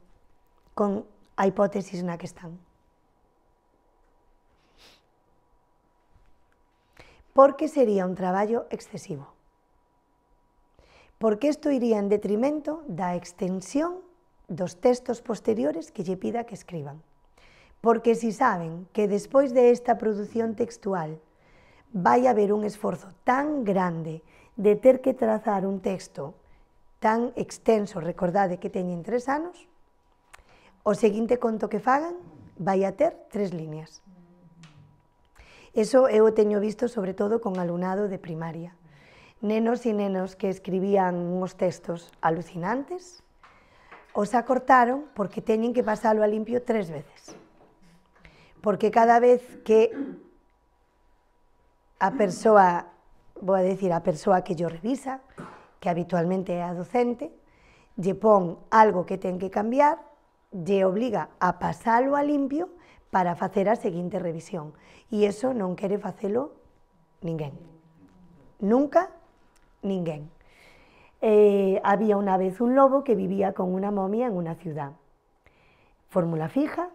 con a hipótesis la que están? porque sería un traballo excesivo. Porque isto iría en detrimento da extensión dos textos posteriores que lle pida que escriban. Porque si saben que despois de esta produción textual vai haber un esforzo tan grande de ter que trazar un texto tan extenso, recordade que teñen tres anos, o seguinte conto que fagan vai a ter tres líneas. Eso he tenido visto sobre todo con alumnado de primaria. Nenos y nenos que escribían unos textos alucinantes, os acortaron porque tenían que pasarlo a limpio tres veces. Porque cada vez que a persona voy a decir, a persona que yo revisa, que habitualmente es docente, le pon algo que tiene que cambiar, le obliga a pasarlo a limpio para hacer la siguiente revisión. y eso no quiere hacerlo ningún. Nunca ningún. Eh, había una vez un lobo que vivía con una momia en una ciudad. Fórmula fija,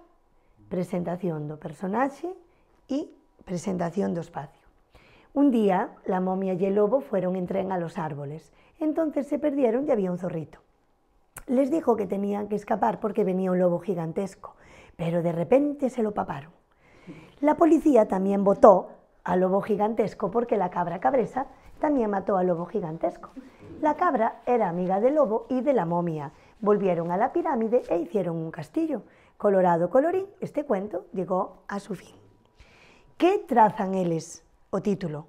presentación de personaje y presentación de espacio. Un día, la momia y el lobo fueron en tren a los árboles. Entonces se perdieron y había un zorrito. Les dijo que tenían que escapar porque venía un lobo gigantesco pero de repente se lo paparon. La policía también votó a lobo gigantesco porque la cabra cabresa también mató al lobo gigantesco. La cabra era amiga del lobo y de la momia. Volvieron a la pirámide e hicieron un castillo. Colorado colorín, este cuento llegó a su fin. ¿Qué trazan eles o título?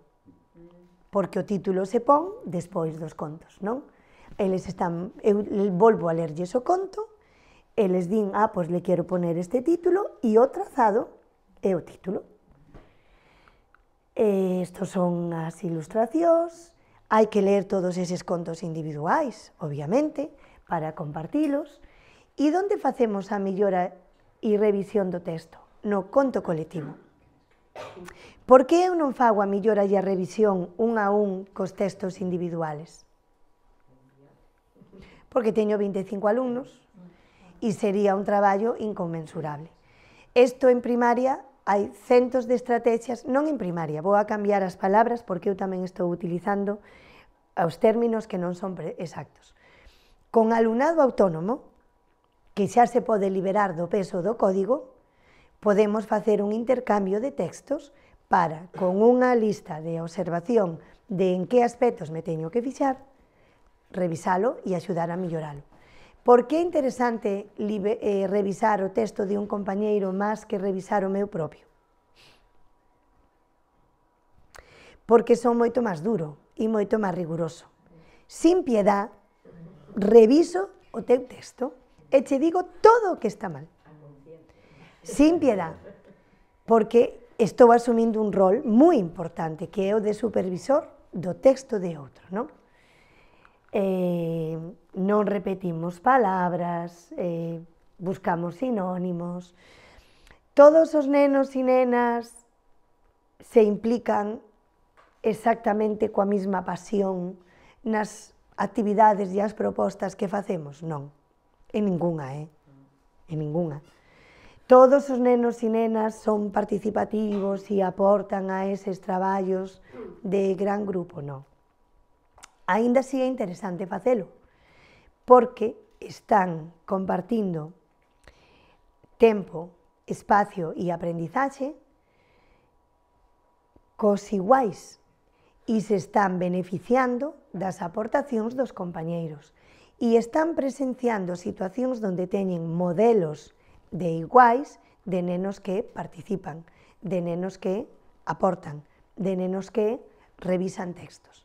Porque o título se pon después dos contos, ¿no? Eles están, eu volvo a lerlles o conto, el SDIN, ah, pues le quiero poner este título y o trazado e o título. Eh, estos son las ilustraciones. Hay que leer todos esos contos individuales, obviamente, para compartirlos. ¿Y dónde hacemos a mejora y revisión de texto? No conto colectivo. Por qué no hago fago a millora y a revisión un a un con textos individuales? Porque tengo 25 alumnos, y sería un trabajo inconmensurable. Esto en primaria hay centos de estrategias, no en primaria, voy a cambiar las palabras porque yo también estoy utilizando los términos que no son exactos. Con alumnado autónomo, que ya se puede liberar do peso do código, podemos hacer un intercambio de textos para, con una lista de observación de en qué aspectos me tengo que fijar, revisarlo y e ayudar a mejorarlo. Por qué es interesante eh, revisar o texto de un compañero más que revisar o meu propio? Porque son moito más duro y moito más riguroso. Sin piedad, reviso o teu texto e te digo todo que está mal. Sin piedad, porque estoy asumiendo un rol muy importante, que é o de supervisor do texto de otro. ¿no? eh, non repetimos palabras, eh, buscamos sinónimos. Todos os nenos e nenas se implican exactamente coa mesma pasión nas actividades e as propostas que facemos? Non, en ninguna, eh? en ninguna. Todos os nenos e nenas son participativos e aportan a eses traballos de gran grupo, non aínda así é interesante facelo, porque están compartindo tempo, espacio e aprendizaxe cos iguais e se están beneficiando das aportacións dos compañeiros e están presenciando situacións onde teñen modelos de iguais de nenos que participan, de nenos que aportan, de nenos que revisan textos.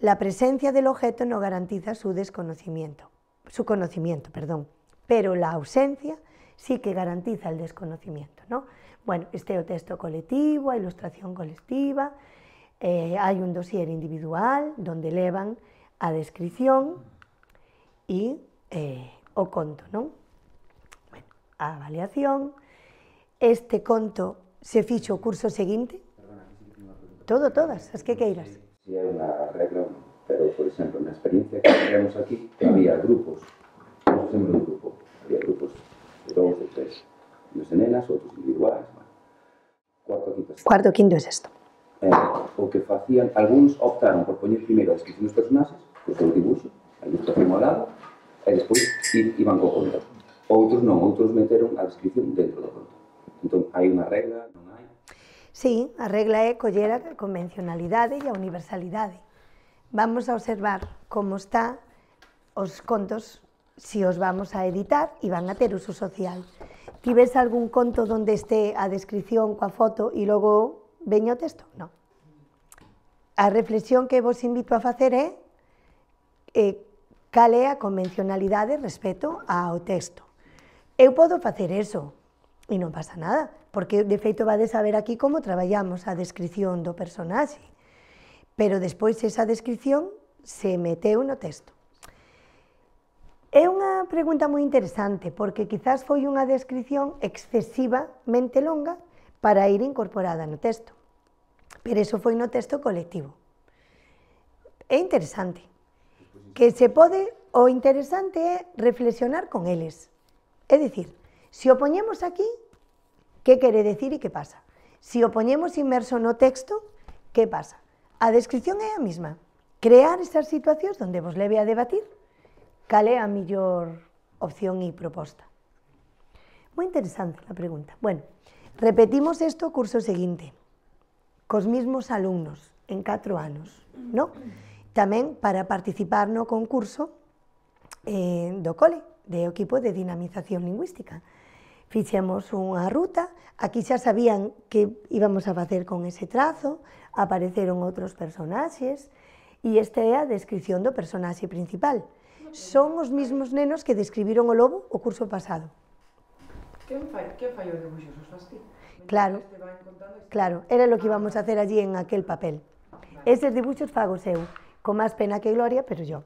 La presencia del objeto no garantiza su desconocimiento, su conocimiento, perdón, pero la ausencia sí que garantiza el desconocimiento, ¿no? Bueno, este texto colectivo, ilustración colectiva, eh, hay un dossier individual donde elevan a descripción y eh, o conto, ¿no? Bueno, avaliación. Este conto se fichó curso siguiente? Perdona, Todo, todas, es que queiras. Si hay una regla, pero por ejemplo, en la experiencia que tenemos aquí, había grupos, no siempre un grupo, había grupos de dos, de tres, unos de nenas, otros individuales. Cuarto, quinto, Cuarto, quinto es esto. Eh, o que hacían, algunos optaron por poner primero la descripción de los personajes, es el dibujo, el ilustración al lado, y después iban con conto. Otros no, otros metieron la descripción dentro del conto. Entonces, hay una regla Sí, a regla E collera convencionalidade e a universalidades. Vamos a observar cómo está os contos si os vamos a editar y van a tener uso social. Ti ves algún conto donde esté a descripción coa foto y luego veño texto? No. A reflexión que vos invito a hacer es, eh, cal a convencionalidade respecto ao texto. Eu puedo facer eso y e no pasa nada. porque de feito vades a ver aquí como traballamos a descripción do personaxe, pero despois esa descripción se meteu no texto. É unha pregunta moi interesante, porque quizás foi unha descripción excesivamente longa para ir incorporada no texto. Pero eso foi no texto colectivo. É interesante. Que se pode, o interesante é reflexionar con eles. É dicir, se o poñemos aquí, qué quiere decir y qué pasa. Si oponemos inmerso no texto, qué pasa? A descripción es misma misma, Crear esas situaciones donde vos leve a debatir cale a mayor opción y e propuesta. Muy interesante la pregunta. Bueno, repetimos esto curso siguiente cos mismos alumnos, en cuatro años, no? También para participar no concurso eh, do de equipo de dinamización lingüística. Fichemos una ruta, aquí ya sabían qué íbamos a hacer con ese trazo, aparecieron otros personajes, y e esta é descripción do personaje principal. Son los mismos nenos que describieron el lobo o curso pasado. ¿Qué fai, quen fai Claro, este este- claro, era lo que íbamos a hacer allí en aquel papel. Eses dibuixos fagos eu con más pena que gloria, pero yo.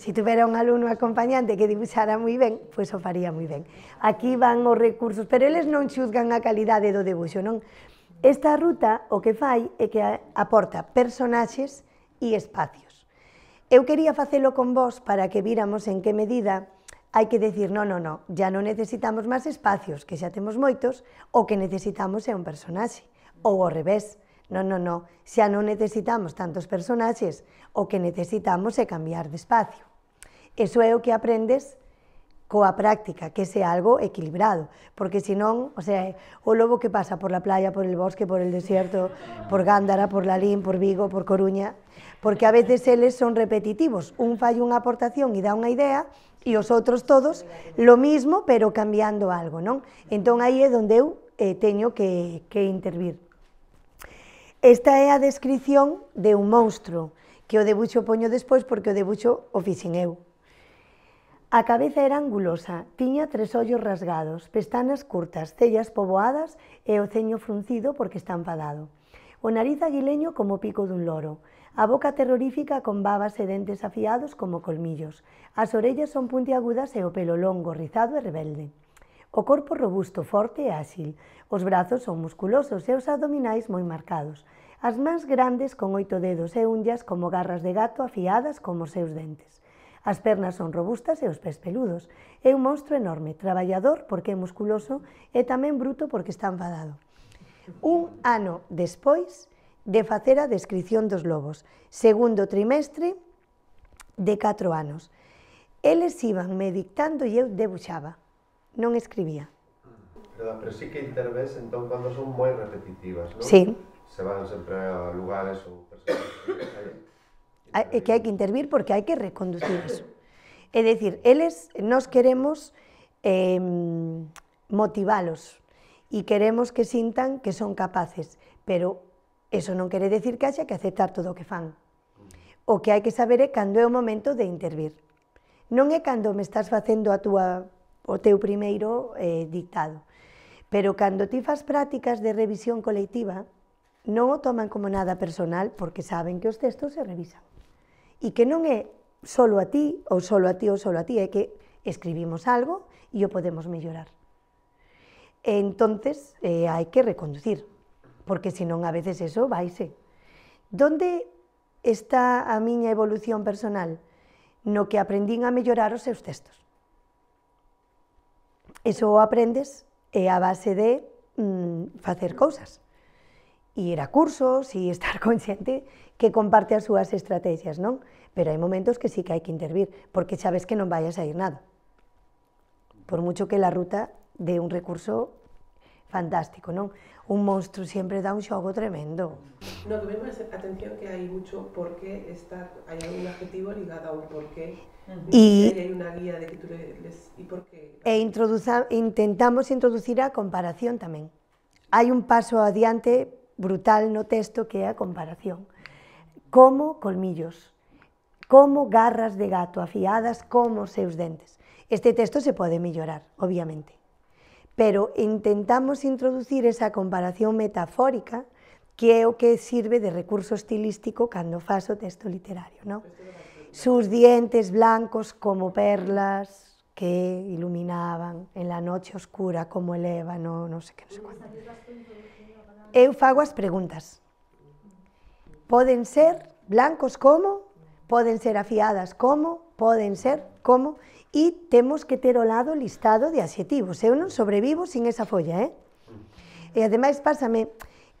Si tuvera un alumno acompañante que dibujara moi ben, pois o faría moi ben. Aquí van os recursos, pero eles non xuzgan a calidade do debuxo, non? Esta ruta o que fai é que aporta personaxes e espacios. Eu quería facelo con vos para que víramos en que medida hai que decir, non, non, non, ya non necesitamos máis espacios, que xa temos moitos, o que necesitamos é un personaxe, ou ao revés, non, non, non, xa non necesitamos tantos personaxes, o que necesitamos é cambiar de espacio. Eso é o que aprendes coa práctica, que sea algo equilibrado, porque si no, o sea, o lobo que pasa por la playa, por el bosque, por el desierto, por Gándara, por Lalín, por Vigo, por Coruña, porque a veces eles son repetitivos, un fallo, una aportación y da una idea, y os outros todos lo mismo, pero cambiando algo, ¿no? Entón aí é donde eu eh, que, que intervir. Esta es la descripción de un monstruo, que o debucho poño después porque o debucho o A cabeza era angulosa, tiña tres ollos rasgados, pestanas curtas, cellas poboadas e o ceño fruncido porque está enfadado. O nariz aguileño como pico dun loro. A boca terrorífica con babas e dentes afiados como colmillos. As orellas son puntiagudas e o pelo longo, rizado e rebelde. O corpo robusto, forte e áxil. Os brazos son musculosos e os abdominais moi marcados. As mans grandes con oito dedos e unllas como garras de gato afiadas como seus dentes. Las pernas son robustas y e los pies peludos. Es un monstruo enorme, Trabajador porque es musculoso y e también bruto porque está enfadado. Un ano después de facer a descripción dos lobos, segundo trimestre de cuatro años. Eles iban me dictando e eu debuxaba, non escribía. Pero, sí que interves entón cando son muy repetitivas, Sí. Se van siempre a lugares o personas. Eh, que hai que intervir porque hai que reconducir eso. É dicir, eles, nos queremos eh, motivalos e queremos que sintan que son capaces, pero eso non quere decir que haxa que aceptar todo o que fan. O que hai que saber é cando é o momento de intervir. Non é cando me estás facendo a túa, o teu primeiro eh, dictado, pero cando ti fas prácticas de revisión colectiva, non o toman como nada personal porque saben que os textos se revisan. y que no es solo a ti, o solo a ti, o solo a ti, é que escribimos algo y e o podemos mejorar. E entonces eh, hay que reconducir, porque no a veces eso vaise. ¿Dónde está a miña evolución personal? No que aprendí a mellorar os seus textos. Eso aprendes eh, a base de hacer mm, cosas, ir a cursos y estar consciente que comparte as sus estrategias, non? Pero hay momentos que sí que hay que intervir, porque sabes que no vayas a ir nada. Por mucho que la ruta de un recurso fantástico, ¿no? Un monstruo siempre da un show tremendo. No, tuvimos atención que hay mucho porqué está, hay algún adjetivo ligado a un porqué. Y, hay guía de que tú les, y por qué. E intentamos introducir a comparación también. Hay un paso adiante brutal no texto que é a comparación como colmillos, como garras de gato afiadas como seus dentes. Este texto se puede mejorar, obviamente, pero intentamos introducir esa comparación metafórica que o que sirve de recurso estilístico cuando faz texto literario, Sus dientes blancos como perlas, que iluminaban en la noche oscura como el ébano, no sé qué, no sé cuánto. Eu preguntas. Pueden ser blancos como, Pueden ser afiadas como, Pueden ser como, Y tenemos que tener olado lado listado de adjetivos. Eu no sobrevivo sin esa folla, eh? E pásame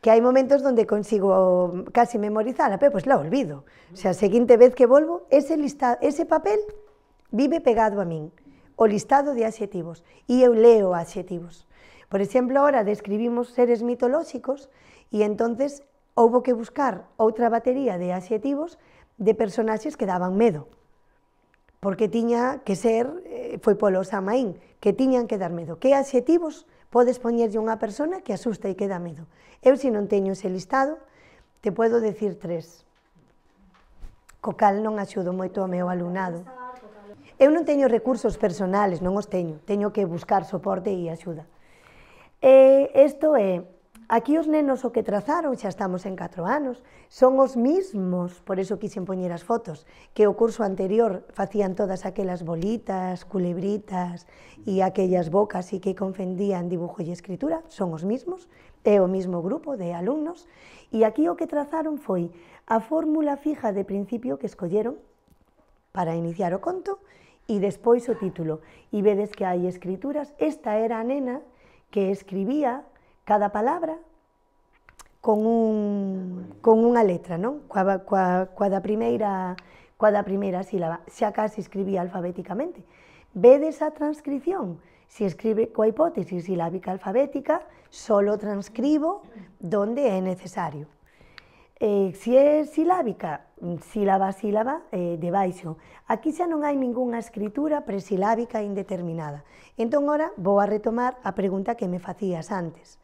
que hay momentos donde consigo casi memorizarla, pero pues, la olvido. O sea, la siguiente vez que vuelvo, ese, listado, ese papel vive pegado a mí, o listado de adjetivos. Y e eu leo adjetivos. Por ejemplo, ahora describimos seres mitológicos y e entonces houbo que buscar outra batería de adxetivos de personaxes que daban medo, porque tiña que ser, eh, foi polo Samaín, que tiñan que dar medo. Que adxetivos podes poñerlle unha persona que asusta e que dá medo? Eu, se non teño ese listado, te podo decir tres, co cal non axudo moito ao meu alumnado. Eu non teño recursos personales, non os teño, teño que buscar soporte e axuda. E eh, isto é Aquí os nenos o que trazaron, ya estamos en cuatro años, son los mismos, por eso quise poñer las fotos, que o curso anterior hacían todas aquellas bolitas, culebritas y e aquellas bocas y e que confundían dibujo y e escritura, son los mismos, é o mismo grupo de alumnos, Y aquí o que trazaron fue a fórmula fija de principio que escogieron para iniciar o conto y después o título. Y vedes que hay escrituras, esta era nena que escribía cada palabra con, una letra, no Coa, primera sílaba, si acaso escribía alfabéticamente. de esa transcripción? Si escribe coa hipótesis silábica alfabética, solo transcribo donde es necesario. E si es silábica, sílaba a sílaba, eh, de Aquí ya no hay ninguna escritura presilábica indeterminada. entonces ahora voy a retomar la pregunta que me hacías antes.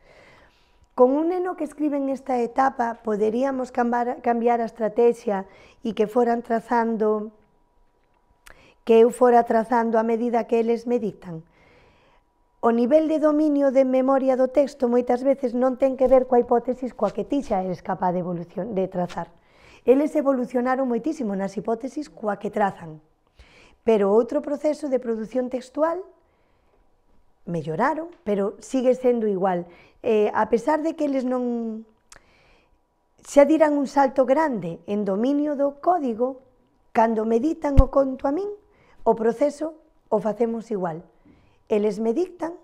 Con un neno que escribe en esta etapa poderíamos cambar, cambiar a estrategia e que foran trazando que eu fora trazando a medida que eles me dictan. O nivel de dominio de memoria do texto moitas veces non ten que ver coa hipótesis coa que ti xa eres capaz de, evolucion, de trazar. Eles evolucionaron moitísimo nas hipótesis coa que trazan. Pero outro proceso de produción textual melloraron, pero sigue sendo igual eh, a pesar de que eles non xa dirán un salto grande en dominio do código, cando me dictan o conto a min, o proceso o facemos igual. Eles me dictan,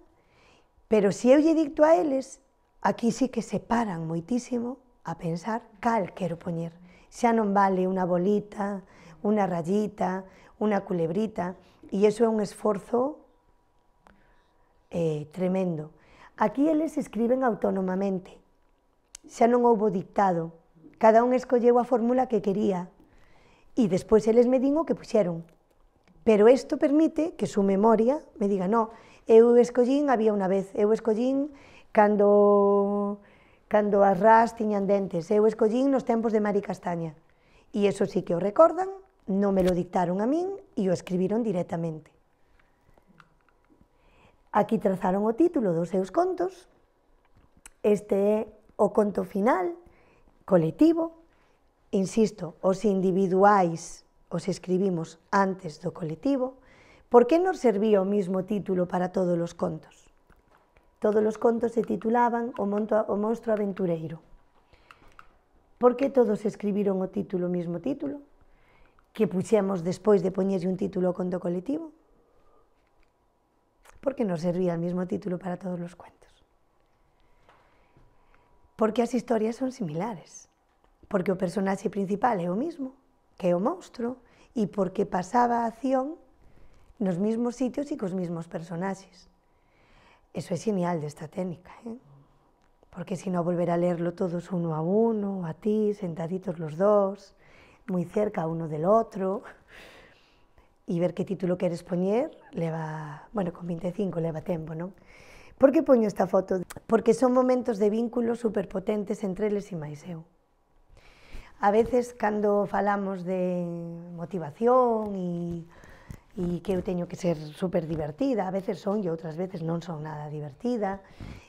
pero se eu lle dicto a eles, aquí sí que se paran moitísimo a pensar cal quero poñer. Xa non vale unha bolita, unha rayita, unha culebrita, e iso é un esforzo eh, tremendo. Aquí eles escriben autónomamente. ya no hubo dictado. Cada uno escolleu la fórmula que quería. y después eles me digo que pusieron, Pero esto permite que su memoria me diga, no, eu escollín había una vez, eu escollín cuando cando as dientes, tiñan dentes, eu escollín nos tempos de Mari Castaña. y eso sí que o recordan, no me lo dictaron a mí y e o escribieron directamente. Aquí trazaron o título dos seus contos. Este é o conto final, colectivo. Insisto, os individuais os escribimos antes do colectivo. Por que nos servía o mesmo título para todos os contos? Todos os contos se titulaban O, monto, o monstro aventureiro. Por que todos escribiron o título o mesmo título? Que puxemos despois de poñerlle un título ao conto colectivo? porque no servía el mismo título para todos los cuentos. Porque las historias son similares, porque el personaje principal es el mismo, que es o monstruo, y e porque pasaba acción en los mismos sitios y e con los mismos personajes. Eso es genial de esta técnica, eh? porque si no volver a leerlo todos uno a uno, a ti, sentaditos los dos, muy cerca uno del otro y ver qué título queres poñer, leva, bueno, con 25 va tempo, ¿no? Por qué pongo esta foto? Porque son momentos de vínculos superpotentes entre eles y máis A veces, cuando falamos de motivación y que eu teño que ser súper divertida, a veces son e otras veces no son nada divertida,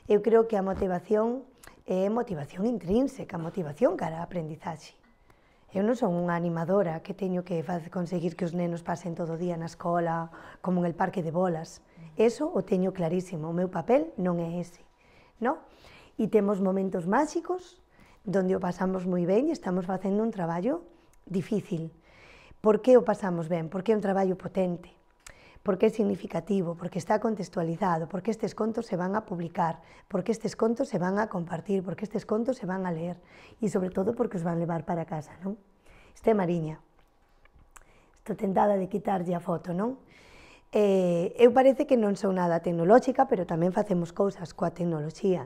yo creo que a motivación é motivación intrínseca, motivación cara a aprendizaxe. Yo no soy una animadora que tengo que conseguir que los nenos pasen todo o día la escuela, como en el parque de bolas. Eso o teño clarísimo, o papel no es ese. No? E temos momentos mágicos donde o pasamos muy bien y e estamos haciendo un trabajo difícil. Por qué o pasamos bien? Porque é un trabajo potente porque es significativo, porque está contextualizado, porque estos contos se van a publicar, porque estos contos se van a compartir, porque estos contos se van a leer y sobre todo porque os van a llevar para casa, non? Este Mariña. está tentada de quitar a foto, eh, eu parece que no soy nada tecnológica, pero también facemos cosas coa tecnología,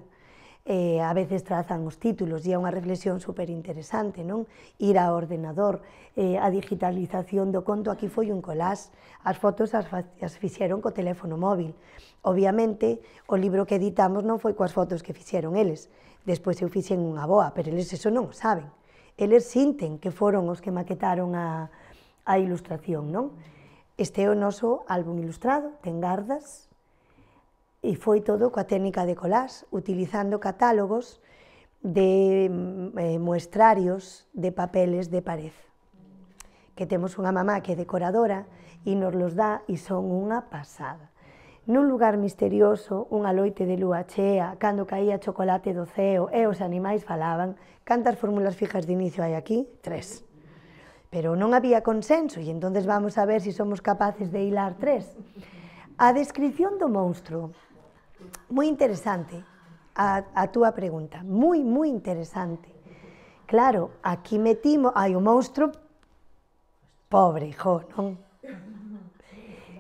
eh, a veces trazan os títulos e é unha reflexión superinteresante, non? Ir ao ordenador, eh, a digitalización do conto aquí foi un colás, as fotos as, as fixeron co teléfono móvil. Obviamente, o libro que editamos non foi coas fotos que fixeron eles, despois eu fixen unha boa, pero eles eso non o saben. Eles sinten que foron os que maquetaron a, a ilustración, non? Este é o noso álbum ilustrado, ten gardas, e foi todo coa técnica de colás, utilizando catálogos de mm, eh, muestrarios de papeles de pared. Que temos unha mamá que é decoradora e nos los dá e son unha pasada. Nun lugar misterioso, unha loite de lúa chea, cando caía chocolate do ceo e os animais falaban, cantas fórmulas fijas de inicio hai aquí? Tres. Pero non había consenso e entonces vamos a ver se si somos capaces de hilar tres. A descripción do monstro Muy interesante a, tu pregunta, muy, muy interesante. Claro, aquí metimos, hay un monstruo, pobre, hijo, ¿no?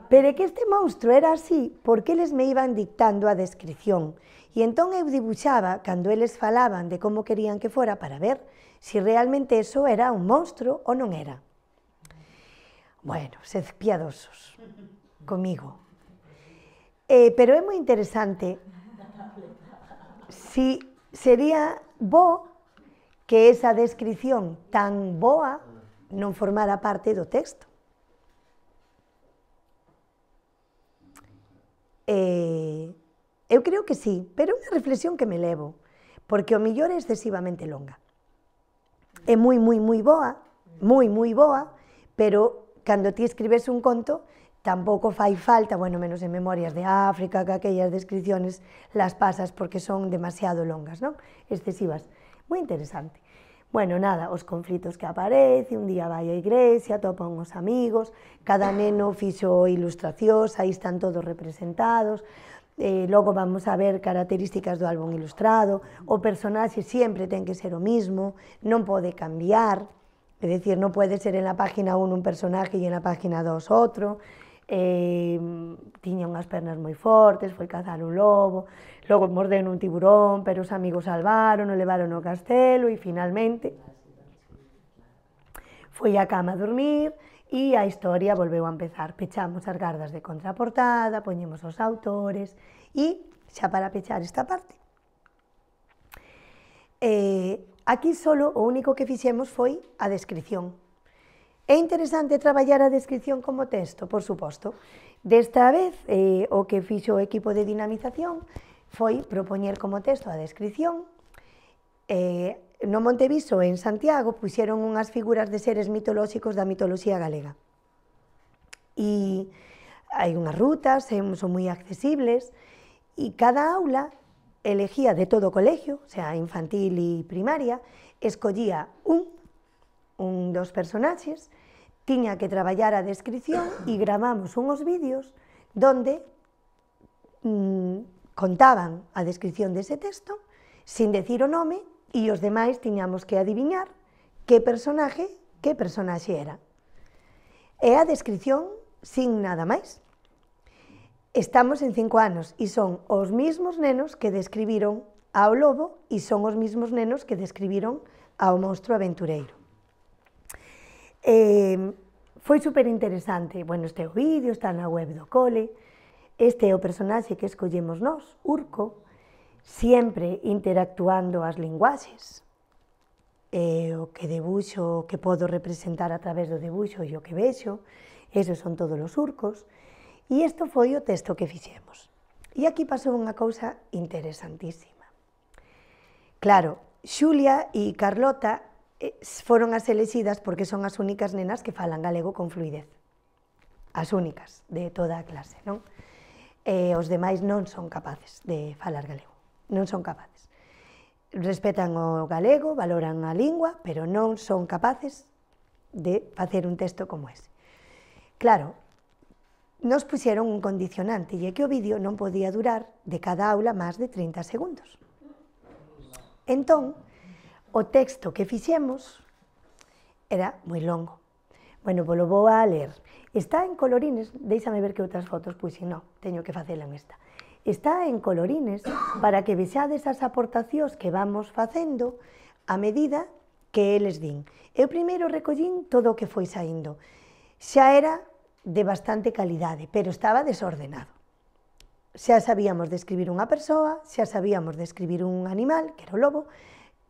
Pero que este monstruo era así porque les me iban dictando a descripción Y e entonces eu dibujaba cuando les falaban de cómo querían que fuera, para ver si realmente eso era un monstruo o no era. Bueno, sed piadosos conmigo. Eh, pero es muy interesante. Si sería bo que esa descripción tan boa no formara parte do texto. Yo eh, creo que sí, pero es una reflexión que me levo, porque o millor é excesivamente longa. Es muy, muy, muy boa, muy, muy boa, pero cuando ti escribes un conto, Tampoco fai falta, bueno, menos en Memorias de África, que aquellas descripciones las pasas porque son demasiado longas, ¿no?, Excesivas. Muy interesante. Bueno, nada, os conflictos que aparece, un día vaya a Grecia topa unos amigos, cada neno fixo ilustracións, ahí están todos representados, e Luego vamos a ver características do álbum ilustrado, o personajes siempre tienen que ser lo mismo, no puede cambiar, es decir, no puede ser en la página 1 un personaje y e en la página 2 otro. eh, tiña unhas pernas moi fortes, foi cazar un lobo, logo morden un tiburón, pero os amigos salvaron, o levaron ao castelo e finalmente foi á cama a dormir e a historia volveu a empezar. Pechamos as gardas de contraportada, poñemos os autores e xa para pechar esta parte. Eh, aquí solo o único que fixemos foi a descripción, É interesante traballar a descripción como texto, por suposto. Desta vez, eh, o que fixo o equipo de dinamización foi propoñer como texto a descripción. Eh, no Monteviso, en Santiago, puxeron unhas figuras de seres mitolóxicos da mitoloxía galega. E hai unhas rutas, eh, son moi accesibles, e cada aula elegía de todo o colegio, sea infantil e primaria, escollía un, un dos personaxes, tiña que traballar a descripción e gravamos unhos vídeos donde mmm, contaban a descripción dese texto sin decir o nome e os demais tiñamos que adivinar que personaje que personaxe era. É a descripción sin nada máis. Estamos en cinco anos e son os mismos nenos que describiron ao lobo e son os mismos nenos que describiron ao monstruo aventureiro. Eh, foi super interesante. Bueno, este é o vídeo, está na web do cole. Este é o personaxe que escollemos nós, Urco, sempre interactuando as linguaxes. E o que debuxo, o que podo representar a través do debuxo e o que vexo, esos son todos os urcos. E isto foi o texto que fixemos. E aquí pasou unha cousa interesantísima. Claro, Xulia e Carlota foron as elexidas porque son as únicas nenas que falan galego con fluidez. As únicas de toda a clase, non? E os demais non son capaces de falar galego, non son capaces. Respetan o galego, valoran a lingua, pero non son capaces de facer un texto como ese. Claro, nos puxeron un condicionante e que o vídeo non podía durar de cada aula máis de 30 segundos. Entón, O texto que fixemos era moi longo. Bueno, polo vou a ler. Está en colorines, déixame ver que outras fotos puxen, pois non, teño que facela en esta. Está en colorines para que vexades as aportacións que vamos facendo a medida que eles din. Eu primeiro recollín todo o que foi saindo. Xa era de bastante calidade, pero estaba desordenado. Xa sabíamos describir unha persoa, xa sabíamos describir un animal, que era o lobo,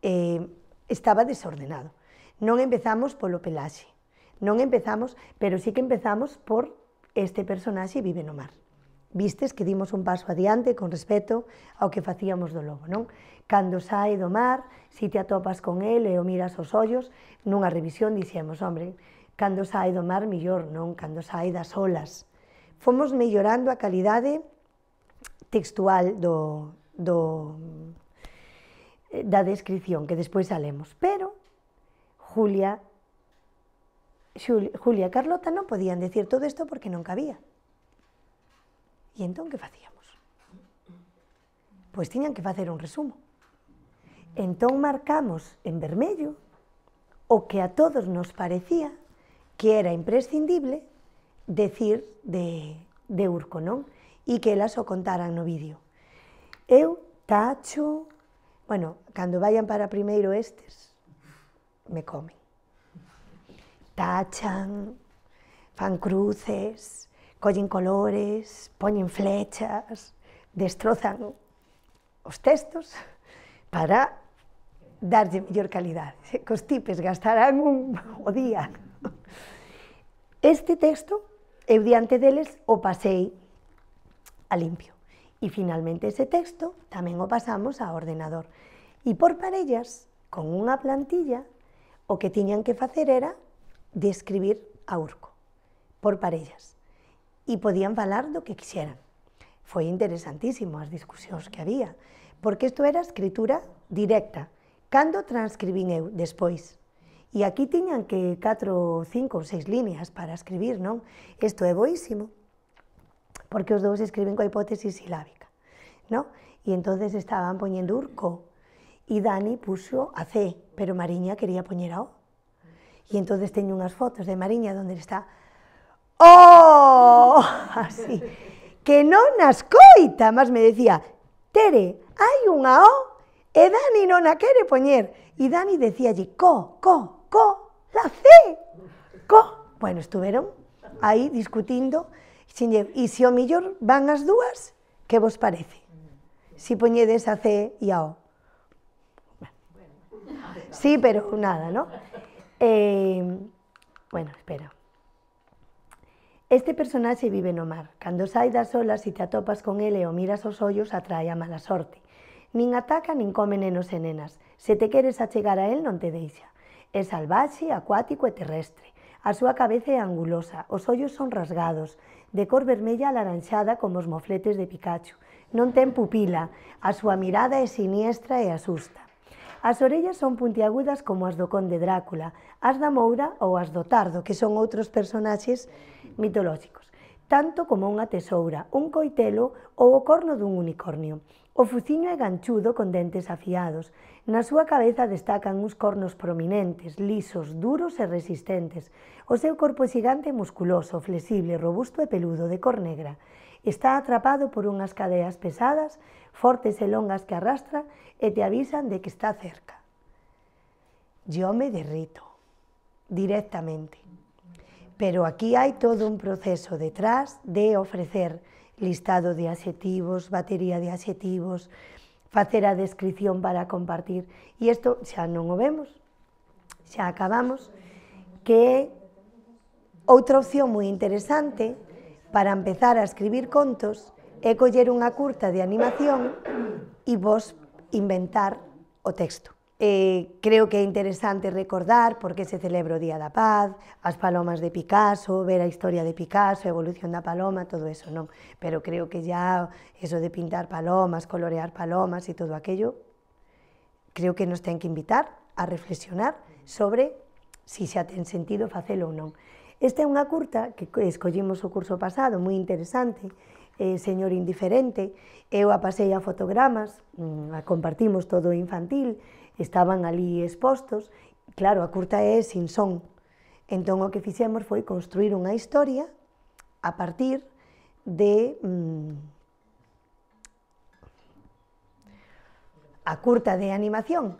eh, estaba desordenado. Non empezamos polo pelaxe, non empezamos, pero sí que empezamos por este personaxe vive no mar. Vistes que dimos un paso adiante con respecto ao que facíamos do lobo, non? Cando sai do mar, si te atopas con el e o miras os ollos, nunha revisión dixemos, hombre, cando sai do mar mellor, non? Cando sai das olas. Fomos mellorando a calidade textual do, do, Eh, da descripción que después salemos, pero Julia Julia e Carlota no podían decir todo esto porque nunca cabía. ¿Y e entonces qué hacíamos? Pues tenían que hacer un resumo. Entonces marcamos en vermello o que a todos nos parecía que era imprescindible decir de, de y e que las o contaran no vídeo. Eu tacho Bueno, cando vayan para primeiro estes, me comen. Tachan, fan cruces, collen colores, poñen flechas, destrozan os textos para darlle mellor calidade. Cos tipes gastarán un o día. Este texto, eu diante deles o pasei a limpio. y finalmente ese texto también lo pasamos a ordenador. Y por parellas, con una plantilla, o que tenían que hacer era describir a Urco, por parellas. Y podían falar lo que quisieran. Fue interesantísimo las discusiones que había, porque esto era escritura directa. Cando transcribí después? Y aquí tenían que cuatro, cinco o seis líneas para escribir, ¿no? Esto es boísimo porque los dos escriben con hipótesis silábica, ¿no? Y entonces estaban poniendo urco y Dani puso a C, pero Mariña quería poner a O. Y entonces tenía unas fotos de Mariña donde está o, oh!", Así. Que no nascoita, más me decía, Tere, un a O e Dani no na quiere poner. Y Dani decía allí, co, co, co, la C, co. Bueno, estuvieron ahí discutiendo y si o millor van las dúas, que vos parece? Si poñedes a C y e a O. Sí, pero nada, ¿no? Em, bueno, espera. Este personaje vive en mar. Cuando sai das olas y e te atopas con él o miras os hoyos atrae a mala suerte. Ni ataca ni come nenos e nenas. Se te quieres achegar a él no te deixa. Es salvaje, acuático y e terrestre. A súa cabeza es angulosa, os hoyos son rasgados, de cor vermella alaranxada como os mofletes de Pikachu. Non ten pupila, a súa mirada é siniestra e asusta. As orellas son puntiagudas como as do conde Drácula, as da Moura ou as do Tardo, que son outros personaxes mitolóxicos tanto como unha tesoura, un coitelo ou o corno dun unicornio. O fuciño é ganchudo con dentes afiados. Na súa cabeza destacan uns cornos prominentes, lisos, duros e resistentes. O seu corpo é xigante e musculoso, flexible, robusto e peludo, de cor negra. Está atrapado por unhas cadeas pesadas, fortes e longas que arrastra e te avisan de que está cerca. Yo me derrito, directamente. Pero aquí hai todo un proceso detrás de ofrecer listado de adxetivos, batería de adxetivos, facer a descripción para compartir. E isto xa non o vemos, xa acabamos, que é outra opción moi interesante para empezar a escribir contos é coller unha curta de animación e vos inventar o texto. Eh, creo que es interesante recordar por qué se celebra Día Día la Paz, las palomas de Picasso, ver la historia de Picasso, evolución evolución la paloma, todo eso, ¿no? Pero creo que ya eso de pintar palomas, colorear palomas y todo aquello, creo que nos tienen que invitar a reflexionar sobre si se ha sentido hacerlo o no. Esta es una curta que escogimos su curso pasado, muy interesante, eh, Señor Indiferente, Eva a a fotogramas, mm, compartimos todo infantil, estaban allí expostos, claro, a curta es sin son. Entonces, lo que hicimos fue construir una historia a partir de mm, a curta de animación.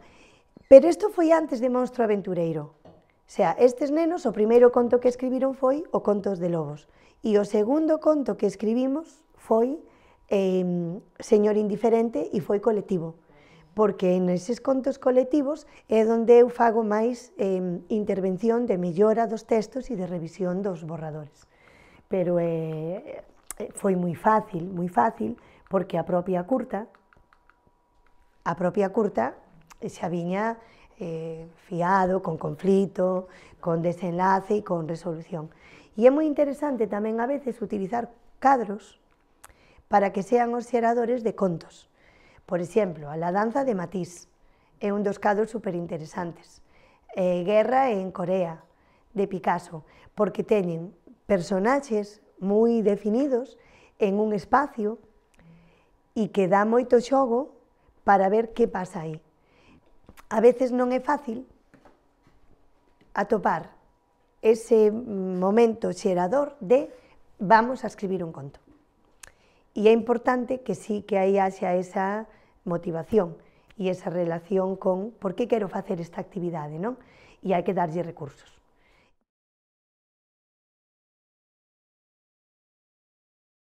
Pero esto fue antes de Monstruo Aventureiro. O sea, estes nenos, o primer conto que escribieron fue o Contos de Lobos. Y e o segundo conto que escribimos fue em, Señor Indiferente y e fue colectivo. porque neses contos colectivos é onde eu fago máis eh, intervención de mellora dos textos e de revisión dos borradores. Pero eh, eh, foi moi fácil, moi fácil, porque a propia curta, a propia curta xa viña eh, fiado, con conflito, con desenlace e con resolución. E é moi interesante tamén a veces utilizar cadros para que sean os xeradores de contos. Por ejemplo, a la danza de Matisse en un dos cadros superinteresantes. Eh, guerra en Corea, de Picasso, porque tienen personajes muy definidos en un espacio y que da moito para ver qué pasa ahí. A veces no es fácil atopar ese momento xerador de vamos a escribir un conto. Y e es importante que sí que ahí haya esa motivación y esa relación con por qué quiero hacer esta actividad ¿no? Y hay que darle recursos.